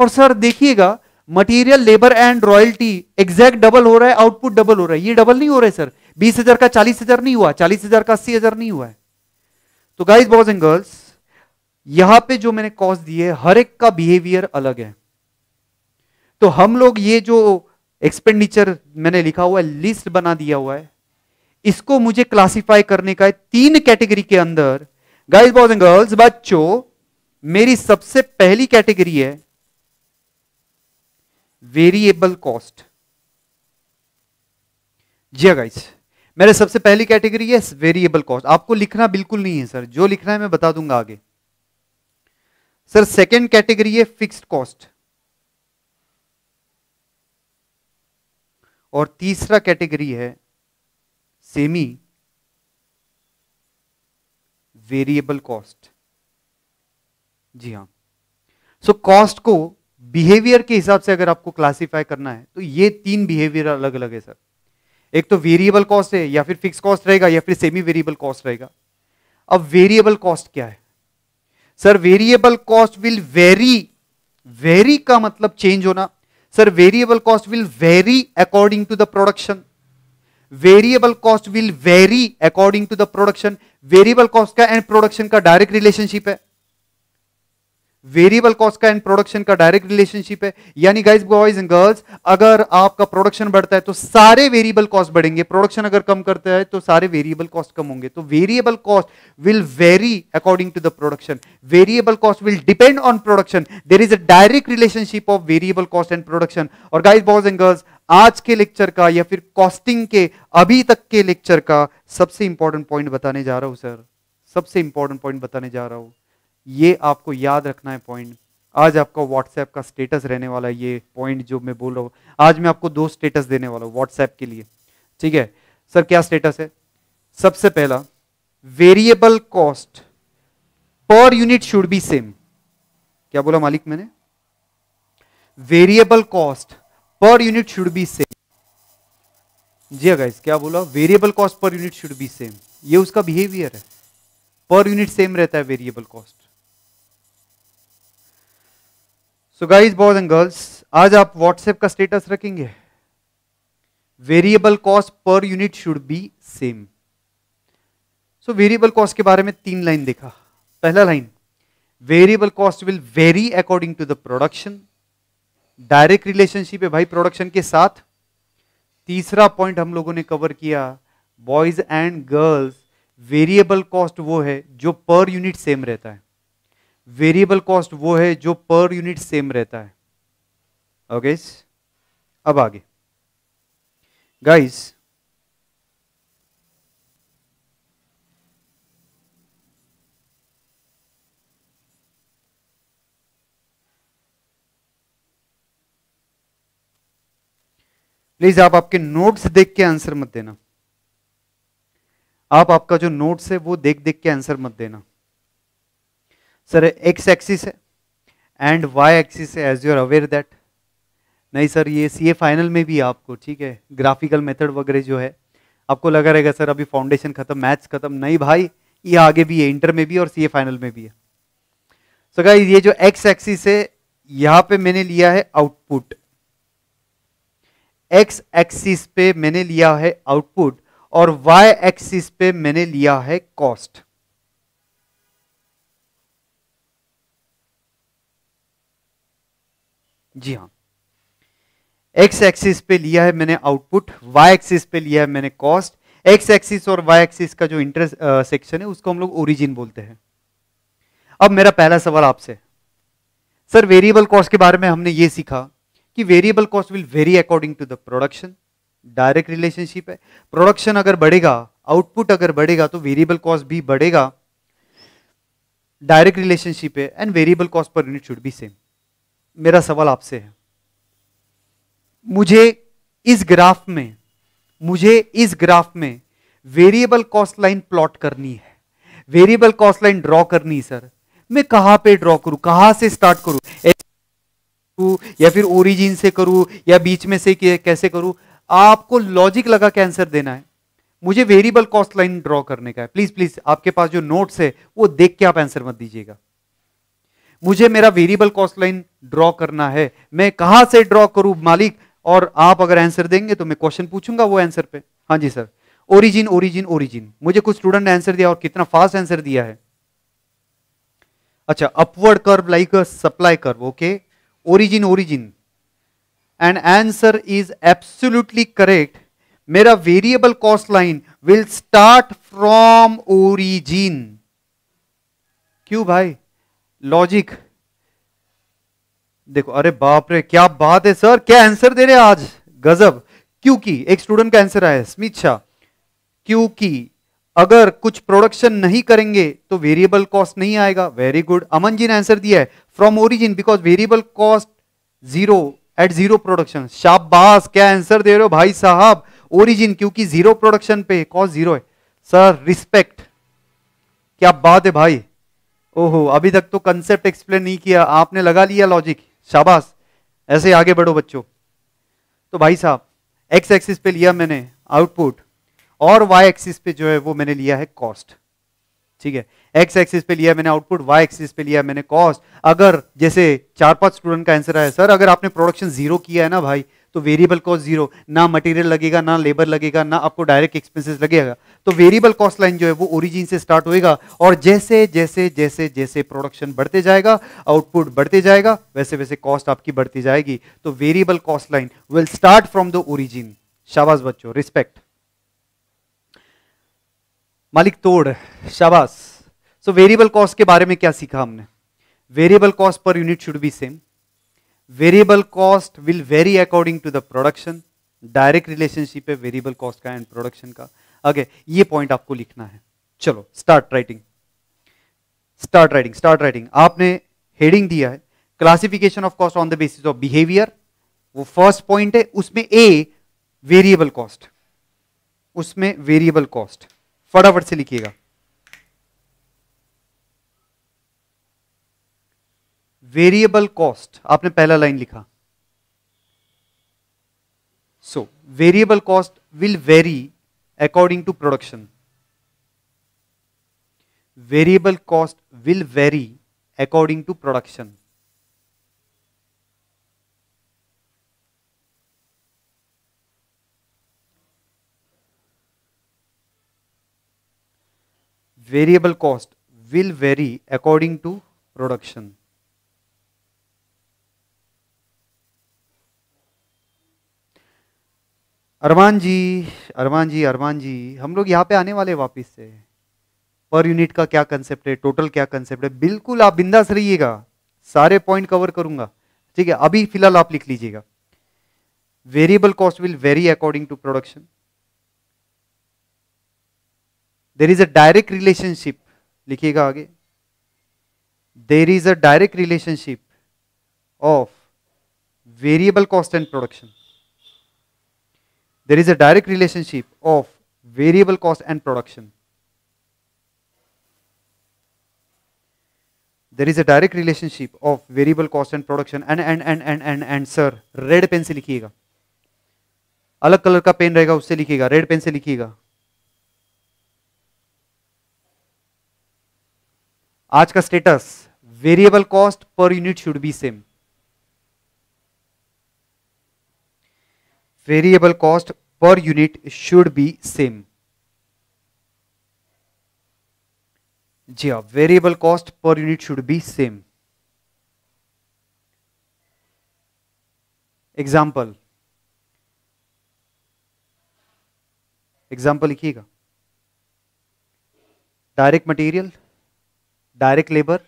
और सर देखिएगा material labour and royalty exact double हो रहा है आउटपुट डबल हो रहा है ये डबल नहीं हो रहा है सर बीस हजार का चालीस हजार नहीं हुआ चालीस हजार का अस्सी हजार नहीं हुआ है तो गाइज बॉयज एंड गर्ल्स यहां पे जो मैंने कॉस्ट दी है हर एक का बिहेवियर अलग है तो हम लोग ये जो एक्सपेंडिचर मैंने लिखा हुआ है लिस्ट बना दिया हुआ है इसको मुझे क्लासीफाई करने का है तीन कैटेगरी के अंदर गाइज बॉयज एंड गर्ल्स बच्चों मेरी सबसे पहली कैटेगरी है वेरिएबल कॉस्ट जी गाइस हाँ मेरे सबसे पहली कैटेगरी है वेरिएबल कॉस्ट आपको लिखना बिल्कुल नहीं है सर जो लिखना है मैं बता दूंगा आगे सर सेकेंड कैटेगरी है फिक्स्ड कॉस्ट और तीसरा कैटेगरी है सेमी वेरिएबल कॉस्ट जी हां सो so, कॉस्ट को बिहेवियर के हिसाब से अगर आपको क्लासीफाई करना है तो ये तीन बिहेवियर अलग अलग है सर एक तो वेरिएबल कॉस्ट है या फिर फिक्स कॉस्ट रहेगा या फिर सेमी वेरिएबल कॉस्ट रहेगा अब वेरिएबल कॉस्ट क्या है sir variable cost will vary vary का मतलब चेंज होना sir variable cost will vary according to the production variable cost will vary according to the production variable cost का and production का direct relationship है variable cost का and production का direct relationship है यानी गाइज बॉयज एंड गर्ल्स अगर आपका production बढ़ता है तो सारे वेरिएबल कॉस्ट बढ़ेंगे प्रोडक्शन अगर कम करता है तो सारे वेरिएबल कॉस्ट कम होंगे तो variable cost will vary according to the production variable cost will depend on production there is a direct relationship of variable cost and production और गाइज बॉयज एंड गर्ल्स आज के लेक्चर का या फिर costing के अभी तक के लेक्चर का सबसे इंपॉर्टेंट पॉइंट बताने जा रहा हूं सर सबसे इंपॉर्टेंट पॉइंट बताने जा रहा हूं ये आपको याद रखना है पॉइंट आज आपका व्हाट्सएप का स्टेटस रहने वाला है ये पॉइंट जो मैं बोल रहा हूँ आज मैं आपको दो स्टेटस देने वाला हूँ व्हाट्सएप के लिए ठीक है सर क्या स्टेटस है सबसे पहला variable cost per unit should be same क्या बोला मालिक मैंने variable cost per unit should be same जी गाइस हाँ क्या बोला variable cost per unit should be same ये उसका बिहेवियर है पर यूनिट सेम रहता है variable cost so guys boys and girls आज आप व्हाट्सएप का स्टेटस रखेंगे variable cost per unit should be same so variable cost के बारे में तीन लाइन देखा पहला line variable cost will vary according to the production direct relationship है भाई प्रोडक्शन के साथ तीसरा पॉइंट हम लोगों ने कवर किया boys and girls variable cost वो है जो पर यूनिट सेम रहता है वेरिएबल कॉस्ट वो है जो पर यूनिट सेम रहता है ओके अब आगे गाइस प्लीज आप आपके नोट्स देख के आंसर मत देना आप आपका जो नोट्स है वो देख देख के आंसर मत देना सर एक्स एक्सिस है एंड वाई एक्सिस है एज यूर अवेयर दैट नहीं सर ये सी फाइनल में भी आपको ठीक है ग्राफिकल मेथड वगैरह जो है आपको लगा रहेगा सर अभी फाउंडेशन खत्म मैथ्स खत्म नहीं भाई ये आगे भी है इंटर में भी और सी फाइनल में भी है सो so ये जो एक्स एक्सिस है यहाँ पे मैंने लिया है आउटपुट एक्स एक्सिस पे मैंने लिया है आउटपुट और वाई एक्सिस पे मैंने लिया है कॉस्ट जी हाँ एक्स एक्सिस पे लिया है मैंने आउटपुट वाई एक्सिस पे लिया है मैंने कॉस्ट एक्स एक्सिस और वाई एक्सिस का जो इंटर सेक्शन है उसको हम लोग ओरिजिन बोलते हैं अब मेरा पहला सवाल आपसे सर वेरिएबल कॉस्ट के बारे में हमने ये सीखा कि variable cost will vary according to the production direct relationship है प्रोडक्शन अगर बढ़ेगा आउटपुट अगर बढ़ेगा तो वेरिएबल कॉस्ट भी बढ़ेगा डायरेक्ट रिलेशनशिप है and variable cost per unit should be same मेरा सवाल आपसे है मुझे इस ग्राफ में मुझे इस ग्राफ में वेरिएबल कॉस्ट लाइन प्लॉट करनी है वेरिएबल कॉस्ट लाइन ड्रॉ करनी है सर मैं कहां पे ड्रॉ करूं कहां से स्टार्ट करू या फिर ओरिजिन से करूं या बीच में से कैसे करूं आपको लॉजिक लगा के आंसर देना है मुझे वेरिएबल कॉस्ट लाइन ड्रॉ करने का है प्लीज प्लीज आपके पास जो नोट्स है वो देख के आप आंसर मत दीजिएगा मुझे मेरा वेरिएबल कॉस्ट लाइन ड्रॉ करना है मैं कहां से ड्रॉ करूं मालिक और आप अगर आंसर देंगे तो मैं क्वेश्चन पूछूंगा वो आंसर पे हाँ जी सर ओरिजिन ओरिजिन ओरिजिन मुझे कुछ स्टूडेंट ने आंसर दिया और कितना फास्ट आंसर दिया है अच्छा upward curve like supply curve okay origin origin and answer is absolutely correct मेरा variable cost line will start from origin क्यों भाई लॉजिक देखो अरे बाप रे क्या बात है सर क्या आंसर दे रहे आज गजब क्योंकि एक स्टूडेंट का आंसर आया स्मित शाह क्योंकि अगर कुछ प्रोडक्शन नहीं करेंगे तो वेरिएबल कॉस्ट नहीं आएगा वेरी गुड अमन जी ने आंसर दिया है from origin because variable cost zero at zero production शाबाश क्या आंसर दे रहे हो भाई साहब ओरिजिन क्योंकि जीरो प्रोडक्शन पे कॉस्ट जीरो है सर रिस्पेक्ट क्या बात है भाई ओहो अभी तक तो कंसेप्ट एक्सप्लेन नहीं किया आपने लगा लिया लॉजिक शाबाश ऐसे आगे बढ़ो बच्चों तो भाई साहब एक्स एक्सिस पे लिया मैंने आउटपुट और वाई एक्सिस पे जो है वो मैंने लिया है कॉस्ट ठीक है एक्स एक्सिस पे लिया मैंने आउटपुट वाई एक्सिस पे लिया मैंने कॉस्ट अगर जैसे चार पांच स्टूडेंट का आंसर आया सर अगर आपने प्रोडक्शन जीरो किया है ना भाई तो वेरिएबल कॉस्ट जीरो ना मटेरियल लगेगा ना लेबर लगेगा ना आपको डायरेक्ट एक्सपेंसेस लगेगा तो वेरिएबल कॉस्ट लाइन जो है वो ओरिजिन से स्टार्ट होएगा और जैसे जैसे जैसे जैसे प्रोडक्शन बढ़ते जाएगा आउटपुट बढ़ते जाएगा वैसे वैसे कॉस्ट आपकी बढ़ती जाएगी तो variable cost line will start from the origin शाबाज बच्चों रिस्पेक्ट मालिक तोड़ शाबाज सो वेरिएबल कॉस्ट के बारे में क्या सीखा हमने variable cost per unit should be same variable cost will vary according to the production direct relationship है वेरिएबल कॉस्ट का एंड प्रोडक्शन का अगे ये पॉइंट आपको लिखना है चलो start writing start writing start writing आपने हेडिंग दिया है classification of cost on the basis of behaviour वो फर्स्ट पॉइंट है उसमें ए वेरिएबल कॉस्ट उसमें वेरिएबल कॉस्ट फटाफट से लिखिएगा वेरिएबल कॉस्ट आपने पहला लाइन लिखा so variable cost will vary according to production variable cost will vary according to production variable cost will vary according to production Arman ji Arman ji Arman ji हम लोग यहाँ पे आने वाले वापस से पर यूनिट का क्या कंसेप्ट है टोटल क्या कंसेप्ट है बिल्कुल आप बिंदास रहिएगा सारे पॉइंट कवर करूंगा ठीक है अभी फिलहाल आप लिख लीजिएगा variable cost will vary according to production there is a direct relationship लिखिएगा आगे there is a direct relationship of variable cost and production there is a direct relationship of variable cost and production. There is a direct relationship of variable cost and production and and and and and and red pen se likhiyega alag color ka pen rahega usse likhiyega red pen se likhiyega aaj ka status variable cost per unit should be same variable cost per unit should be same जी हाँ variable cost per unit should be same example example लिखिएगा direct material direct labour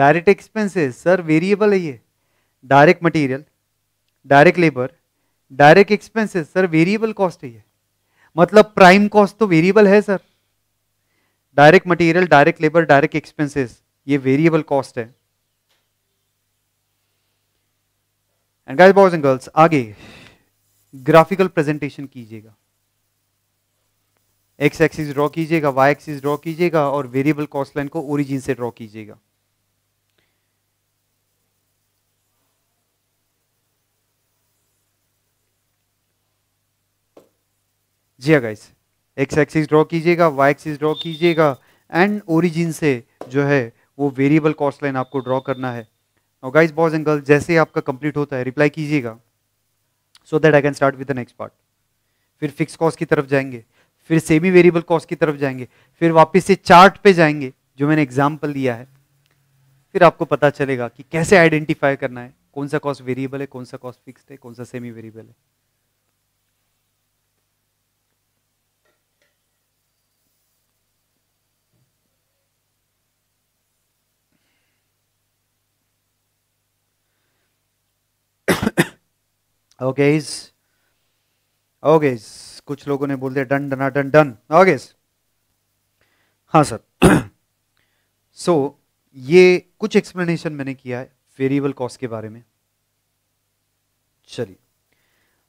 direct expenses sir variable है ये direct material direct labour direct expenses sir variable cost ही है मतलब prime cost तो variable है sir direct material direct labour direct expenses ये variable cost है and guys boys and girls आगे ग्राफिकल प्रेजेंटेशन कीजिएगा एक्स एक्सिस ड्रॉ कीजिएगा वाई एक्सिस ड्रॉ कीजिएगा और वेरिएबल कॉस्ट लाइन को ओरिजिन से ड्रॉ कीजिएगा जी गाइस एक्स एक्सिस ड्रॉ कीजिएगा वाई एक्सिस ड्रॉ कीजिएगा एंड ओरिजिन से जो है वो वेरिएबल कॉस्ट लाइन आपको ड्रॉ करना है और गाइस बॉयज एंड गर्ल्स जैसे आपका कंप्लीट होता है रिप्लाई कीजिएगा so that I can start with the next part फिर फिक्स कॉस्ट की तरफ जाएंगे फिर सेमी वेरिएबल कॉस्ट की तरफ जाएंगे फिर वापस से चार्ट पे जाएंगे जो मैंने एग्जाम्पल दिया है फिर आपको पता चलेगा कि कैसे आइडेंटिफाई करना है कौन सा कॉस्ट वेरिएबल है कौन सा कॉस्ट फिक्स है कौन सा सेमी वेरिएबल है ओगेज ओके कुछ लोगों ने बोल दिया डन डना डन डन ओगेज हाँ सर सो so, ये कुछ एक्सप्लेनेशन मैंने किया है वेरिएबल कॉस्ट के बारे में चलिए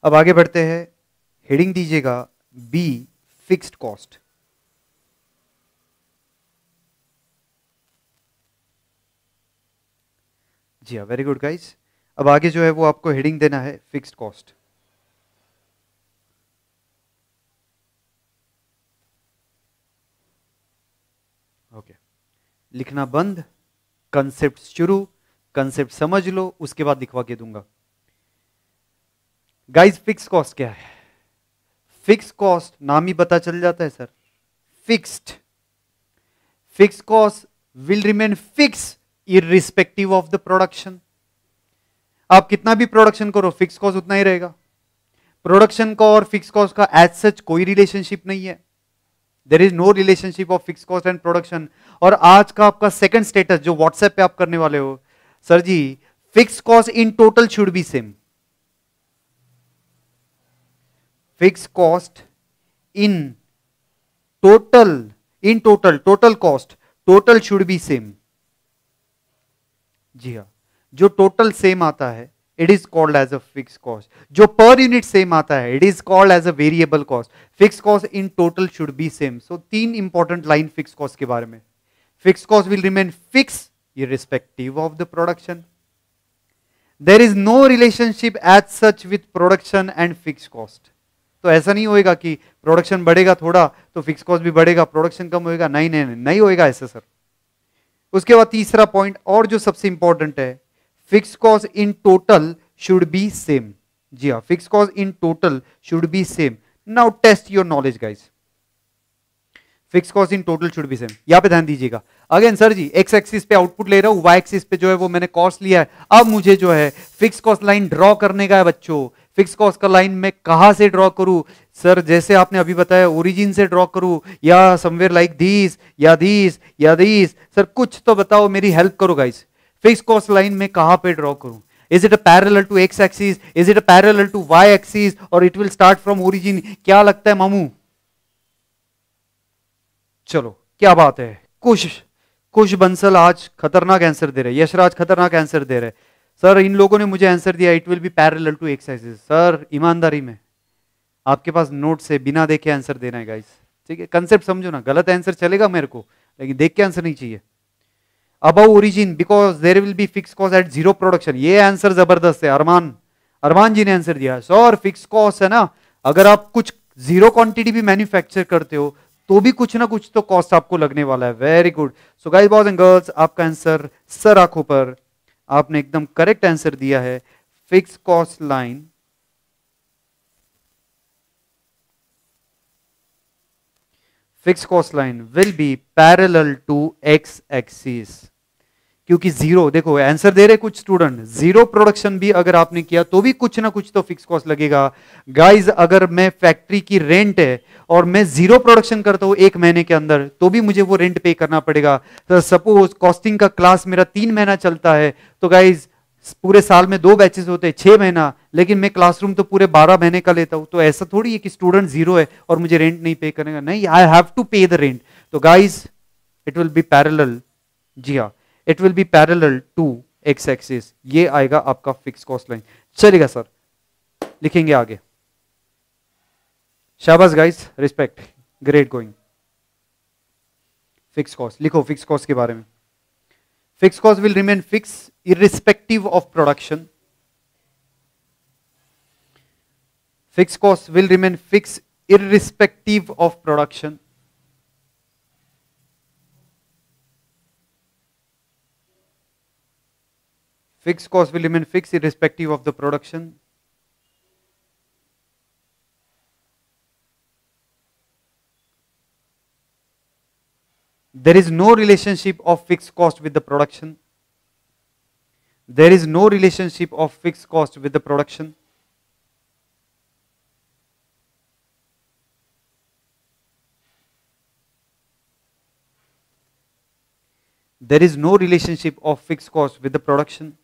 अब आगे बढ़ते हैं हेडिंग दीजिएगा बी फिक्स्ड कॉस्ट जी हाँ वेरी गुड गाइस अब आगे जो है वो आपको हेडिंग देना है फिक्स्ड कॉस्ट ओके लिखना बंद कंसेप्ट शुरू कंसेप्ट समझ लो उसके बाद लिखवा के दूंगा गाइस फिक्स कॉस्ट क्या है फिक्स कॉस्ट नाम ही पता चल जाता है sir fixed fix cost will remain fix respective of the production आप कितना भी प्रोडक्शन करो फिक्स कॉस्ट उतना ही रहेगा प्रोडक्शन का और फिक्स कॉस्ट का एज सच कोई रिलेशनशिप नहीं है there is no relationship of fix cost and production और आज का आपका सेकंड स्टेटस जो व्हाट्सएप पे आप करने वाले हो सर जी fix cost in total should be same fix cost in total in total total cost total should be same जी हाँ जो टोटल सेम आता है it is called as a fix cost जो पर यूनिट सेम आता है it is called as a variable cost fix cost in total should be same so तीन important line fix cost के बारे में fix cost will remain fix irrespective of the production there is no relationship as such with production and fix cost तो ऐसा नहीं होएगा कि production बढ़ेगा थोड़ा तो फिक्स कॉस्ट भी बढ़ेगा प्रोडक्शन कम होएगा नहीं नहीं नहीं नहीं होएगा ऐसा सर उसके बाद तीसरा पॉइंट और जो सबसे इंपॉर्टेंट है fix cost in total should be same जी हाँ fix cost in total should be same now test your knowledge guys fix cost in total should be same यहाँ पे ध्यान दीजिएगा अगेन सर जी एक्स एक्सिस पे output ले रहा हूँ वाई एक्सिस पे जो है वो मैंने कॉस्ट लिया है अब मुझे जो है फिक्स कॉस्ट लाइन ड्रॉ करने का है बच्चों फिक्स कॉस्ट का लाइन मैं कहा से ड्रॉ करूँ सर जैसे आपने अभी बताया ओरिजिन से ड्रॉ करूँ या समवेयर लाइक धीस या धीस या धीस सर कुछ तो बताओ मेरी हेल्प करो गाइस फिक्स कॉस्ट लाइन में कहां पे ड्रॉ करूं is it a parallel to X axis is it a parallel to Y axis और it will start from origin क्या लगता है मामू चलो क्या बात है कुश कुश बंसल आज खतरनाक आंसर दे रहे यशराज खतरनाक आंसर दे रहे सर इन लोगों ने मुझे आंसर दिया it will be parallel to X axis sir ईमानदारी में आपके पास नोट से बिना देखे आंसर देना है गाइस ठीक है कंसेप्ट समझो ना गलत आंसर चलेगा मेरे को लेकिन देख के आंसर नहीं चाहिए above origin because there will be fix cost at zero production ये आंसर जबरदस्त है अरमान अरमान जी ने आंसर दिया सो फिक्स कॉस्ट है ना अगर आप कुछ जीरो क्वांटिटी भी मैन्युफैक्चर करते हो तो भी कुछ ना कुछ तो कॉस्ट आपको लगने वाला है very good so guys boys and girls आपका आंसर सर आंखों पर आपने एकदम करेक्ट आंसर दिया है fix cost line fix cost line will be parallel to X axis क्योंकि जीरो देखो आंसर दे रहे कुछ स्टूडेंट जीरो प्रोडक्शन भी अगर आपने किया तो भी कुछ ना कुछ तो फिक्स कॉस्ट लगेगा गाइस अगर मैं फैक्ट्री की रेंट है और मैं जीरो प्रोडक्शन करता हूं एक महीने के अंदर तो भी मुझे वो रेंट पे करना पड़ेगा तो सपोज कॉस्टिंग का क्लास मेरा तीन महीना चलता है तो गाइज पूरे साल में दो बैचेस होते हैं छह महीना लेकिन मैं क्लासरूम तो पूरे बारह महीने का लेता हूं तो ऐसा थोड़ी है कि स्टूडेंट जीरो है और मुझे रेंट नहीं पे करेगा नहीं I have to pay the rent तो guys it will be parallel जी हाँ it will be parallel to X axis ये आएगा आपका फिक्स कॉस्ट लाइन चलेगा सर लिखेंगे आगे शाबाश guys respect great going fix cost लिखो फिक्स कॉस्ट के बारे में Fixed cost will remain fixed irrespective of production. Fixed cost will remain fixed irrespective of production. Fixed cost will remain fixed irrespective of the production. There is no relationship of fixed cost with the production. There is no relationship of fixed cost with the production. There is no relationship of fixed cost with the production.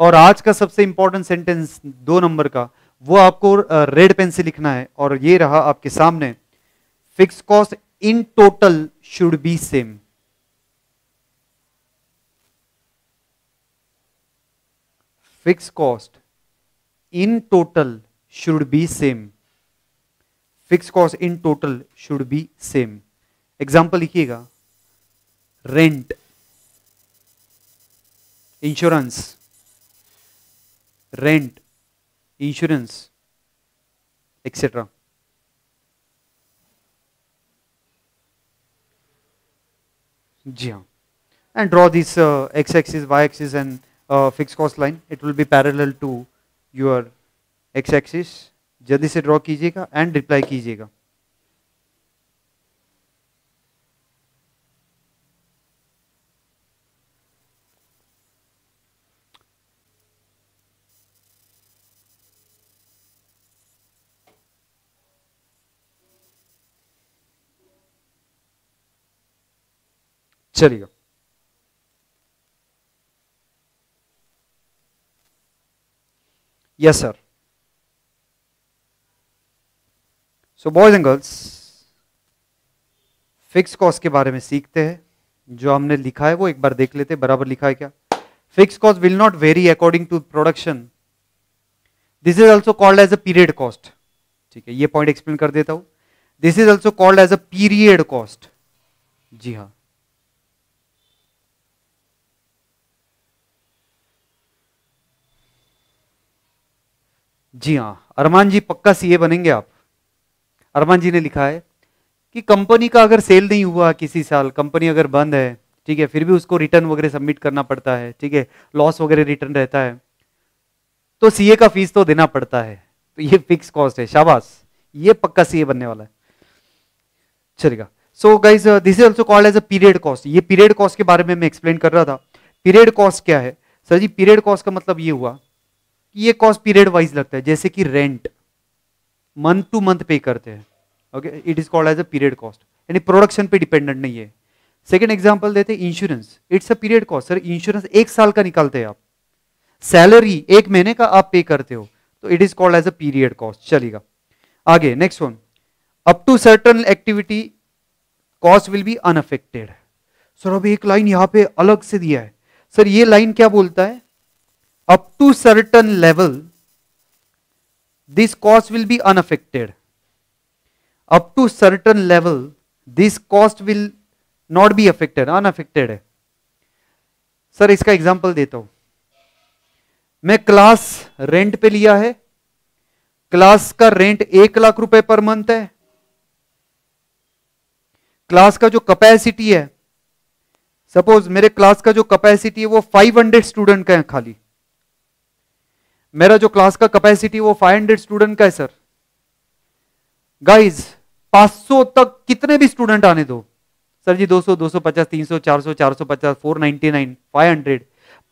और आज का सबसे important sentence दो number का वो आपको red pen से लिखना है और ये रहा आपके सामने fix cost in total should be same. Fixed cost in total should be same. Fixed cost in total should be same. Example लिखिएगा rent, insurance, rent, insurance, etc. जी हाँ and draw this X axis Y axis and fix cost line it will be parallel to your X axis जल्दी से draw कीजिएगा and reply कीजिएगा चलिए yes sir so boys and girls fix cost के बारे में सीखते हैं जो हमने लिखा है वो एक बार देख लेते बराबर लिखा है क्या fix cost will not vary according to production this is also called as a period cost ठीक है ये पॉइंट एक्सप्लेन कर देता हूं this is also called as a period cost जी हाँ जी हाँ अरमान जी पक्का सीए बनेंगे आप अरमान जी ने लिखा है कि कंपनी का अगर सेल नहीं हुआ किसी साल कंपनी अगर बंद है ठीक है फिर भी उसको रिटर्न वगैरह सबमिट करना पड़ता है ठीक है लॉस वगैरह रिटर्न रहता है तो सीए का फीस तो देना पड़ता है तो ये फिक्स कॉस्ट है शाबाश ये पक्का सीए बनने वाला है चलेगा so guys this is also called as a period cost ये पीरियड कॉस्ट के बारे में मैं एक्सप्लेन कर रहा था पीरियड कॉस्ट क्या है सर जी पीरियड कॉस्ट का मतलब ये हुआ कि ये कॉस्ट पीरियड वाइज लगता है जैसे कि rent month two month pay करते हैं okay it is called as a period cost यानी प्रोडक्शन पे डिपेंडेंट नहीं है सेकेंड एग्जाम्पल देते हैं insurance it's a period cost sir insurance एक साल का निकालते हैं आप सैलरी एक महीने का आप पे करते हो तो it is called as a period cost चलेगा आगे next one up to certain activity cost will be unaffected sir अब एक लाइन यहां पे अलग से दिया है सर ये लाइन क्या बोलता है up to certain level this cost will be unaffected up to certain level this cost will not be affected unaffected है सर इसका एग्जांपल देता हूं मैं क्लास रेंट पे लिया है क्लास का रेंट एक लाख रुपए पर मंथ है क्लास का जो कैपेसिटी है सपोज मेरे क्लास का जो कैपेसिटी है वो 500 स्टूडेंट का है खाली मेरा जो क्लास का कैपेसिटी वो 500 स्टूडेंट का है सर गाइज 500 तक कितने भी स्टूडेंट आने दो सर जी 200, 250, 300, 400, 450, 499, 500,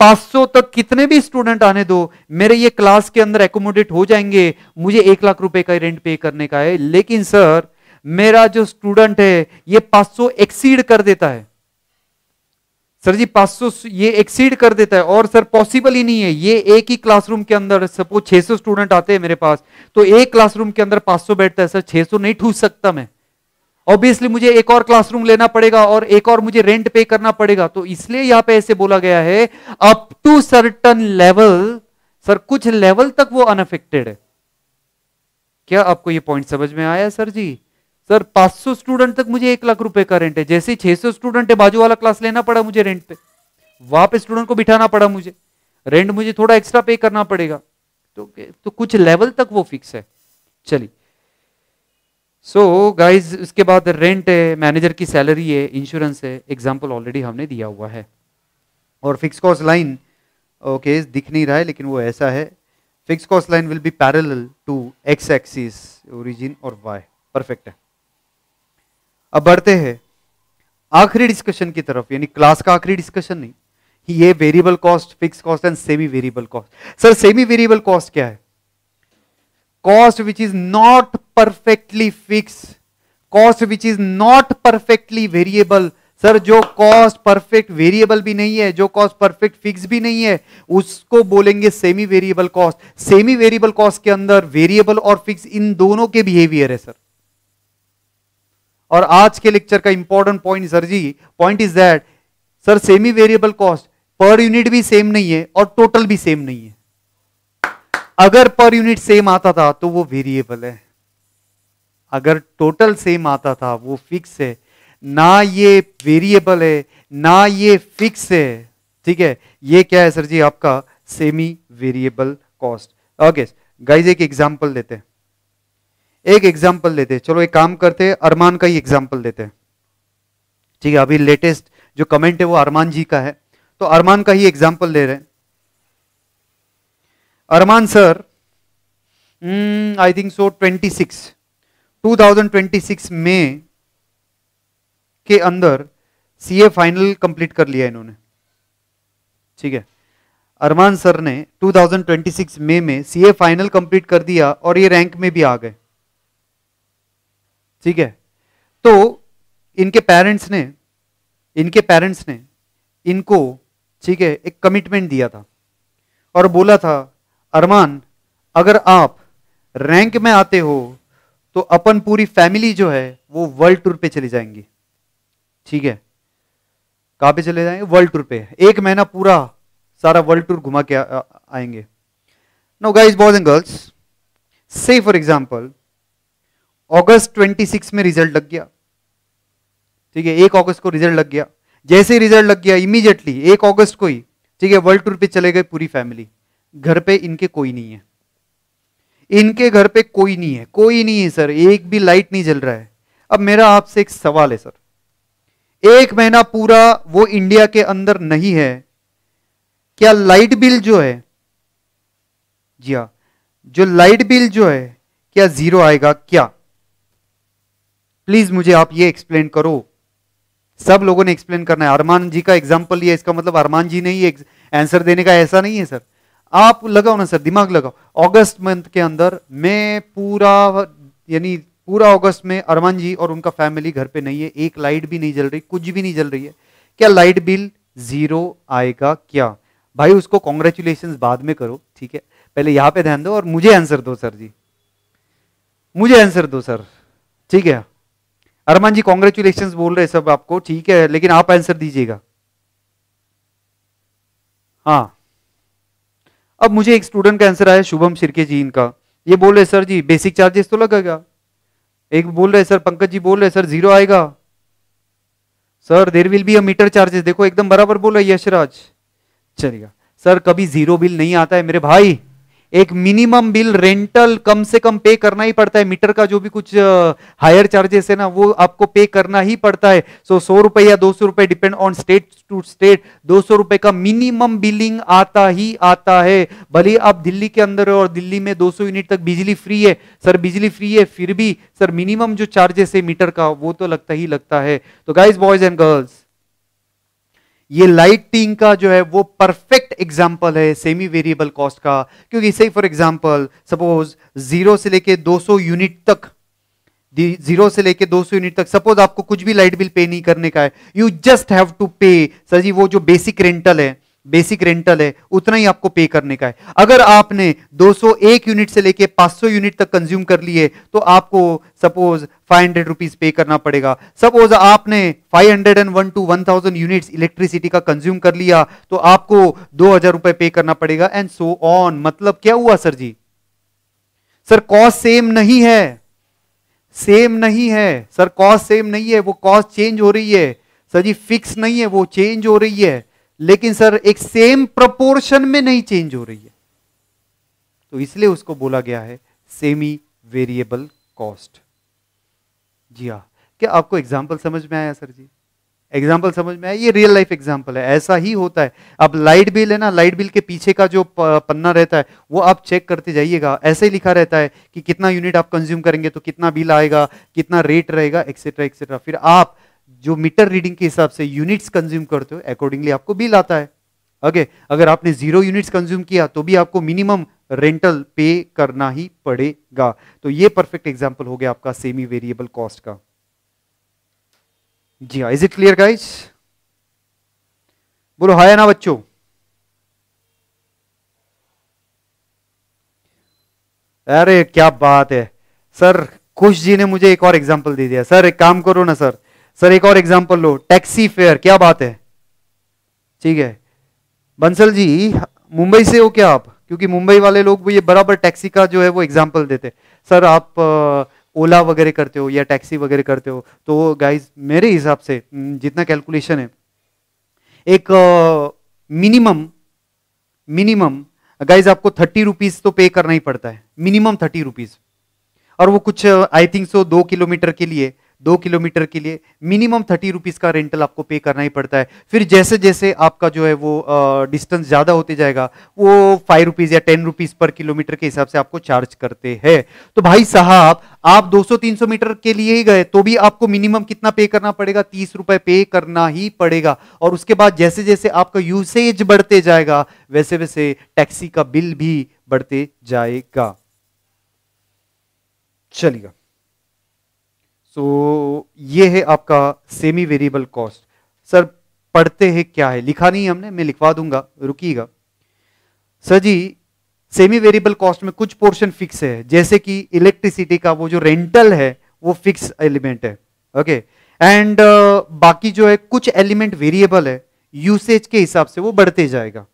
500 तक कितने भी स्टूडेंट आने दो मेरे ये क्लास के अंदर एकोमोडेट हो जाएंगे मुझे एक लाख रुपए का रेंट पे करने का है लेकिन सर मेरा जो स्टूडेंट है ये 500 एक्सीड कर देता है सर जी पांच सौ ये एक्सीड कर देता है और सर पॉसिबल ही नहीं है ये एक ही क्लासरूम के अंदर सपोज सौ स्टूडेंट आते हैं मेरे पास तो एक क्लासरूम के अंदर पांच सौ बैठता है सर सौ नहीं ठूस सकता मैं ऑब्वियसली मुझे एक और क्लासरूम लेना पड़ेगा और एक और मुझे रेंट पे करना पड़ेगा तो इसलिए यहां पे ऐसे बोला गया है up to certain level sir कुछ लेवल तक वो अनफेक्टेड है क्या आपको ये पॉइंट समझ में आया सर जी सर 500 स्टूडेंट तक मुझे एक लाख रुपए का रेंट है जैसे 600 स्टूडेंट है बाजू वाला क्लास लेना पड़ा मुझे रेंट पे वहां पर स्टूडेंट को बिठाना पड़ा मुझे रेंट मुझे थोड़ा एक्स्ट्रा पे करना पड़ेगा तो तो कुछ लेवल तक वो फिक्स है चलिए सो गाइज उसके बाद रेंट है मैनेजर की सैलरी है इंश्योरेंस है एग्जाम्पल ऑलरेडी हमने दिया हुआ है और फिक्स कॉस्ट लाइन ओके दिख नहीं रहा है लेकिन वो ऐसा है fix cost line will be parallel to X axis origin और वाई परफेक्ट है अब बढ़ते हैं आखिरी डिस्कशन की तरफ यानी क्लास का आखिरी डिस्कशन नहीं ये variable cost fix cost and semi variable cost sir semi variable cost क्या है cost which is not perfectly fix cost which is not perfectly variable sir जो कॉस्ट परफेक्ट वेरिएबल भी नहीं है जो कॉस्ट परफेक्ट फिक्स भी नहीं है उसको बोलेंगे semi variable cost semi variable cost के अंदर वेरिएबल और फिक्स इन दोनों के बिहेवियर है सर और आज के लेक्चर का important point sir ji point is that sir semi variable cost per unit भी सेम नहीं है और टोटल भी सेम नहीं है अगर पर यूनिट सेम आता था तो वो वेरिएबल है अगर टोटल सेम आता था वो फिक्स है ना ये वेरिएबल है ना ये फिक्स है ठीक है ये क्या है सर जी आपका semi variable cost okay guys एक एग्जाम्पल देते हैं एक एग्जाम्पल देते चलो एक काम करते अरमान का ही एग्जाम्पल देते ठीक है अभी लेटेस्ट जो कमेंट है वो अरमान जी का है तो अरमान का ही एग्जाम्पल दे रहे अरमान सर आई थिंक सो 26 2026 में के अंदर सीए फाइनल कंप्लीट कर लिया इन्होंने ठीक है अरमान सर ने 2026 मई में सीए फाइनल कंप्लीट कर दिया और ये रैंक में भी आ गए ठीक है तो इनके पेरेंट्स ने इनके पेरेंट्स ने इनको ठीक है एक कमिटमेंट दिया था और बोला था अरमान अगर आप रैंक में आते हो तो अपन पूरी फैमिली जो है वो वर्ल्ड टूर पे चली जाएंगी ठीक है कहाँ पे चले जाएंगे वर्ल्ड टूर पे एक महीना पूरा सारा वर्ल्ड टूर घुमा के आ, आ, आएंगे no guys boys and girls से फॉर एग्जाम्पल अगस्त 26 में रिजल्ट लग गया ठीक है एक अगस्त को रिजल्ट लग गया जैसे ही रिजल्ट लग गया इमीजिएटली एक अगस्त को ही ठीक है वर्ल्ड टूर पे चले गए पूरी फैमिली घर पे इनके कोई नहीं है इनके घर पे कोई नहीं है कोई नहीं है सर एक भी लाइट नहीं जल रहा है अब मेरा आपसे एक सवाल है सर एक महीना पूरा वो इंडिया के अंदर नहीं है क्या लाइट बिल जो है जी हाँ जो लाइट बिल जो है क्या जीरो आएगा क्या प्लीज मुझे आप ये एक्सप्लेन करो सब लोगों ने एक्सप्लेन करना है अरमान जी का एग्जाम्पल लिया इसका मतलब अरमान जी ने ही आंसर देने का ऐसा नहीं है सर आप लगाओ ना सर दिमाग लगाओ अगस्त मंथ के अंदर मैं पूरा यानी पूरा अगस्त में अरमान जी और उनका फैमिली घर पे नहीं है एक लाइट भी नहीं जल रही कुछ भी नहीं जल रही है क्या लाइट बिल जीरो आएगा क्या भाई उसको कॉन्ग्रेचुलेशन बाद में करो ठीक है पहले यहाँ पे ध्यान दो और मुझे आंसर दो सर जी मुझे आंसर दो सर ठीक है अरमान जी कॉन्ग्रेचुलेशन बोल रहे सब आपको ठीक है लेकिन आप आंसर दीजिएगा हाँ अब मुझे एक स्टूडेंट का आंसर आया शुभम शिरके जी इनका ये बोल रहे सर जी बेसिक चार्जेस तो लगेगा एक बोल रहे सर पंकज जी बोल रहे सर जीरो आएगा sir there will be a meter charges देखो एकदम बराबर बोला यशराज चलेगा सर कभी जीरो बिल नहीं आता है मेरे भाई एक मिनिमम बिल रेंटल कम से कम पे करना ही पड़ता है मीटर का जो भी कुछ हायर चार्जेस है ना वो आपको पे करना ही पड़ता है सो सौ रुपए या दो सौ रुपए depend on state to state दो सौ रुपए का मिनिमम बिलिंग आता ही आता है भले आप दिल्ली के अंदर हो और दिल्ली में दो सौ यूनिट तक बिजली फ्री है सर बिजली फ्री है फिर भी सर मिनिमम जो चार्जेस है मीटर का वो तो लगता ही लगता है तो गाइज बॉयज एंड गर्ल्स ये लाइटिंग का जो है वो परफेक्ट एग्जाम्पल है सेमी वेरिएबल कॉस्ट का क्योंकि सही फॉर एग्जाम्पल सपोज जीरो से लेके 200 यूनिट तक जीरो से लेके 200 यूनिट तक सपोज आपको कुछ भी लाइट बिल पे नहीं करने का है you just have to pay sir जी वो जो बेसिक रेंटल है बेसिक रेंटल है उतना ही आपको पे करने का है अगर आपने 201 यूनिट से लेके 500 यूनिट तक कंज्यूम कर लिए तो आपको सपोज फाइव हंड्रेड रुपीज पे करना पड़ेगा सपोज आपने five hundred and one two one thousand units electricity का कंज्यूम कर लिया तो आपको दो हजार रुपए पे करना पड़ेगा एंड सो ऑन मतलब क्या हुआ सर जी सर कॉस्ट सेम नहीं है सेम नहीं है सर कॉस्ट सेम नहीं है वो कॉस्ट चेंज हो रही है सर जी फिक्स नहीं है वो चेंज हो रही है लेकिन सर एक सेम प्रपोर्शन में नहीं चेंज हो रही है तो इसलिए उसको बोला गया है सेमी वेरिएबल कॉस्ट जी हाँ क्या आपको एग्जाम्पल समझ में आया सर जी एग्जाम्पल समझ में आया ये रियल लाइफ एग्जाम्पल है ऐसा ही होता है अब लाइट बिल है ना लाइट बिल के पीछे का जो पन्ना रहता है वो आप चेक करते जाइएगा ऐसे ही लिखा रहता है कि कितना यूनिट आप कंज्यूम करेंगे तो कितना बिल आएगा कितना रेट रहेगा एक्सेट्रा एक्सेट्रा फिर आप जो मीटर रीडिंग के हिसाब से यूनिट्स कंज्यूम करते हो अकॉर्डिंगली आपको बिल आता है ओके अगर आपने जीरो यूनिट्स कंज्यूम किया तो भी आपको मिनिमम रेंटल पे करना ही पड़ेगा तो ये परफेक्ट एग्जांपल हो गया आपका सेमी वेरिएबल कॉस्ट का जी हाँ इज इट क्लियर गाइज बोलो हाय ना बच्चों अरे क्या बात है सर खुश जी ने मुझे एक और एग्जांपल दे दिया सर एक काम करो ना सर सर एक और एग्जाम्पल लो टैक्सी फेयर क्या बात है ठीक है बंसल जी मुंबई से हो क्या आप क्योंकि मुंबई वाले लोग ये बराबर टैक्सी का जो है वो एग्जाम्पल देते सर आप ओला वगैरह करते हो या टैक्सी वगैरह करते हो तो गाइज मेरे हिसाब से हम्म, जितना कैलकुलेशन है एक मिनिमम मिनिमम गाइज आपको थर्टी रुपीज तो पे करना ही पड़ता है मिनिमम थर्टी रुपीज और वो कुछ आई थिंक सो दो किलोमीटर के लिए दो किलोमीटर के लिए मिनिमम थर्टी रुपीज़ का रेंटल आपको पे करना ही पड़ता है फिर जैसे जैसे आपका जो है वो डिस्टेंस ज़्यादा होते जाएगा वो फाइव रुपीज़ या टेन रुपीज़ पर किलोमीटर के हिसाब से आपको चार्ज करते हैं तो भाई साहब आप 200-300 मीटर के लिए ही गए तो भी आपको मिनिमम कितना पे करना पड़ेगा तीस रुपए पे करना ही पड़ेगा और उसके बाद जैसे जैसे आपका यूसेज बढ़ते जाएगा वैसे वैसे टैक्सी का बिल भी बढ़ते जाएगा चलिएगा सो so, ये है आपका सेमी वेरिएबल कॉस्ट सर पढ़ते हैं क्या है लिखा नहीं हमने मैं लिखवा दूंगा रुकिएगा सर जी सेमी वेरिएबल कॉस्ट में कुछ पोर्शन फिक्स है जैसे कि इलेक्ट्रिसिटी का वो जो रेंटल है वो फिक्स एलिमेंट है ओके okay? एंड uh, बाकी जो है कुछ एलिमेंट वेरिएबल है यूसेज के हिसाब से वो बढ़ते जाएगा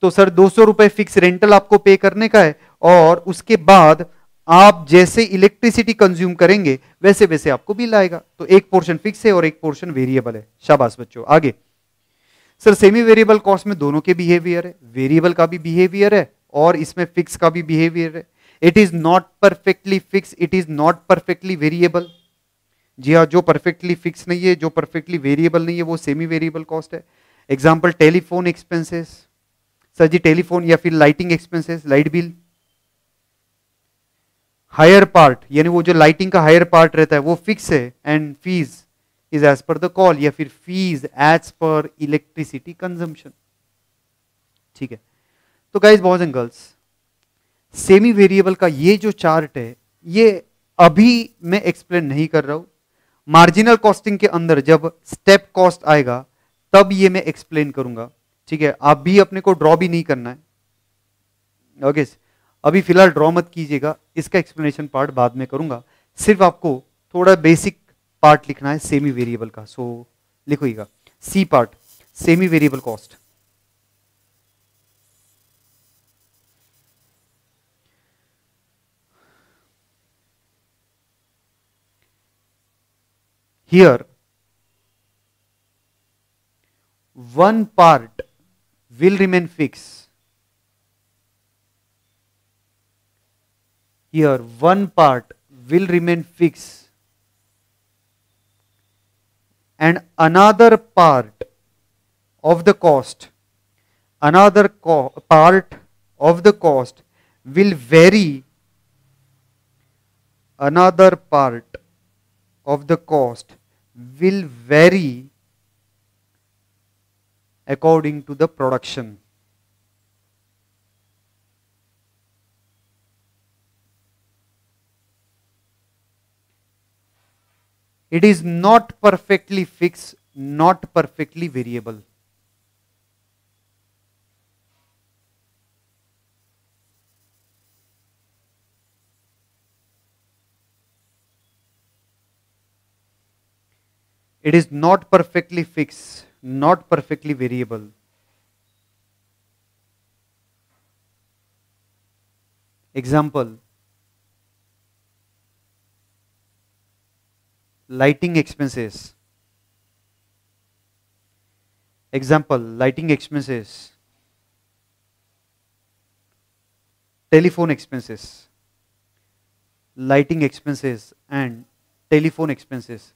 तो सर दो सौ फिक्स रेंटल आपको पे करने का है और उसके बाद आप जैसे इलेक्ट्रिसिटी कंज्यूम करेंगे वैसे वैसे आपको बिल आएगा तो एक पोर्शन फिक्स है और एक पोर्शन वेरिएबल है शाबाश बच्चों आगे सर सेमी वेरिएबल कॉस्ट में दोनों के बिहेवियर है वेरिएबल का भी बिहेवियर है और इसमें फिक्स का भी बिहेवियर है it is not perfectly fix it is not perfectly variable जी हाँ जो परफेक्टली फिक्स नहीं है जो परफेक्टली वेरिएबल नहीं है वो सेमी वेरिएबल कॉस्ट है एग्जाम्पल टेलीफोन एक्सपेंसेस सर जी टेलीफोन या फिर lighting expenses light bill higher part यानी वो जो लाइटिंग का हायर पार्ट रहता है वो फिक्स है and fees is as per the call या फिर fees as per electricity consumption ठीक है तो guys boys and girls semi variable का ये जो चार्ट है ये अभी मैं एक्सप्लेन नहीं कर रहा हूं मार्जिनल कॉस्टिंग के अंदर जब स्टेप कॉस्ट आएगा तब ये मैं एक्सप्लेन करूंगा ठीक है आप भी अपने को ड्रॉ भी नहीं करना है ओके okay, अभी फिलहाल ड्रॉ मत कीजिएगा इसका एक्सप्लेनेशन पार्ट बाद में करूंगा सिर्फ आपको थोड़ा बेसिक पार्ट लिखना है सेमी वेरिएबल का सो so, लिखोगा C part semi variable cost here one part will remain fix here one part will remain fixed and another part of the cost another co part of the cost will vary another part of the cost will vary according to the production It is not perfectly fixed, not perfectly variable. It is not perfectly fixed, not perfectly variable. Example lighting expenses. Example, lighting expenses, telephone expenses, lighting expenses and telephone expenses.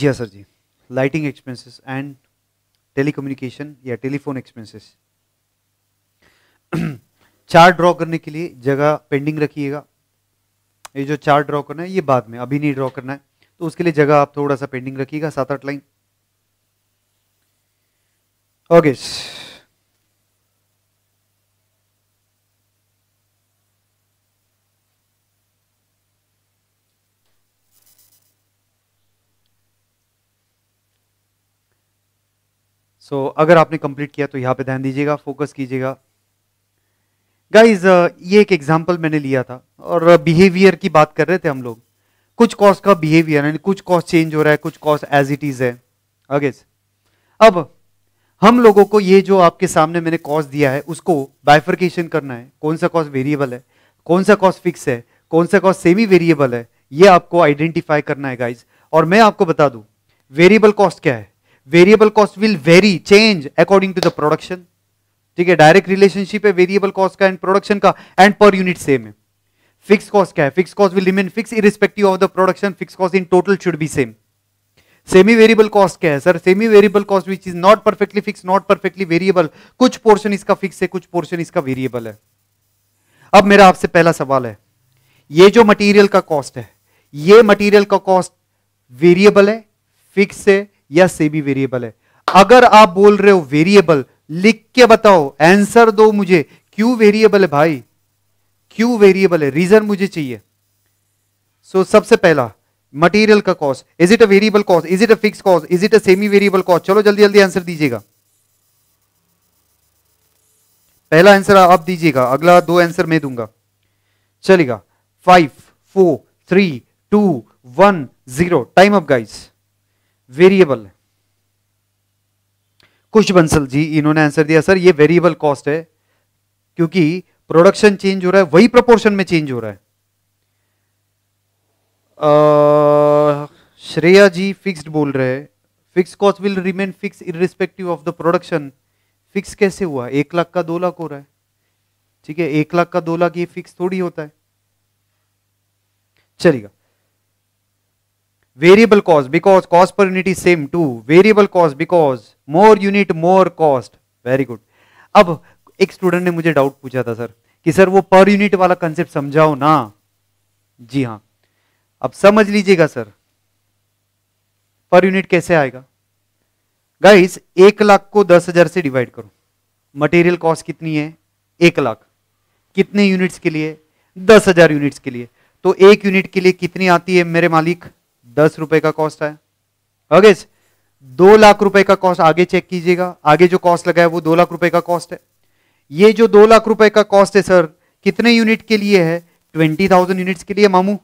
जी हाँ sir ji lighting expenses and telecommunication या telephone expenses chart draw करने के लिए जगह pending रखिएगा ये जो चार्ट ड्रॉ करना है ये बाद में अभी नहीं ड्रॉ करना है तो उसके लिए जगह आप थोड़ा सा पेंडिंग रखिएगा सात आठ लाइन ओके सो so, अगर आपने कंप्लीट किया तो यहाँ पे ध्यान दीजिएगा फोकस कीजिएगा गाइज uh, ये एक एग्जाम्पल मैंने लिया था और बिहेवियर uh, की बात कर रहे थे हम लोग कुछ कॉस्ट का बिहेवियर यानी कुछ कॉस्ट चेंज हो रहा है कुछ कॉस्ट एज इट इज है अगेज हाँ, अब हम लोगों को ये जो आपके सामने मैंने कॉस्ट दिया है उसको बाइफर्केशन करना है कौन सा कॉस्ट वेरिएबल है कौन सा कॉस्ट फिक्स है कौन सा कॉस्ट सेमी वेरिएबल है ये आपको आइडेंटिफाई करना है गाइज और मैं आपको बता दूं वेरिएबल कॉस्ट क्या है variable cost will very change according to the production ठीक है डायरेक्ट रिलेशनशिप है वेरिएबल कॉस्ट का एंड प्रोडक्शन का एंड पर यूनिट सेम है फिक्स कॉस्ट क्या है fix cost will remain fix irrespective of the production fix cost in total should be same semi variable cost क्या है sir semi variable cost which is not perfectly fix not perfectly variable कुछ portion इसका fix है कुछ portion इसका variable है अब मेरा आपसे पहला सवाल है ये जो मटेरियल का कॉस्ट है ये मटेरियल का कॉस्ट वेरिएबल है फिक्स है या सेमी वेरिएबल है अगर आप बोल रहे हो वेरिएबल लिख के बताओ आंसर दो मुझे क्यू वेरिएबल है भाई क्यू वेरिएबल है रीजन मुझे चाहिए सो so, सबसे पहला मटेरियल का cost is it a variable cost is it a fix cost is it a semi variable cost चलो जल्दी जल्दी आंसर दीजिएगा पहला आंसर आप दीजिएगा अगला दो आंसर मैं दूंगा चलेगा five four three two one zero time up guys variable है कुश बंसल जी इन्होंने आंसर दिया सर ये वेरिएबल कॉस्ट है क्योंकि प्रोडक्शन चेंज हो रहा है वही प्रपोर्शन में चेंज हो रहा है आ, श्रेया जी फिक्स्ड बोल रहे हैं fix cost will remain fix irrespective of the production fix कैसे हुआ एक लाख का दो लाख हो रहा है ठीक है एक लाख का दो लाख ये फिक्स थोड़ी होता है चलेगा variable cost because cost per unit is same to variable cost because more unit more cost very good अब एक स्टूडेंट ने मुझे डाउट पूछा था सर कि सर वो पर यूनिट वाला कंसेप्ट समझाओ ना जी हाँ अब समझ लीजिएगा सर पर यूनिट कैसे आएगा गाइस एक लाख को दस हजार से डिवाइड करो मटेरियल कॉस्ट कितनी है एक लाख कितने यूनिट्स के लिए दस हजार यूनिट्स के लिए तो एक यूनिट के लिए कितनी आती है मेरे मालिक दस रुपए का कॉस्ट है ओके दो लाख रुपए का कॉस्ट आगे चेक कीजिएगा आगे जो कॉस्ट लगा है वो दो लाख रुपए का कॉस्ट है ये जो दो लाख रुपए का कॉस्ट है सर कितने यूनिट के लिए है ट्वेंटी थाउजेंड यूनिट्स के लिए मामू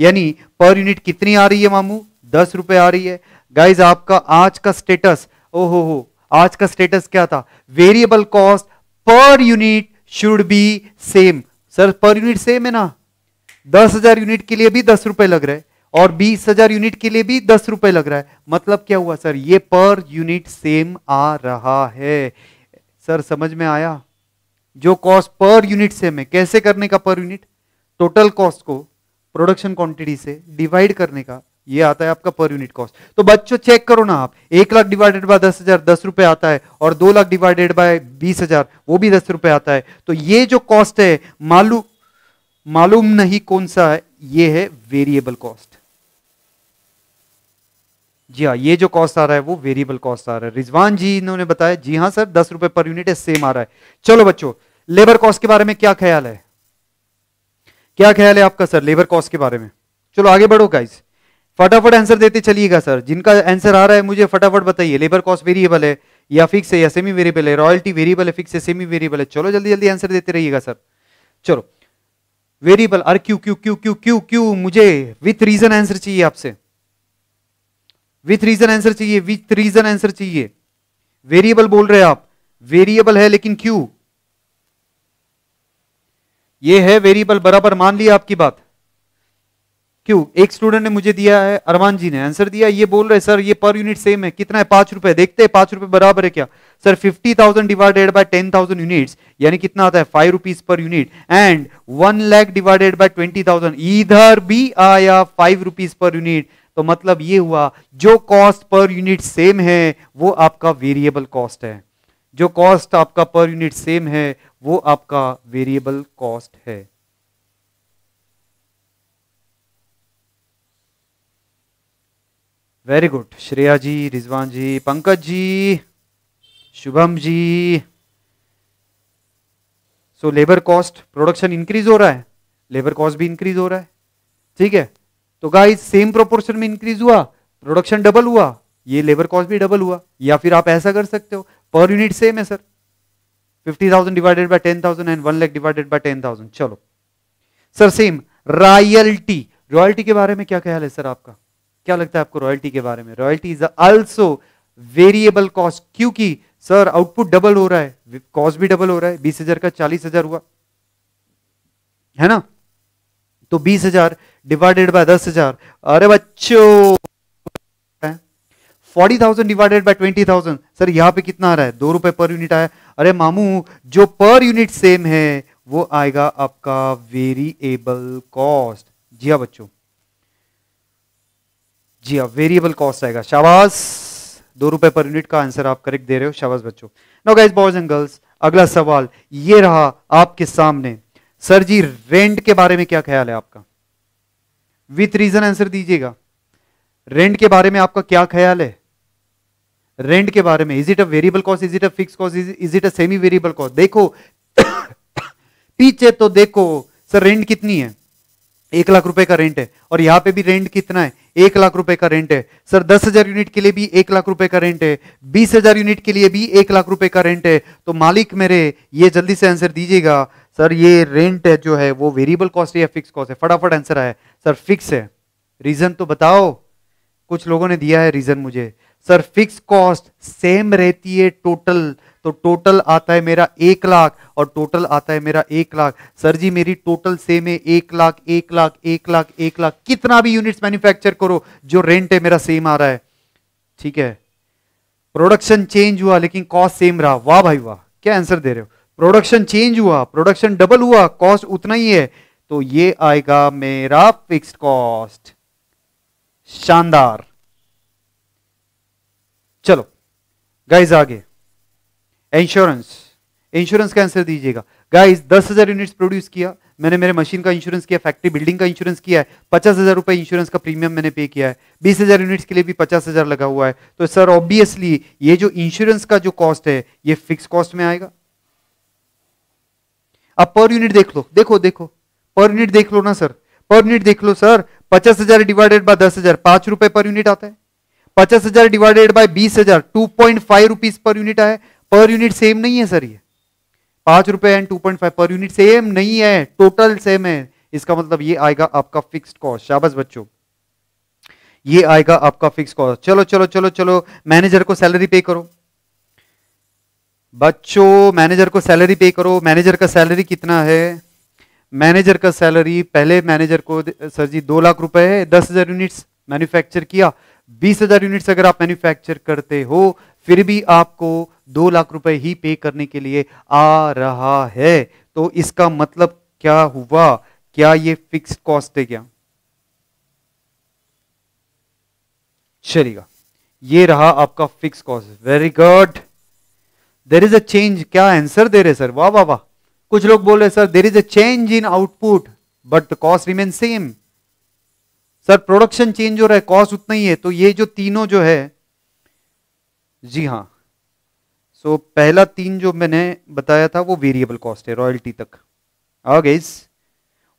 यानी पर यूनिट कितनी आ रही है मामू दस रुपए आ रही है गाइज आपका आज का स्टेटस ओहो हो आज का स्टेटस क्या था variable cost per unit should be same sir per unit same है ना दस हजार यूनिट के लिए भी दस रुपए लग रहे और बीस हजार यूनिट के लिए भी दस रुपए लग रहा है मतलब क्या हुआ सर ये पर यूनिट सेम आ रहा है सर समझ में आया जो कॉस्ट पर यूनिट सेम है कैसे करने का पर यूनिट टोटल कॉस्ट को प्रोडक्शन क्वांटिटी से डिवाइड करने का ये आता है आपका पर यूनिट कॉस्ट तो बच्चों चेक करो ना आप एक लाख डिवाइडेड बाय दस हजार दस रुपए आता है और दो लाख डिवाइडेड बाय बीस हजार वो भी दस रुपए आता है तो ये जो कॉस्ट है मालूम मालूम नहीं कौन सा है ये है वेरिएबल कॉस्ट जी हाँ ये जो कॉस्ट आ रहा है वो वेरिएबल कॉस्ट आ रहा है रिजवान जी इन्होंने बताया जी हाँ सर दस रुपए पर यूनिट है सेम आ रहा है चलो बच्चों लेबर कॉस्ट के बारे में क्या ख्याल है क्या ख्याल है आपका सर लेबर कॉस्ट के बारे में चलो आगे बढ़ो गाइस फटाफट आंसर देते चलिएगा सर जिनका आंसर आ रहा है मुझे फटाफट बताइए लेबर कॉस्ट वेरिएबल है या फिक्स है या सेमी वेरिएबल है रॉयल्टी वेरिएबल है फिक्स है सेमी वेरिएबल है चलो जल्दी जल्दी आंसर देते रहिएगा सर चलो वेरिएबल अरे क्यू क्यू क्यू क्यू क्यू क्यू मुझे विथ रीजन आंसर चाहिए आपसे विथ रीजन आंसर चाहिए विथ रीजन आंसर चाहिए वेरिएबल बोल रहे आप वेरिएबल है लेकिन क्यू ये है वेरिएबल बराबर मान लिया आपकी बात क्यों एक स्टूडेंट ने मुझे दिया है अरमान जी ने आंसर दिया ये बोल रहे सर ये पर यूनिट सेम है कितना है पांच रुपए देखते हैं पांच रुपए बराबर है क्या sir fifty thousand divided by ten thousand unit यानी कितना आता है five rupees per unit and one lakh divided by twenty thousand इधर भी आया फाइव रुपीज पर यूनिट तो मतलब ये हुआ जो कॉस्ट पर यूनिट सेम है वो आपका वेरिएबल कॉस्ट है जो कॉस्ट आपका पर यूनिट सेम है वो आपका वेरिएबल कॉस्ट है very good Shreya ji Rizwan ji Pankaj ji Shubham ji so labour cost production increase हो रहा है लेबर कॉस्ट भी इंक्रीज हो रहा है ठीक है तो गाइस सेम प्रोपोर्शन में इंक्रीज हुआ प्रोडक्शन डबल हुआ ये लेबर कॉस्ट भी डबल हुआ या फिर आप ऐसा कर सकते हो पर यूनिट सेम है sir fifty divided by ten thousand and one lakh divided by ten thousand चलो सर सेम रॉयल्टी रॉयल्टी के बारे में क्या ख्याल है सर आपका क्या लगता है आपको रॉयल्टी के बारे में royalty is also variable cost क्योंकि सर आउटपुट डबल हो रहा है कॉस्ट भी डबल हो रहा है बीस हजार का चालीस हजार हुआ है ना तो बीस हजार डिवाइडेड बाय दस हजार अरे बच्चो forty thousand divided by twenty thousand sir यहाँ पे कितना आ रहा है दो रुपए पर यूनिट आया अरे मामू जो पर यूनिट सेम है वो आएगा आपका वेरिएबल कॉस्ट जी हाँ बच्चों जी हाँ वेरिएबल कॉस्ट आएगा शाबाश दो रुपए पर यूनिट का आंसर आप करेक्ट दे रहे हो शाबाश बच्चों no guys boys and girls अगला सवाल ये रहा आपके सामने सर जी रेंट के बारे में क्या ख्याल है आपका विथ रीजन आंसर दीजिएगा रेंट के बारे में आपका क्या ख्याल है रेंट के बारे में is it a variable cost is it a fix cost is it a semi variable cost देखो पीछे तो देखो सर रेंट कितनी है एक लाख रुपए का रेंट है और यहां पे भी रेंट कितना है एक लाख रुपए का रेंट है सर दस हजार यूनिट के लिए भी एक लाख रुपए का रेंट है बीस हजार यूनिट के लिए भी एक लाख रुपए का रेंट है तो मालिक मेरे ये जल्दी से आंसर दीजिएगा सर ये रेंट है जो है वो वेरिएबल कॉस्ट है या फिक्स कॉस्ट है फटाफट आंसर आया सर फिक्स है रीजन तो बताओ कुछ लोगों ने दिया है रीजन मुझे सर फिक्स कॉस्ट सेम रहती है टोटल तो टोटल आता है मेरा एक लाख और टोटल आता है मेरा एक लाख सर जी मेरी टोटल सेम है एक लाख एक लाख एक लाख एक लाख कितना भी यूनिट्स मैन्युफैक्चर करो जो रेंट है मेरा सेम आ रहा है ठीक है प्रोडक्शन चेंज हुआ लेकिन कॉस्ट सेम रहा वाह भाई वाह क्या आंसर दे रहे हो प्रोडक्शन चेंज हुआ प्रोडक्शन डबल हुआ कॉस्ट उतना ही है तो ये आएगा मेरा फिक्स्ड कॉस्ट शानदार चलो गाइज आगे इंश्योरेंस इंश्योरेंस का आंसर दीजिएगा गाइज दस हजार यूनिट्स प्रोड्यूस किया मैंने मेरे मशीन का इंश्योरेंस किया फैक्ट्री बिल्डिंग का इंश्योरेंस किया है पचास हजार रुपए इंश्योरेंस का प्रीमियम मैंने पे किया है बीस हजार यूनिट्स के लिए भी पचास हजार लगा हुआ है तो सर ऑब्वियसली ये जो इंश्योरेंस का जो कॉस्ट है ये फिक्स कॉस्ट में आएगा आप पर यूनिट देख लो देखो देखो पर यूनिट देख लो ना सर पर यूनिट देख लो सर पचास हजार डिवाइडेड बाय दस हजार पांच रुपए पर यूनिट आता है पचास हजार डिवाइडेड बाय बीस हजार two point five rupees per unit आया पर यूनिट सेम नहीं है सर ये पांच रुपए and two point five per unit same नहीं है टोटल सेम है इसका मतलब ये आएगा आपका फिक्स्ड कॉस्ट शाबाश बच्चों ये आएगा आपका फिक्स कॉस्ट चलो चलो चलो चलो मैनेजर को सैलरी पे करो बच्चों मैनेजर को सैलरी पे करो मैनेजर का सैलरी कितना है मैनेजर का सैलरी पहले मैनेजर को सर जी दो लाख रुपए है दस हजार यूनिट्स मैन्युफैक्चर किया बीस हजार यूनिट्स अगर आप मैन्युफैक्चर करते हो फिर भी आपको दो लाख रुपए ही पे करने के लिए आ रहा है तो इसका मतलब क्या हुआ क्या ये फिक्स कॉस्ट है क्या चलेगा ये रहा आपका fix cost very good there is a change क्या आंसर दे रहे सर वाह वाह वाह कुछ लोग बोल रहे sir there is a change in output but the cost remain same sir production change हो रहा है कॉस्ट उतना ही है तो ये जो तीनों जो है जी हाँ सो so, पहला तीन जो मैंने बताया था वो वेरिएबल कॉस्ट है रॉयल्टी तक आ गई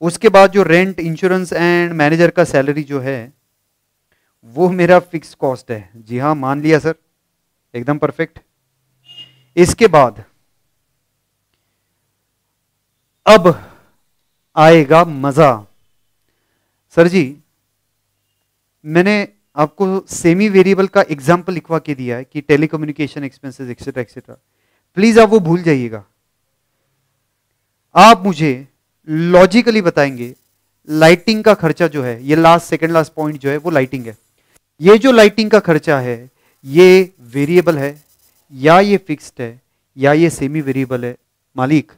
उसके बाद जो रेंट इंश्योरेंस एंड मैनेजर का सैलरी जो है वो मेरा फिक्स कॉस्ट है जी हाँ मान लिया सर एकदम परफेक्ट इसके बाद अब आएगा मजा सर जी मैंने आपको सेमी वेरिएबल का एग्जाम्पल लिखवा के दिया है कि telecommunication expenses etcetera etcetera please आप वो भूल जाइएगा आप मुझे लॉजिकली बताएंगे लाइटिंग का खर्चा जो है ये लास्ट सेकेंड लास्ट पॉइंट जो है वो लाइटिंग है ये जो लाइटिंग का खर्चा है ये वेरिएबल है या ये फिक्स्ड है या ये सेमी वेरिएबल है मालिक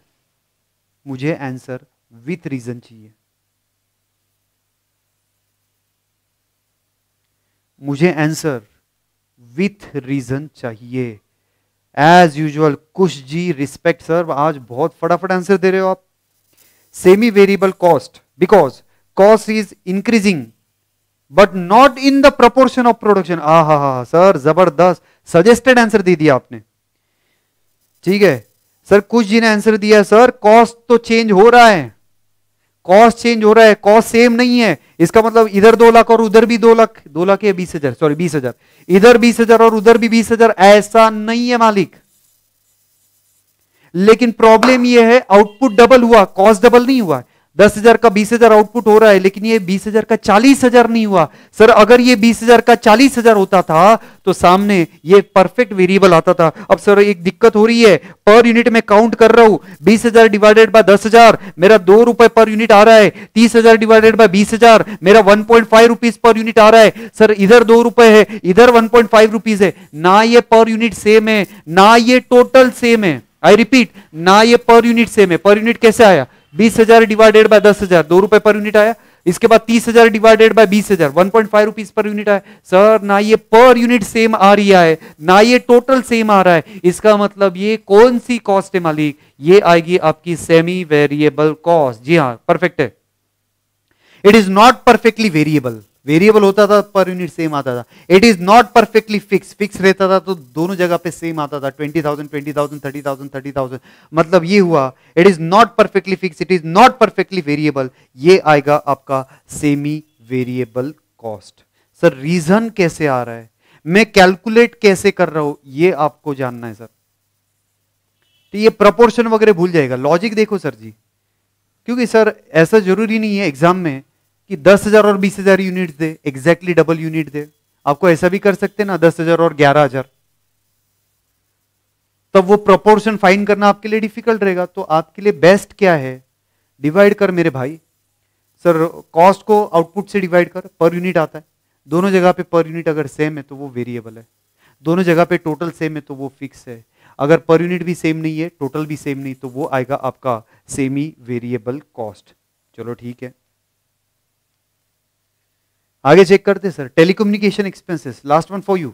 मुझे आंसर विथ रीजन चाहिए मुझे आंसर विथ रीजन चाहिए as usual Kush ji respect sir आज बहुत फटाफट आंसर दे रहे हो आप semi variable cost because cost is increasing but not in the proportion of production आ हा हा सर जबरदस्त सजेस्टेड आंसर दे दिया आपने ठीक है सर कुछ जी ने आंसर दिया सर कॉस्ट तो चेंज हो रहा है कॉस्ट चेंज हो रहा है कॉस्ट सेम नहीं है इसका मतलब इधर दो लाख और उधर भी दो लाख दो लाख या बीस हजार सॉरी बीस हजार इधर बीस हजार और उधर भी बीस हजार ऐसा नहीं है मालिक लेकिन प्रॉब्लम यह है आउटपुट डबल हुआ कॉस्ट डबल नहीं हुआ दस हजार का बीस हजार आउटपुट हो रहा है लेकिन ये बीस हजार का चालीस हजार नहीं हुआ सर अगर ये बीस हजार का चालीस हजार होता था तो सामने ये परफेक्ट वेरिएबल आता था अब सर एक दिक्कत हो रही है पर यूनिट में काउंट कर रहा हूं बीस हजार डिवाइडेड बाय दस हजार मेरा दो रुपए पर यूनिट आ रहा है तीस हजार डिवाइडेड बाय बीस हजार मेरा one point five rupees per unit आ रहा है सर इधर दो रुपए है इधर वन पॉइंट फाइव रुपीज है ना ये पर यूनिट सेम है ना ये टोटल सेम है आई रिपीट ना ये पर यूनिट सेम है पर यूनिट कैसे आया बीस हजार डिवाइडेड बाय दस हजार दो रुपए पर यूनिट आया इसके बाद तीस हजार डिवाइडेड बाय बीस हजार one point five rupees per unit आया सर ना ये पर यूनिट सेम आ रही है ना ये टोटल सेम आ रहा है इसका मतलब ये कौन सी कॉस्ट है मालिक ये आएगी आपकी सेमी वेरिएबल कॉस्ट जी हाँ परफेक्ट है it is not perfectly variable variable होता था पर यूनिट सेम आता था it is not perfectly fix fix रहता था तो दोनों जगह पे सेम आता था twenty thousand twenty thousand thirty thousand thirty thousand मतलब ये हुआ it is not perfectly fix it is not perfectly variable ये आएगा आपका semi variable cost sir reason कैसे आ रहा है मैं कैलकुलेट कैसे कर रहा हूं ये आपको जानना है सर तो ये प्रपोर्शन वगैरह भूल जाएगा लॉजिक देखो सर जी क्योंकि सर ऐसा जरूरी नहीं है एग्जाम में कि दस हजार और बीस हजार यूनिट दे एग्जैक्टली डबल यूनिट दे आपको ऐसा भी कर सकते ना दस हजार और ग्यारह हजार तब वो प्रोपोर्शन फाइन करना आपके लिए डिफिकल्ट रहेगा तो आपके लिए बेस्ट क्या है डिवाइड कर मेरे भाई सर कॉस्ट को आउटपुट से डिवाइड कर पर यूनिट आता है दोनों जगह पे पर यूनिट अगर सेम है तो वो वेरिएबल है दोनों जगह पे टोटल सेम है तो वो फिक्स है अगर पर यूनिट भी सेम नहीं है टोटल भी सेम नहीं तो वो आएगा आपका सेमी वेरिएबल कॉस्ट चलो ठीक है आगे चेक करते sir telecommunication expenses last one for you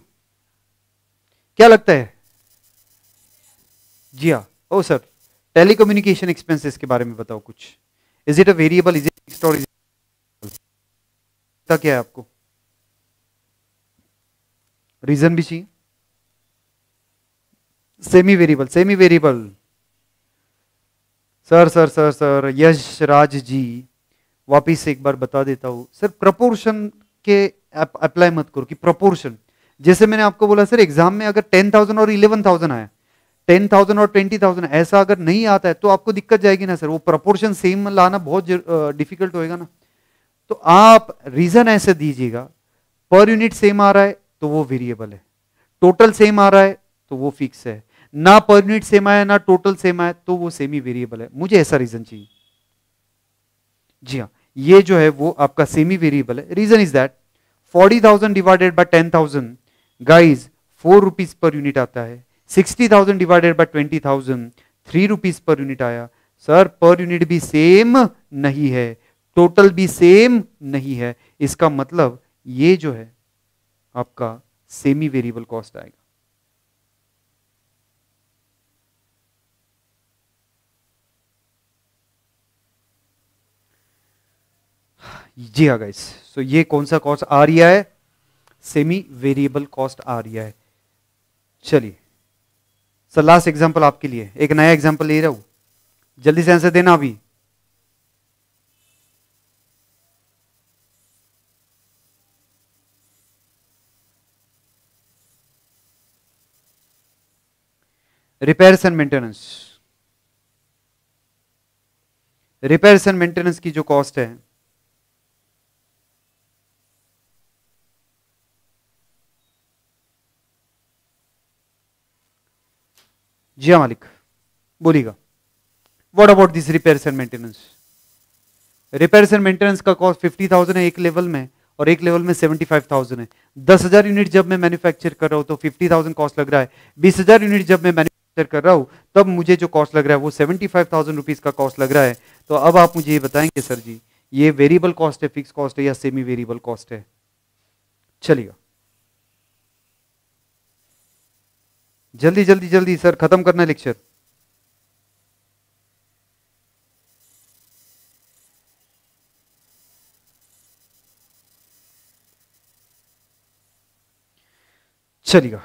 क्या लगता है जी हाँ ओ सर टेलीकम्युनिकेशन एक्सपेंसेस के बारे में बताओ कुछ is it a variable is it store is क्या है आपको रीजन भी चाहिए semi variable semi variable sir sir sir sir Yash Raj ji वापिस एक बार बता देता हूँ सर प्रपोर्शन के अप्लाई मत करो कि प्रपोर्शन जैसे मैंने आपको बोला सर एग्जाम में अगर टेन थाउजेंड और इलेवन थाउजेंड आया टेन थाउजेंड और ट्वेंटी थाउजेंड ऐसा अगर नहीं आता है तो आपको दिक्कत जाएगी ना सर वो प्रपोर्शन सेम लाना बहुत डिफिकल्ट होएगा ना तो आप रीजन ऐसे दीजिएगा पर यूनिट सेम आ रहा है तो वो वेरिएबल है टोटल सेम आ रहा है तो वो फिक्स है ना पर यूनिट सेम आया ना टोटल सेम आया तो वो सेमी वेरिएबल है मुझे ऐसा रीजन चाहिए जी हाँ ये जो है वो आपका सेमी वेरिएबल है reason is that forty thousand divided by ten thousand guys four rupees per unit आता है sixty thousand divided by twenty thousand three rupees per unit आया सर पर यूनिट भी सेम नहीं है टोटल भी same नहीं है इसका मतलब ये जो है आपका सेमी वेरिएबल कॉस्ट आएगा जी हाँ गाइस सो ये कौन सा कॉस्ट आ रहा है सेमी वेरिएबल कॉस्ट आ रहा है चलिए सर लास्ट एग्जाम्पल आपके लिए एक नया एग्जाम्पल ले रहा हूं जल्दी से आंसर देना अभी repairs and maintenance repairs and maintenance की जो कॉस्ट है जी हाँ मालिक बोलिएगा what about this repairs and maintenance repair and maintenance का कॉस्ट फिफ्टी थाउजेंड है एक लेवल में और एक लेवल में सेवेंटी फाइव थाउजेंड है दस हजार यूनिट जब मैं मैन्युफैक्चर कर रहा हूँ तो फिफ्टी थाउजेंड कॉस्ट लग रहा है बीस हजार यूनिट जब मैं मैन्युफैक्चर कर रहा हूँ तब मुझे जो कॉस्ट लग रहा है वो सेवेंटी फाइव थाउजेंड रुपीज़ का कॉस्ट लग रहा है तो अब आप मुझे ये बताएंगे सर जी ये वेरिएबल कॉस्ट है फिक्स कॉस्ट है या सेमी वेरिएबल कॉस्ट है चलिएगा जल्दी जल्दी जल्दी सर खत्म करना है लेक्चर चलिएगा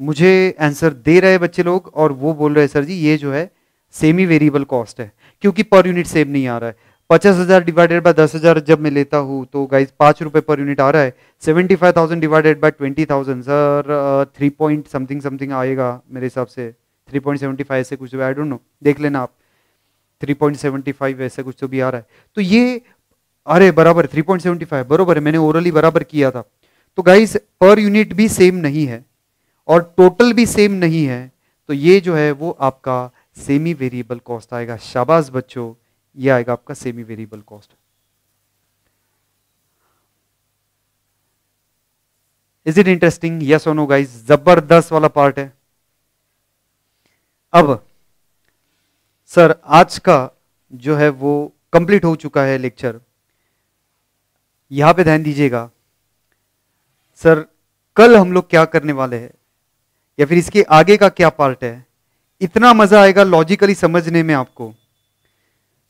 मुझे आंसर दे रहे बच्चे लोग और वो बोल रहे सर जी ये जो है सेमी वेरिएबल कॉस्ट है क्योंकि पर यूनिट सेम नहीं आ रहा है पचास हज़ार डिवाइडेड बाय दस हज़ार जब मैं लेता हूँ तो गाइज पाँच रुपये पर यूनिट आ रहा है seventy five thousand divided by twenty thousand sir three point something something आएगा मेरे हिसाब से थ्री पॉइंट सेवेंटी फाइव ऐसे कुछ आई डोंट नो देख लेना आप थ्री पॉइंट सेवेंटी फाइव ऐसे कुछ तो भी आ रहा है तो ये अरे बराबर थ्री पॉइंट सेवेंटी फाइव बराबर है मैंने ओरली बराबर किया था तो गाइज पर यूनिट भी सेम नहीं है और टोटल भी सेम नहीं है तो ये जो है वो आपका सेमी वेरिएबल कॉस्ट आएगा शाबाश बच्चों ये आएगा आपका semi variable cost is it interesting yes oh no guys जबरदस्त वाला पार्ट है अब सर आज का जो है वो कंप्लीट हो चुका है लेक्चर यहां पे ध्यान दीजिएगा सर कल हम लोग क्या करने वाले हैं या फिर इसके आगे का क्या पार्ट है इतना मजा आएगा लॉजिकली समझने में आपको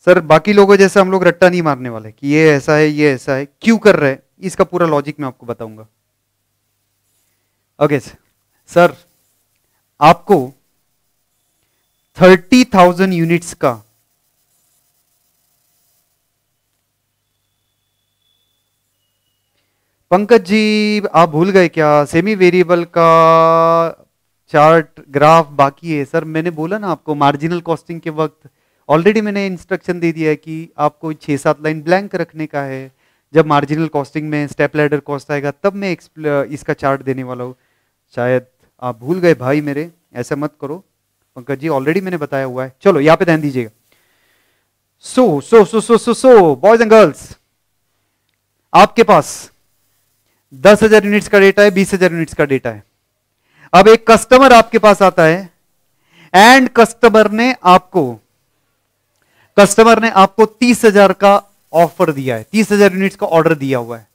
सर बाकी लोगों जैसे हम लोग रट्टा नहीं मारने वाले कि ये ऐसा है ये ऐसा है क्यों कर रहे हैं इसका पूरा लॉजिक मैं आपको बताऊंगा ओके सर सर आपको थर्टी थाउजेंड यूनिट्स का पंकज जी आप भूल गए क्या सेमी वेरिएबल का चार्ट ग्राफ बाकी है सर मैंने बोला ना आपको मार्जिनल कॉस्टिंग के वक्त ऑलरेडी मैंने इंस्ट्रक्शन दे दिया है कि आपको छः सात लाइन ब्लैंक रखने का है जब मार्जिनल कॉस्टिंग में स्टेप लैडर कॉस्ट आएगा तब मैं इसका चार्ट देने वाला हूँ शायद आप भूल गए भाई मेरे ऐसा मत करो पंकज जी ऑलरेडी मैंने बताया हुआ है चलो यहाँ पे ध्यान दीजिएगा so so so so so so boys and girls आपके पास दस हजार यूनिट्स का डेटा है बीस हजार यूनिट्स का डेटा है अब एक कस्टमर आपके पास आता है एंड कस्टमर ने आपको कस्टमर ने आपको तीस हजार का ऑफर दिया है तीस हजार यूनिट का ऑर्डर दिया हुआ है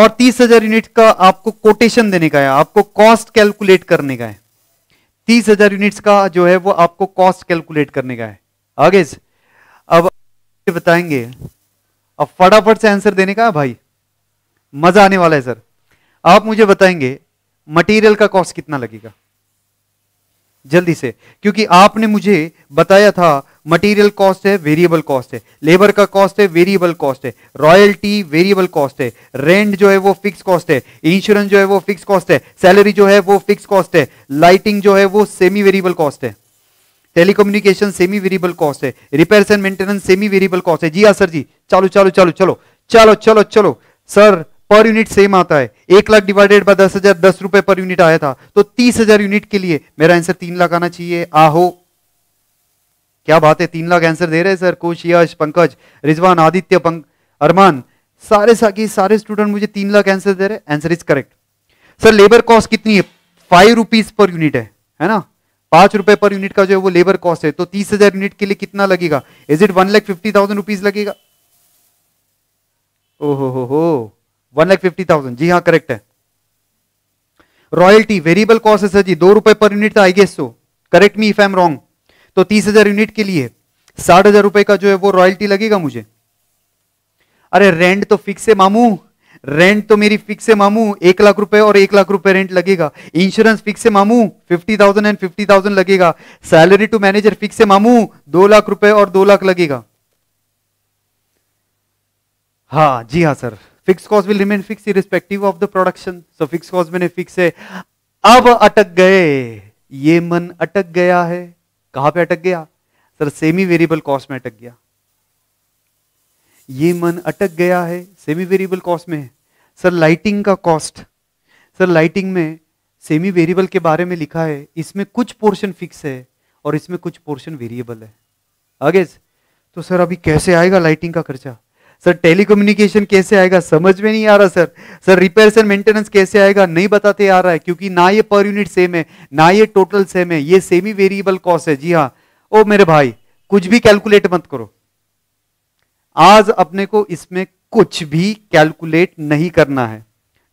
और तीस हजार यूनिट का आपको कोटेशन देने का है आपको कॉस्ट कैलकुलेट करने का है तीस हजार यूनिट का जो है वो आपको कॉस्ट कैलकुलेट करने का है आगे अब बताएंगे अब फटाफट से आंसर देने का है भाई मजा आने वाला है सर आप मुझे बताएंगे मटेरियल का कॉस्ट कितना लगेगा जल्दी से क्योंकि आपने मुझे बताया था मटेरियल कॉस्ट है वेरिएबल कॉस्ट है लेबर का कॉस्ट है वेरिएबल कॉस्ट है रॉयल्टी वेरिएबल कॉस्ट है रेंट जो है वो फिक्स कॉस्ट है इंश्योरेंस जो है वो फिक्स कॉस्ट है सैलरी जो है वो फिक्स कॉस्ट है लाइटिंग जो है वो सेमी वेरिएबल कॉस्ट है टेलीकम्युनिकेशन सेमी वेरिएबल कॉस्ट है repair and maintenance semi variable cost है जी हाँ सर जी चालू चालू चालू चलो चलो चलो चलो सर पर यूनिट सेम आता है एक लाख डिवाइडेड बाय दस हजार दस रुपए पर यूनिट आया था तो तीस हजार यूनिट के लिए मेरा आंसर तीन लाख आना चाहिए आहो क्या बात है तीन लाख आंसर दे रहे हैं सर कुश यश पंकज रिजवान आदित्य पंक अरमान सारे साकी सारे स्टूडेंट मुझे तीन लाख आंसर दे रहे answer is correct sir labour cost कितनी है फाइव रुपीज पर यूनिट है है ना पांच रुपए पर यूनिट का जो है वो लेबर कॉस्ट है तो तीस हजार यूनिट के लिए कितना लगेगा is it one lakh fifty thousand rupees लगेगा ओहो हो हो वन लाख फिफ्टी थाउजेंड जी हाँ करेक्ट है रॉयल्टी वेरिएबल कॉस्ट है सर जी दो रुपए पर यूनिट था I guess so correct me if I am wrong तो तीस हजार यूनिट के लिए साठ हजार रुपए का जो है वो रॉयल्टी लगेगा मुझे अरे रेंट तो फिक्स है मामू रेंट तो मेरी फिक्स है मामू एक लाख रुपए और एक लाख रुपए रेंट लगेगा इंश्योरेंस फिक्स है मामू fifty thousand and fifty thousand लगेगा सैलरी टू मैनेजर फिक्स है मामू दो लाख रुपए और दो लाख लगेगा हाँ जी हाँ sir fix cost will remain fix irrespective of the production so fix cost मैंने फिक्स है अब अटक गए ये मन अटक गया है कहां पे अटक गया सर सेमी वेरिएबल कॉस्ट में अटक गया ये मन अटक गया है सेमी वेरिएबल कॉस्ट में सर लाइटिंग का कॉस्ट सर लाइटिंग में सेमी वेरिएबल के बारे में लिखा है इसमें कुछ पोर्शन फिक्स है और इसमें कुछ पोर्शन वेरिएबल है आगे तो सर अभी कैसे आएगा लाइटिंग का खर्चा सर टेलीकम्युनिकेशन कैसे आएगा समझ में नहीं आ रहा sir sir repair and maintenance कैसे आएगा नहीं बताते आ रहा है क्योंकि ना ये पर यूनिट सेम है ना ये टोटल सेम है ये सेमी वेरिएबल कॉस्ट है जी हाँ ओ मेरे भाई कुछ भी कैलकुलेट मत करो आज अपने को इसमें कुछ भी कैलकुलेट नहीं करना है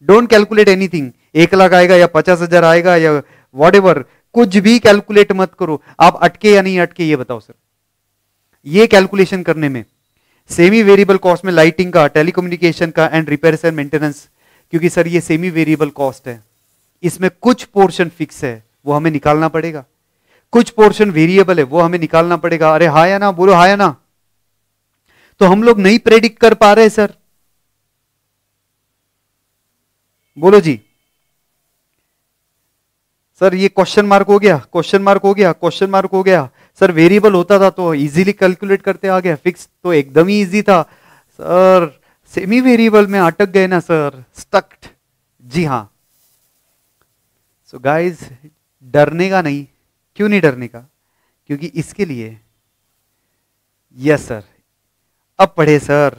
डोंट कैलकुलेट एनीथिंग एक लाख आएगा या पचास हजार आएगा या वॉट कुछ भी कैलकुलेट मत करो आप अटके या नहीं अटके ये बताओ सर ये कैलकुलेशन करने में सेमी वेरिएबल कॉस्ट में लाइटिंग का टेलीकम्युनिकेशन का एंड रिपेयर एंड मेंटेनेंस क्योंकि सर ये सेमी वेरिएबल कॉस्ट है इसमें कुछ पोर्शन फिक्स है वो हमें निकालना पड़ेगा कुछ पोर्शन वेरिएबल है वो हमें निकालना पड़ेगा अरे हा या ना बोलो हा या ना तो हम लोग नहीं प्रेडिक्ट कर पा रहे सर बोलो जी सर ये क्वेश्चन मार्क हो गया क्वेश्चन मार्क हो गया क्वेश्चन मार्क हो गया सर वेरिएबल होता था तो इजीली कैलकुलेट करते आ गया फिक्स तो एकदम ही इजी था सर सेमी वेरिएबल में अटक गए ना सर स्टक्ट जी हाँ सो so गाइस डरने का नहीं क्यों नहीं डरने का क्योंकि इसके लिए यस सर अब पढ़े सर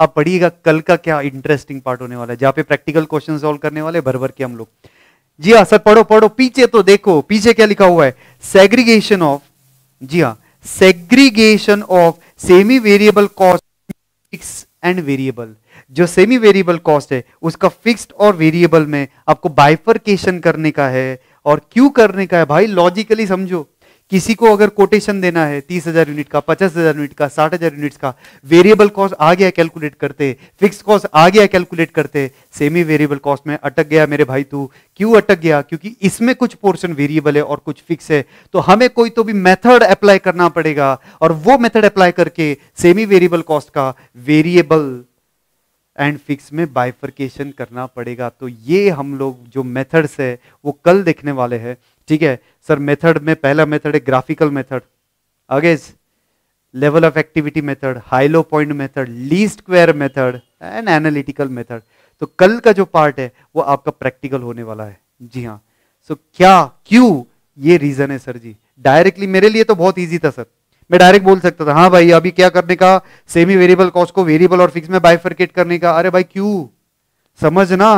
अब पढ़िएगा कल का क्या इंटरेस्टिंग पार्ट होने वाला है जहां पे प्रैक्टिकल क्वेश्चन सॉल्व करने वाले भर भर के हम लोग जी हाँ सर पढ़ो पढ़ो पीछे तो देखो पीछे क्या लिखा हुआ है सेग्रीगेशन ऑफ जी हाँ segregation of semi variable cost fix and variable जो सेमी वेरिएबल कॉस्ट है उसका फिक्स्ड और वेरिएबल में आपको बाइफरकेशन करने का है और क्यों करने का है भाई लॉजिकली समझो किसी को अगर कोटेशन देना है तीस हजार यूनिट का पचास हजार यूनिट का साठ हजार यूनिट का वेरिएबल कॉस्ट आ गया कैलकुलेट करते फिक्स कॉस्ट आ गया कैलकुलेट करते सेमी वेरिएबल कॉस्ट में अटक गया मेरे भाई तू क्यों अटक गया क्योंकि इसमें कुछ पोर्शन वेरिएबल है और कुछ फिक्स है तो हमें कोई तो भी मेथड अप्लाई करना पड़ेगा और वो मेथड अप्लाई करके सेमी वेरिएबल कॉस्ट का वेरिएबल एंड फिक्स में बाइफर्केशन करना पड़ेगा तो ये हम लोग जो मेथड्स है वो कल देखने वाले हैं ठीक है सर मेथड में पहला मेथड है ग्राफिकल मेथड अगेज level of activity method high low point method least square method and analytical method तो कल का जो पार्ट है वो आपका प्रैक्टिकल होने वाला है जी हाँ सो so, क्या क्यों ये रीजन है सर जी डायरेक्टली मेरे लिए तो बहुत ईजी था सर मैं डायरेक्ट बोल सकता था हाँ भाई अभी क्या करने का सेमी वेरिएबल कॉस्ट को वेरिएबल और फिक्स में बाइफर्केट करने का अरे भाई क्यों समझ ना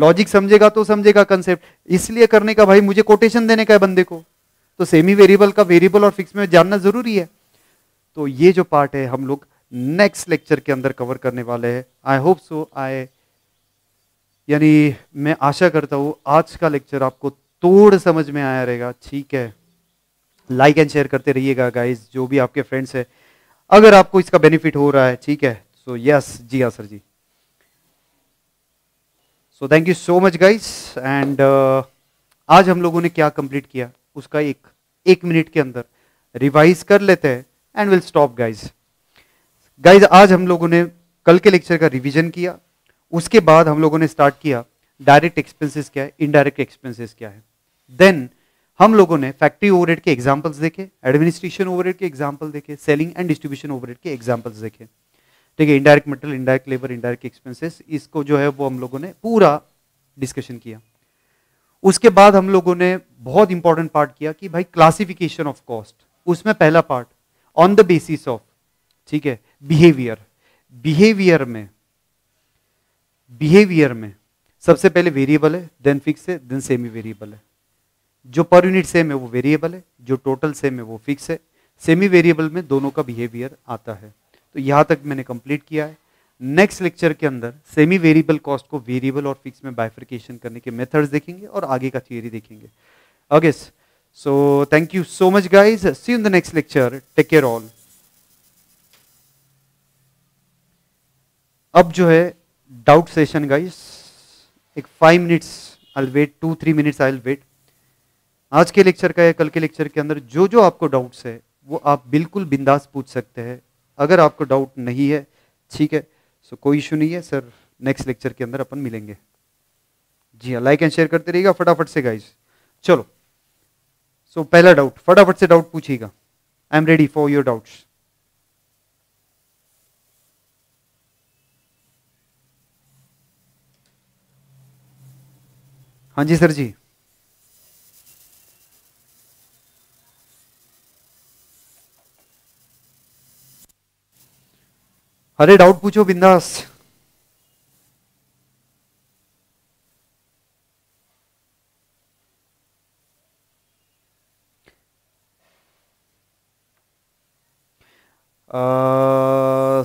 लॉजिक समझेगा तो समझेगा कंसेप्ट इसलिए करने का भाई मुझे कोटेशन देने का है बंदे को तो सेमी वेरिएबल का वेरिएबल और फिक्स में जानना जरूरी है तो ये जो पार्ट है हम लोग नेक्स्ट लेक्चर के अंदर कवर करने वाले हैं आई होप सो आई यानी मैं आशा करता हूँ आज का लेक्चर आपको तोड़ समझ में आया रहेगा ठीक है लाइक एंड शेयर करते रहिएगा गाइज जो भी आपके फ्रेंड्स हैं अगर आपको इसका बेनिफिट हो रहा है ठीक है सो यस जी हाँ सर जी so thank you so much guys and आज हम लोगों ने क्या कंप्लीट किया उसका एक एक मिनट के अंदर रिवाइज कर लेते हैं and will stop guys guys आज हम लोगों ने कल के लेक्चर का रिवीजन किया उसके बाद हम लोगों ने स्टार्ट किया डायरेक्ट एक्सपेंसेस क्या है इनडायरेक्ट एक्सपेंसेस क्या है देन हम लोगों ने फैक्ट्री ओवरहेड के एग्जांपल्स देखे एडमिनिस्ट्रेशन ओवरहेड के एग्जांपल देखे सेलिंग एंड डिस्ट्रीब्यूशन ओवरहेड के एग्जांपल्स देखे ठीक है indirect material indirect labour indirect expenses इसको जो है वो हम लोगों ने पूरा डिस्कशन किया उसके बाद हम लोगों ने बहुत इंपॉर्टेंट पार्ट किया कि भाई क्लासिफिकेशन ऑफ कॉस्ट उसमें पहला part on the basis of ठीक है बिहेवियर बिहेवियर में बिहेवियर में सबसे पहले वेरिएबल है देन फिक्स है देन सेमी वेरिएबल है जो पर यूनिट सेम है वो वेरिएबल है जो टोटल सेम है वो फिक्स है सेमी वेरिएबल में दोनों का बिहेवियर आता है तो यहाँ तक मैंने कंप्लीट किया है नेक्स्ट लेक्चर के अंदर सेमी वेरिएबल कॉस्ट को वेरिएबल और फिक्स में बाइफ्रिकेशन करने के मेथड्स देखेंगे और आगे का थियोरी देखेंगे okay so thank you so much guys see in the next lecture take care all अब जो है डाउट सेशन गाइस एक five minutes I wait two three minutes I wait आज के लेक्चर का या कल के लेक्चर के अंदर जो जो आपको डाउट्स है वो आप बिल्कुल बिंदास पूछ सकते हैं अगर आपको डाउट नहीं है ठीक है सो so, कोई इशू नहीं है सर नेक्स्ट लेक्चर के अंदर अपन मिलेंगे जी हाँ लाइक एंड शेयर करते रहिएगा फटाफट से गाइज चलो सो so, पहला डाउट फटाफट से डाउट पूछिएगा I am ready for your doubts हाँ जी सर जी अरे डाउट पूछो बिंदास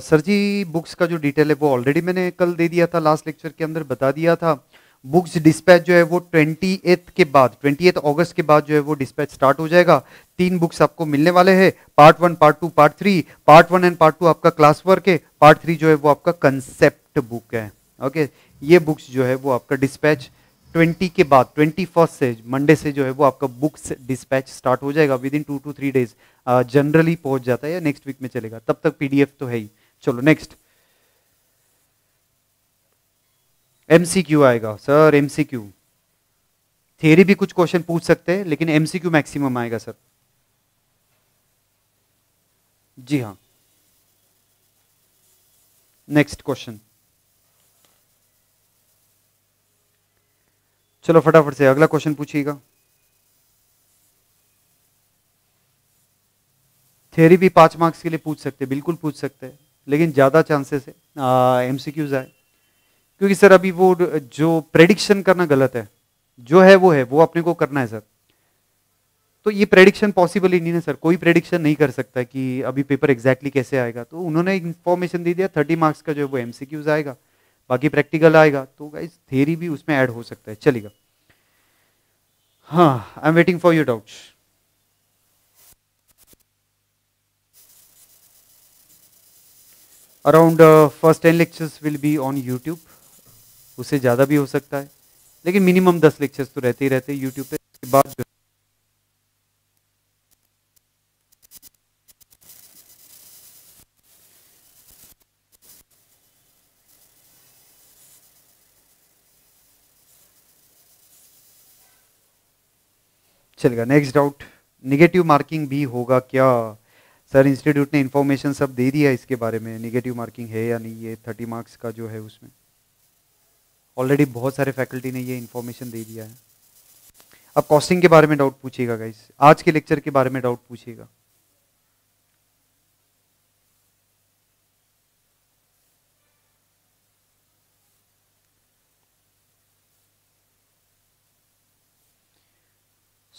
सर जी बुक्स का जो डिटेल है वो ऑलरेडी मैंने कल दे दिया था लास्ट लेक्चर के अंदर बता दिया था बुक्स डिस्पैच जो है वो ट्वेंटी के बाद ट्वेंटी अगस्त के बाद जो है वो डिस्पैच स्टार्ट हो जाएगा तीन बुक्स आपको मिलने वाले हैं part one part two part three part one and part two आपका क्लास वर्क है पार्ट थ्री जो है वो आपका कंसेप्ट बुक है ओके ये बुक्स जो है वो आपका डिस्पैच ट्वेंटी के बाद ट्वेंटी फर्स्ट से मंडे से जो है वो आपका बुक्स डिस्पैच स्टार्ट हो जाएगा within two two three days generally पहुंच जाता है या नेक्स्ट वीक में चलेगा तब तक पीडीएफ तो है ही चलो नेक्स्ट एमसीक्यू आएगा सर एमसीक्यू थ्योरी भी कुछ क्वेश्चन पूछ सकते हैं लेकिन एमसीक्यू मैक्सिमम आएगा सर जी हाँ नेक्स्ट क्वेश्चन चलो फटाफट से अगला क्वेश्चन पूछिएगा थ्योरी भी पाँच मार्क्स के लिए पूछ सकते हैं बिल्कुल पूछ सकते हैं लेकिन ज़्यादा चांसेस है एम सी आए क्योंकि सर अभी वो जो प्रेडिक्शन करना गलत है जो है वो है वो अपने को करना है सर तो ये प्रेडिक्शन पॉसिबल ही नहीं है सर कोई प्रेडिक्शन नहीं कर सकता कि अभी पेपर एग्जैक्टली कैसे आएगा तो उन्होंने इन्फॉर्मेशन दे दिया थर्टी मार्क्स का जो है वो एमसीक्यूज आएगा बाकी प्रैक्टिकल आएगा तो इस थेरी भी उसमें ऐड हो सकता है चलेगा हाँ I am waiting for your doubts around first ten lectures will be on YouTube उससे ज़्यादा भी हो सकता है लेकिन मिनिमम दस लेक्चर्स तो रहते ही रहते हैं यूट्यूब पर उसके बाद जो चलेगा नेक्स्ट डाउट निगेटिव मार्किंग भी होगा क्या सर इंस्टीट्यूट ने इन्फॉर्मेशन सब दे दिया इसके बारे में निगेटिव मार्किंग है या नहीं ये थर्टी मार्क्स का जो है उसमें ऑलरेडी बहुत सारे फैकल्टी ने ये इन्फॉर्मेशन दे दिया है अब कॉस्टिंग के बारे में डाउट पूछिएगा गाइस आज के लेक्चर के बारे में डाउट पूछिएगा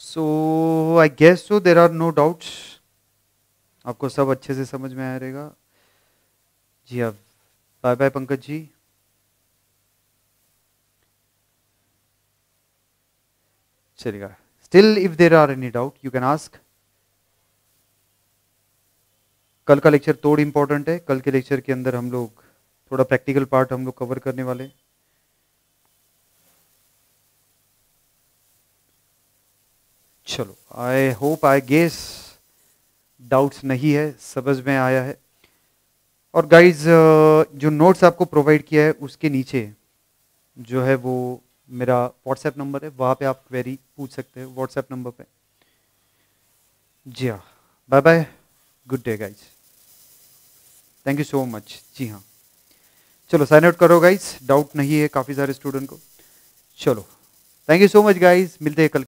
so I guess so there are no doubts आपको सब अच्छे से समझ में आ रहेगा जी अब बाय बाय पंकज जी चलेगा still if there are any doubt you can ask कल का लेक्चर तोड़ इंपॉर्टेंट है कल के लेक्चर के अंदर हम लोग थोड़ा प्रैक्टिकल पार्ट हम लोग कवर करने वाले चलो I hope I guess doubts नहीं है समझ में आया है और गाइज जो नोट्स आपको प्रोवाइड किया है उसके नीचे जो है वो मेरा व्हाट्सएप नंबर है वहाँ पे आप क्वेरी पूछ सकते हो व्हाट्सएप नंबर पे जी हाँ bye bye good day guys thank you so much जी हाँ चलो साइन आउट करो गाइज डाउट नहीं है काफ़ी सारे स्टूडेंट को चलो thank you so much guys मिलते हैं कल